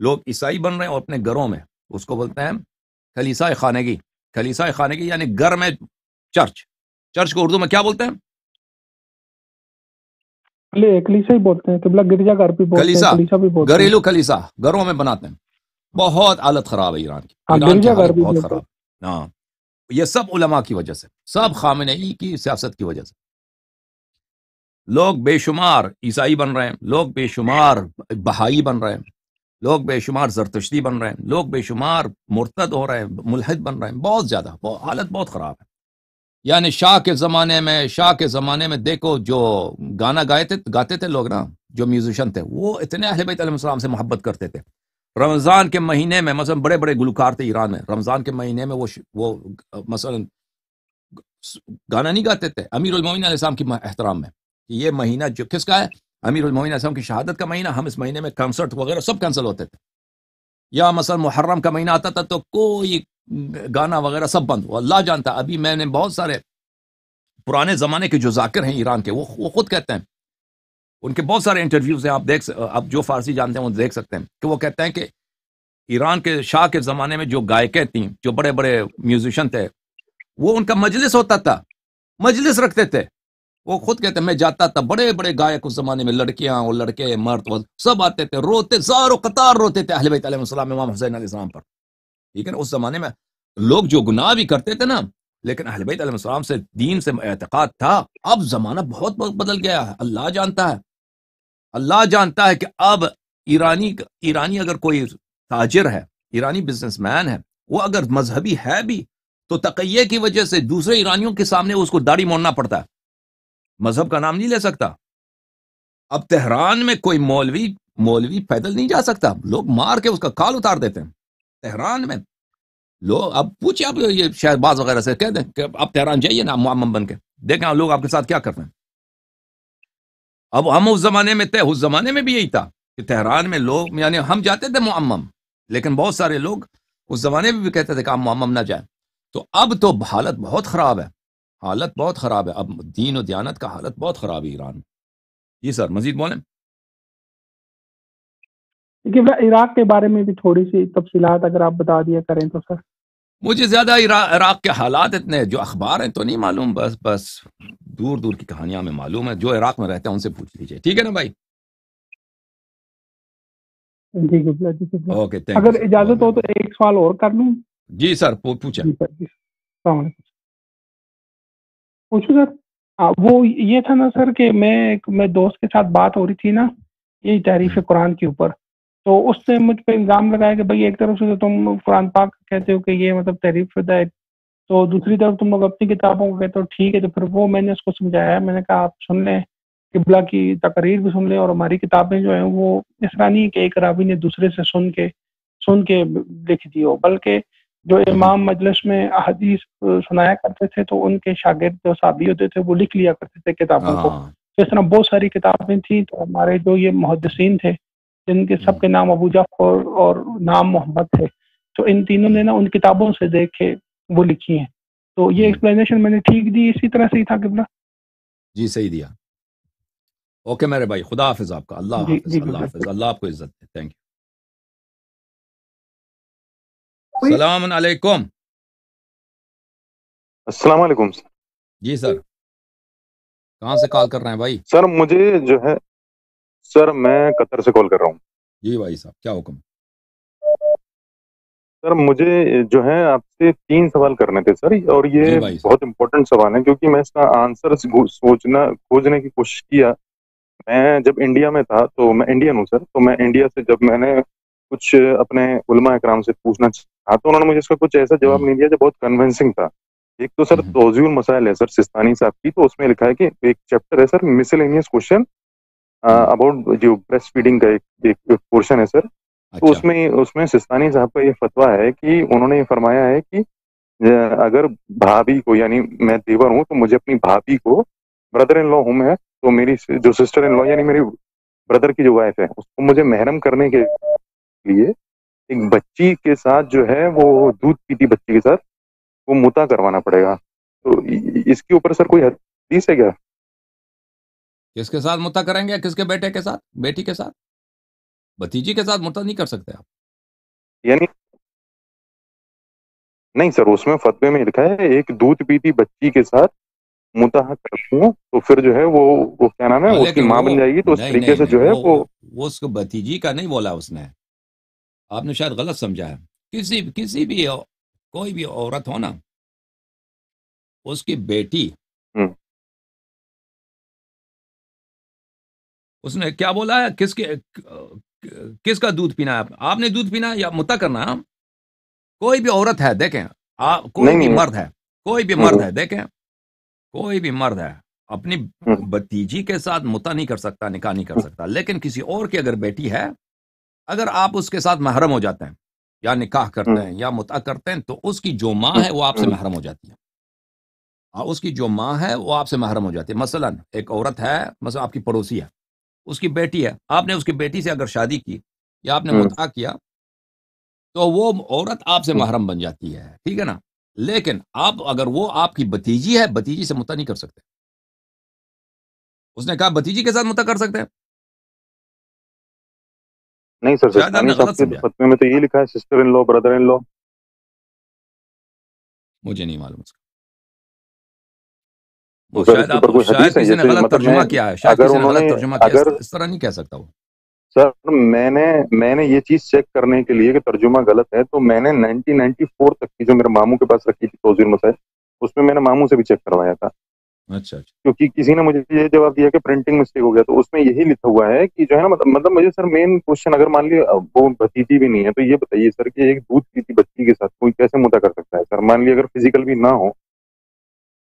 لوگ عیسائی بن رہے ہیں اور اپنے گھروں میں اس کو بولتے ہیں خلیسہ خانگی خلیسہ خانگی یعنی گھر میں چرچ چرچ کو اردو میں کیا بولتے ہیں بولتے ہیں گرجا گھر گھریلو کلیسا گھروں میں بناتے ہیں بہت حالت خراب ہے ایران کی ہاں، ہاں۔ یہ سب علماء کی وجہ سے سب خامن کی سیاست کی وجہ سے لوگ بے شمار عیسائی بن رہے ہیں لوگ بے شمار بہائی بن رہے ہیں لوگ بے شمار زرتشتی بن رہے ہیں لوگ بے شمار مرتد ہو رہے ہیں ملحد بن رہے ہیں بہت زیادہ حالت بہت خراب ہے یعنی شاہ کے زمانے میں شاہ کے زمانے میں دیکھو جو گانا گائے تھے گاتے تھے لوگ نا جو میوزیشین تھے وہ اتنے اہل بیت علیہ السلام سے محبت کرتے تھے رمضان کے مہینے میں مثلاً بڑے بڑے گلوکار تھے ایران میں رمضان کے مہینے میں وہ ش... وہ مثلا گانا نہیں گاتے تھے امیر المومن علیہ السلام کی احترام میں کہ یہ مہینہ جو کس کا ہے امیر المومن علیہ السلام کی شہادت کا مہینہ ہم اس مہینے میں کنسرٹ وغیرہ سب کینسل ہوتے تھے یا مثلاً محرم کا مہینہ آتا تھا تو کوئی گانا وغیرہ سب بند ہو اللہ جانتا ابھی میں نے بہت سارے پرانے زمانے کے جو ذاکر ہیں ایران کے وہ خود کہتے ہیں ان کے بہت سارے انٹرویوز ہیں آپ دیکھ آپ جو فارسی جانتے ہیں وہ دیکھ سکتے ہیں کہ وہ کہتے ہیں کہ ایران کے شاہ کے زمانے میں جو گائکیں تھیں جو بڑے بڑے میوزیشین تھے وہ ان کا مجلس ہوتا تھا مجلس رکھتے تھے وہ خود کہتے ہیں میں جاتا تھا بڑے بڑے گائک اس زمانے میں لڑکیاں اور لڑکے مرد سب آتے تھے روتے زار و قطار روتے تھے اہل بیت علیہ السلام امام حسین علیہ السلام پر نا اس زمانے میں لوگ جو گناہ بھی کرتے تھے نا لیکن اہل بیت علیہ السلام سے دین سے اعتقاد تھا اب زمانہ بہت بدل گیا ہے اللہ جانتا ہے اللہ جانتا ہے کہ اب ایرانی ایرانی اگر کوئی تاجر ہے ایرانی بزنس مین ہے وہ اگر مذہبی ہے بھی تو تقیے کی وجہ سے دوسرے ایرانیوں کے سامنے اس کو داڑھی موڑنا پڑتا ہے مذہب کا نام نہیں لے سکتا اب تہران میں کوئی مولوی مولوی پیدل نہیں جا سکتا لوگ مار کے اس کا کال اتار دیتے ہیں تہران میں لوگ اب پوچھیں آپ یہ باز وغیرہ سے کہہ دیں کہ آپ تہران جائیے نا آپ بن کے دیکھیں لوگ آپ کے ساتھ کیا کر رہے ہیں اب ہم اس زمانے میں تھے اس زمانے میں بھی یہی تھا کہ تہران میں لوگ یعنی ہم جاتے تھے معمم لیکن بہت سارے لوگ اس زمانے میں بھی کہتے تھے کہ آپ معمم نہ جائیں تو اب تو حالت بہت خراب ہے حالت بہت خراب ہے اب دین و دیانت کا حالت بہت خراب ہے ایران جی سر مزید بولیں عراق کے بارے میں بھی تھوڑی سی تفصیلات اگر آپ بتا دیا کریں تو سر مجھے زیادہ عراق کے حالات اتنے جو اخبار ہیں تو نہیں معلوم بس بس دور دور کی کہانیاں میں معلوم ہے جو عراق میں رہتے ہیں ان سے پوچھ لیجیے ٹھیک ہے نا بھائی جی جی اگر اجازت ہو تو ایک سوال اور کر لوں جی سر جی،, جی السلام علیکم پوچھو سر وہ یہ تھا نا سر کہ میں دوست کے ساتھ بات ہو رہی تھی نا یہی تحریف قرآن کے اوپر تو اس سے مجھ پہ الزام لگایا کہ بھائی ایک طرف سے تو تم قرآن پاک کہتے ہو کہ یہ مطلب تحریف شدہ ہے تو دوسری طرف تم لوگ اپنی کتابوں کو کہتے ہو ٹھیک ہے تو پھر وہ میں نے اس کو سمجھایا میں نے کہا آپ سن لیں قبلہ کی تقریر بھی سن لیں اور ہماری کتابیں جو ہیں وہ اس طرح نہیں کہ ایک رابی نے دوسرے سے سن کے سن کے لکھ دی ہو بلکہ جو امام مجلس میں احادیث سنایا کرتے تھے تو ان کے شاگرد جو صحابی ہوتے تھے وہ لکھ لیا کرتے تھے کتابوں کو ہاں۔ اس طرح بہت ساری کتابیں تھیں تو ہمارے جو یہ محدثین تھے جن کے سب کے نام ابو جعفر اور نام محمد تھے تو ان تینوں نے نا ان کتابوں سے دیکھے وہ لکھی ہیں تو یہ ایکسپلینیشن میں نے ٹھیک دی اسی طرح سے ہی تھا قبلہ جی صحیح دیا اوکے میرے بھائی خدا حافظ آپ کا اللہ جی، حافظ جی، اللہ حافظ اللہ آپ کو عزت دے تھینک یو السلام علیکم السلام علیکم سر جی سر کہاں سے کال کر رہے ہیں بھائی سر مجھے جو ہے سر میں قطر سے کال کر رہا ہوں جی بھائی صاحب کیا حکم سر مجھے جو ہے آپ سے تین سوال کرنے تھے سر اور یہ جی بہت امپورٹنٹ سوال ہے کیونکہ میں اس کا آنسر سوچنا کھوجنے کی کوشش کیا میں جب انڈیا میں تھا تو میں انڈین ہوں سر تو میں انڈیا سے جب میں نے کچھ اپنے علماء اکرام سے پوچھنا چاہا تو انہوں نے مجھے اس کا کچھ ایسا جواب جی۔ نہیں دیا جو بہت کنونسنگ تھا ایک تو سر جی۔ توضیع مسائل ہے سر سستانی صاحب کی تو اس میں لکھا ہے کہ ایک چیپٹر ہے سر مسلینیس کوشچن اباؤٹ جو بریسٹ فیڈنگ کا ایک پورشن ہے سر تو اچھا۔ اس میں اس میں سستانی صاحب کا یہ فتویٰ ہے کہ انہوں نے یہ فرمایا ہے کہ اگر بھابھی کو یعنی میں دیور ہوں تو مجھے اپنی بھابھی کو بردر ان لا ہوں میں تو میری جو سسٹر ان لا یعنی میری بردر کی جو وائف ہے اس کو مجھے محرم کرنے کے لیے ایک بچی کے ساتھ جو ہے وہ دودھ پیتی بچی کے ساتھ وہ متا کروانا پڑے گا تو اس کے اوپر سر کوئی حدیث ہے کیا کس کے ساتھ متا کریں گے کس کے بیٹے کے ساتھ بیٹی کے ساتھ بتیجی کے ساتھ متا نہیں کر سکتے آپ یعنی نہیں سر اس میں فتوے میں لکھا ہے ایک دودھ پیتی بچی کے ساتھ ہوں تو پھر جو ہے وہ اس کیا نام ہے جو ہے وہ وہ اس کو بتیجی کا نہیں بولا اس نے آپ نے شاید غلط سمجھا کسی کسی بھی کوئی بھی عورت ہو نا اس کی بیٹی اس نے کیا بولا ہے کس کے کس کا دودھ پینا ہے آپ نے دودھ پینا یا متا کرنا کوئی بھی عورت ہے دیکھیں کوئی بھی مرد ہے کوئی بھی مرد ہے دیکھیں کوئی بھی مرد ہے اپنی بتیجی کے ساتھ متا نہیں کر سکتا نکاح نہیں کر سکتا لیکن کسی اور کی اگر بیٹی ہے اگر آپ اس کے ساتھ محرم ہو جاتے ہیں یا نکاح کرتے ہیں یا متا کرتے ہیں تو اس کی جو ماں ہے وہ آپ سے محرم ہو جاتی ہے ہاں، اس کی جو ماں ہے وہ آپ سے محرم ہو جاتی ہے مثلا ایک عورت ہے مثلا آپ کی پڑوسی ہے اس کی بیٹی ہے آپ نے اس کی بیٹی سے اگر شادی کی یا آپ نے متا کیا تو وہ عورت آپ سے محرم بن جاتی ہے ٹھیک ہے نا لیکن آپ اگر وہ آپ کی بتیجی ہے بتیجی سے متا نہیں کر سکتے اس نے کہا بتیجی کے ساتھ متا کر سکتے ہیں نہیں سر فتوے میں تو یہ لکھا ہے sister in love brother in لو مجھے نہیں معلوم اس کا ترجمہ کیا چیز چیک کرنے کے لیے کہ ترجمہ غلط ہے تو میں نے نائنٹین نائنٹی فور تک کی جو میرے ماموں کے پاس رکھی تھی توزیر مسائل اس میں میں نے ماموں سے بھی چیک کروایا تھا اچھا کیونکہ کسی نے مجھے یہ جواب دیا کہ پرنٹنگ مسٹیک ہو گیا تو اس میں یہی لکھا ہوا ہے کہ جو ہے نا مطلب مجھے سر مین کوشچن اگر مان وہ بتیتی بھی نہیں ہے تو یہ بتائیے سر کہ ایک دودھ پیتی بچی کے ساتھ کوئی کیسے مدعا کر سکتا ہے سر مان لیے اگر فزیکل بھی نہ ہو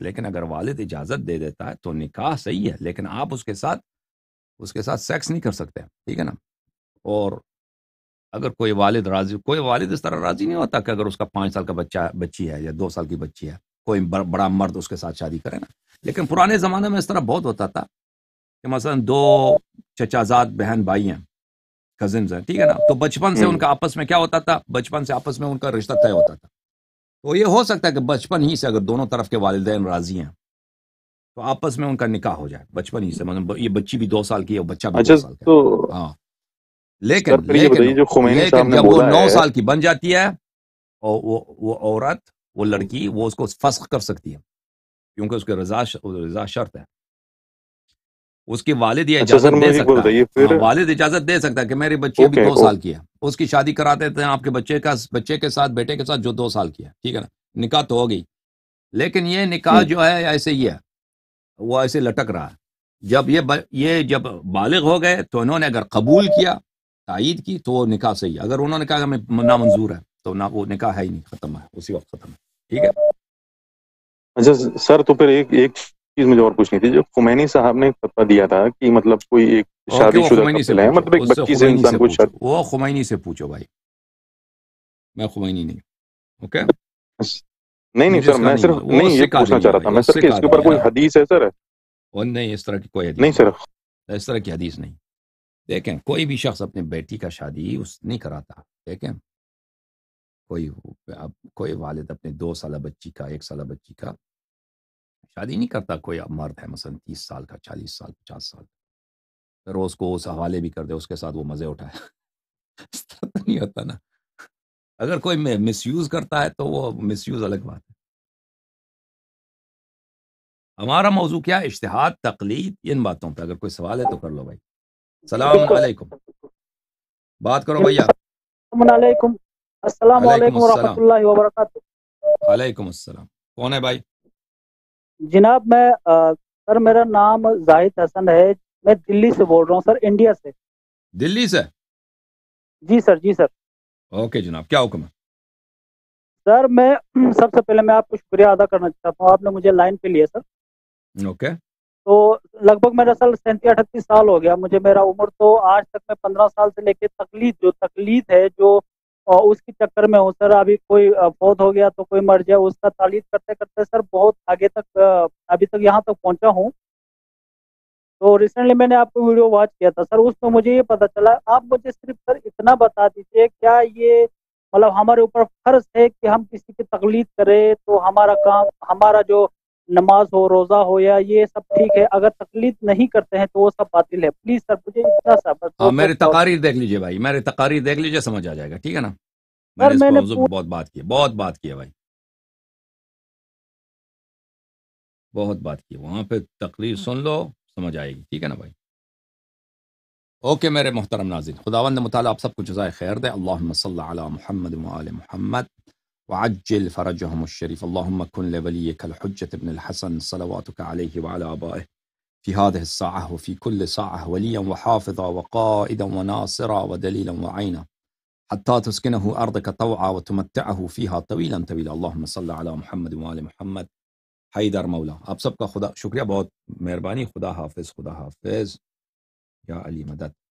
لیکن اگر والد اجازت دے دیتا ہے تو نکاح صحیح ہے لیکن آپ اس کے ساتھ اس کے ساتھ سیکس نہیں کر سکتے ٹھیک ہے نا اور اگر کوئی والد راضی کوئی والد اس طرح راضی نہیں ہوتا کہ اگر اس کا پانچ سال کا بچہ بچی ہے یا دو سال کی بچی ہے کوئی بڑا مرد اس کے ساتھ شادی کرے نا لیکن پرانے زمانے میں اس طرح بہت ہوتا تھا کہ مثلا دو چچا زاد بہن بھائی ہیں کزنز ہیں ٹھیک ہے نا تو بچپن سے ان کا آپس میں کیا ہوتا تھا بچپن سے آپس میں ان کا رشتہ طے ہوتا تھا تو یہ ہو سکتا ہے کہ بچپن ہی سے اگر دونوں طرف کے والدین راضی ہیں تو آپس میں ان کا نکاح ہو جائے بچپن ہی سے مطلب یہ بچی بھی دو سال کی ہے بچہ بھی اچھا، سال ہاں لیکن لیکن جب وہ نو سال کی بن جاتی ہے اور وہ عورت وہ لڑکی وہ اس کو فسخ کر سکتی ہے کیونکہ اس کی رضا رضا شرط ہے اس کے والد یہ اچھا، اجازت دے سکتا ہے ہاں، والد اجازت دے سکتا ہے کہ میرے بچے ابھی دو سال کی ہے اس کی شادی کراتے تھے آپ کے بچے کا بچے کے ساتھ بیٹے کے ساتھ جو دو سال کی ہے ٹھیک ہے نا نکاح تو ہو گئی لیکن یہ نکاح جو ہے ایسے ہی ہے وہ ایسے لٹک رہا ہے جب یہ یہ جب بالغ ہو گئے تو انہوں نے اگر قبول کیا تائید کی تو وہ نکاح صحیح ہے اگر انہوں نے کہا کہ ہمیں منظور ہے تو نہ وہ نکاح ہے ہی نہیں ختم ہے اسی وقت ختم ہے ٹھیک ہے اچھا سر تو پھر ایک ایک چیز مجھے اور پوچھنی تھی جو خمینی صاحب نے فتوا دیا تھا کہ مطلب کوئی ایک شادی شدہ کپل ہے مطلب ایک بچی سے انسان کو شادی وہ خمینی سے پوچھو بھائی میں خمینی نہیں اوکے نہیں نہیں سر میں صرف نہیں یہ پوچھنا چاہ رہا تھا میں سر کہ اس کے اوپر کوئی حدیث ہے سر وہ نہیں اس طرح کی کوئی حدیث نہیں سر اس طرح کی حدیث نہیں دیکھیں کوئی بھی شخص اپنے بیٹی کا شادی اس نہیں کراتا دیکھیں کوئی کوئی والد اپنے دو سالہ بچی کا ایک سالہ بچی کا شادی نہیں کرتا کوئی مرد ہے مثلا تیس سال کا چالیس سال پچاس سال روز کو اس حوالے بھی کر دے اس کے ساتھ وہ مزے اٹھائے کوئی مس یوز کرتا ہے تو وہ مس یوز الگ بات ہے ہمارا موضوع کیا اشتہاد تقلید ان باتوں پہ اگر کوئی سوال ہے تو کر لو بھائی السلام علیکم بات کرو بھیا السلام علیکم السلام علیکم اللہ وبرکاتہ وعلیکم السلام کون ہے بھائی جناب میں سر میرا نام زاہد حسن ہے میں دلی سے بول رہا ہوں سر انڈیا سے دلی سے جی سر جی سر اوکے جناب کیا حکم ہے سر میں سب سے پہلے میں آپ کو شکریہ ادا کرنا چاہتا ہوں آپ نے مجھے لائن پہ لیا سر اوکے تو لگ بھگ میرا سر سینتی اٹھتیس سال ہو گیا مجھے میرا عمر تو آج تک میں پندرہ سال سے لے کے تقلید جو تقلید ہے جو اور اس کے چکر میں ہوں سر ابھی کوئی بہت ہو گیا تو کوئی مر جائے اس کا تعلیم کرتے کرتے سر بہت آگے تک ابھی تک یہاں تک پہنچا ہوں تو ریسنٹلی میں نے آپ کو ویڈیو واچ کیا تھا سر اس میں مجھے یہ پتا چلا آپ مجھے صرف سر اتنا بتا دیجیے کیا یہ مطلب ہمارے اوپر فرض ہے کہ ہم کسی کی تقلید کریں تو ہمارا کام ہمارا جو نماز ہو روزہ ہو یا یہ سب ٹھیک ہے اگر تقلید نہیں کرتے ہیں تو وہ سب باطل ہے پلیز سر مجھے اتنا سا ہاں، میرے تقاریر دیکھ لیجیے بھائی میرے تقاریر دیکھ لیجیے سمجھ آ جائے گا ٹھیک ہے نا میں نے بہت بات کی بہت بات کی بھائی بہت بات کی وہاں پہ تقریر ہاں۔ سن لو سمجھ آئے گی ٹھیک ہے نا بھائی اوکے میرے محترم ناظرین خداوند مطالعہ آپ سب کو جزائے خیر دے اللہ علی محمد محمد وعجل فرجهم الشريف اللهم كن لوليك الحجة بن الحسن صلواتك عليه وعلى آبائه في هذه الساعة وفي كل ساعة وليا وحافظا وقائدا وناصرا ودليلا وعينا حتى تسكنه أرضك طوعا وتمتعه فيها طويلا طويلا اللهم صل على محمد وآل محمद حیدر مولا أب سب کا خدا شکریہ بہت مہربانی خدا حافظ خدا حافظ یا علی مدد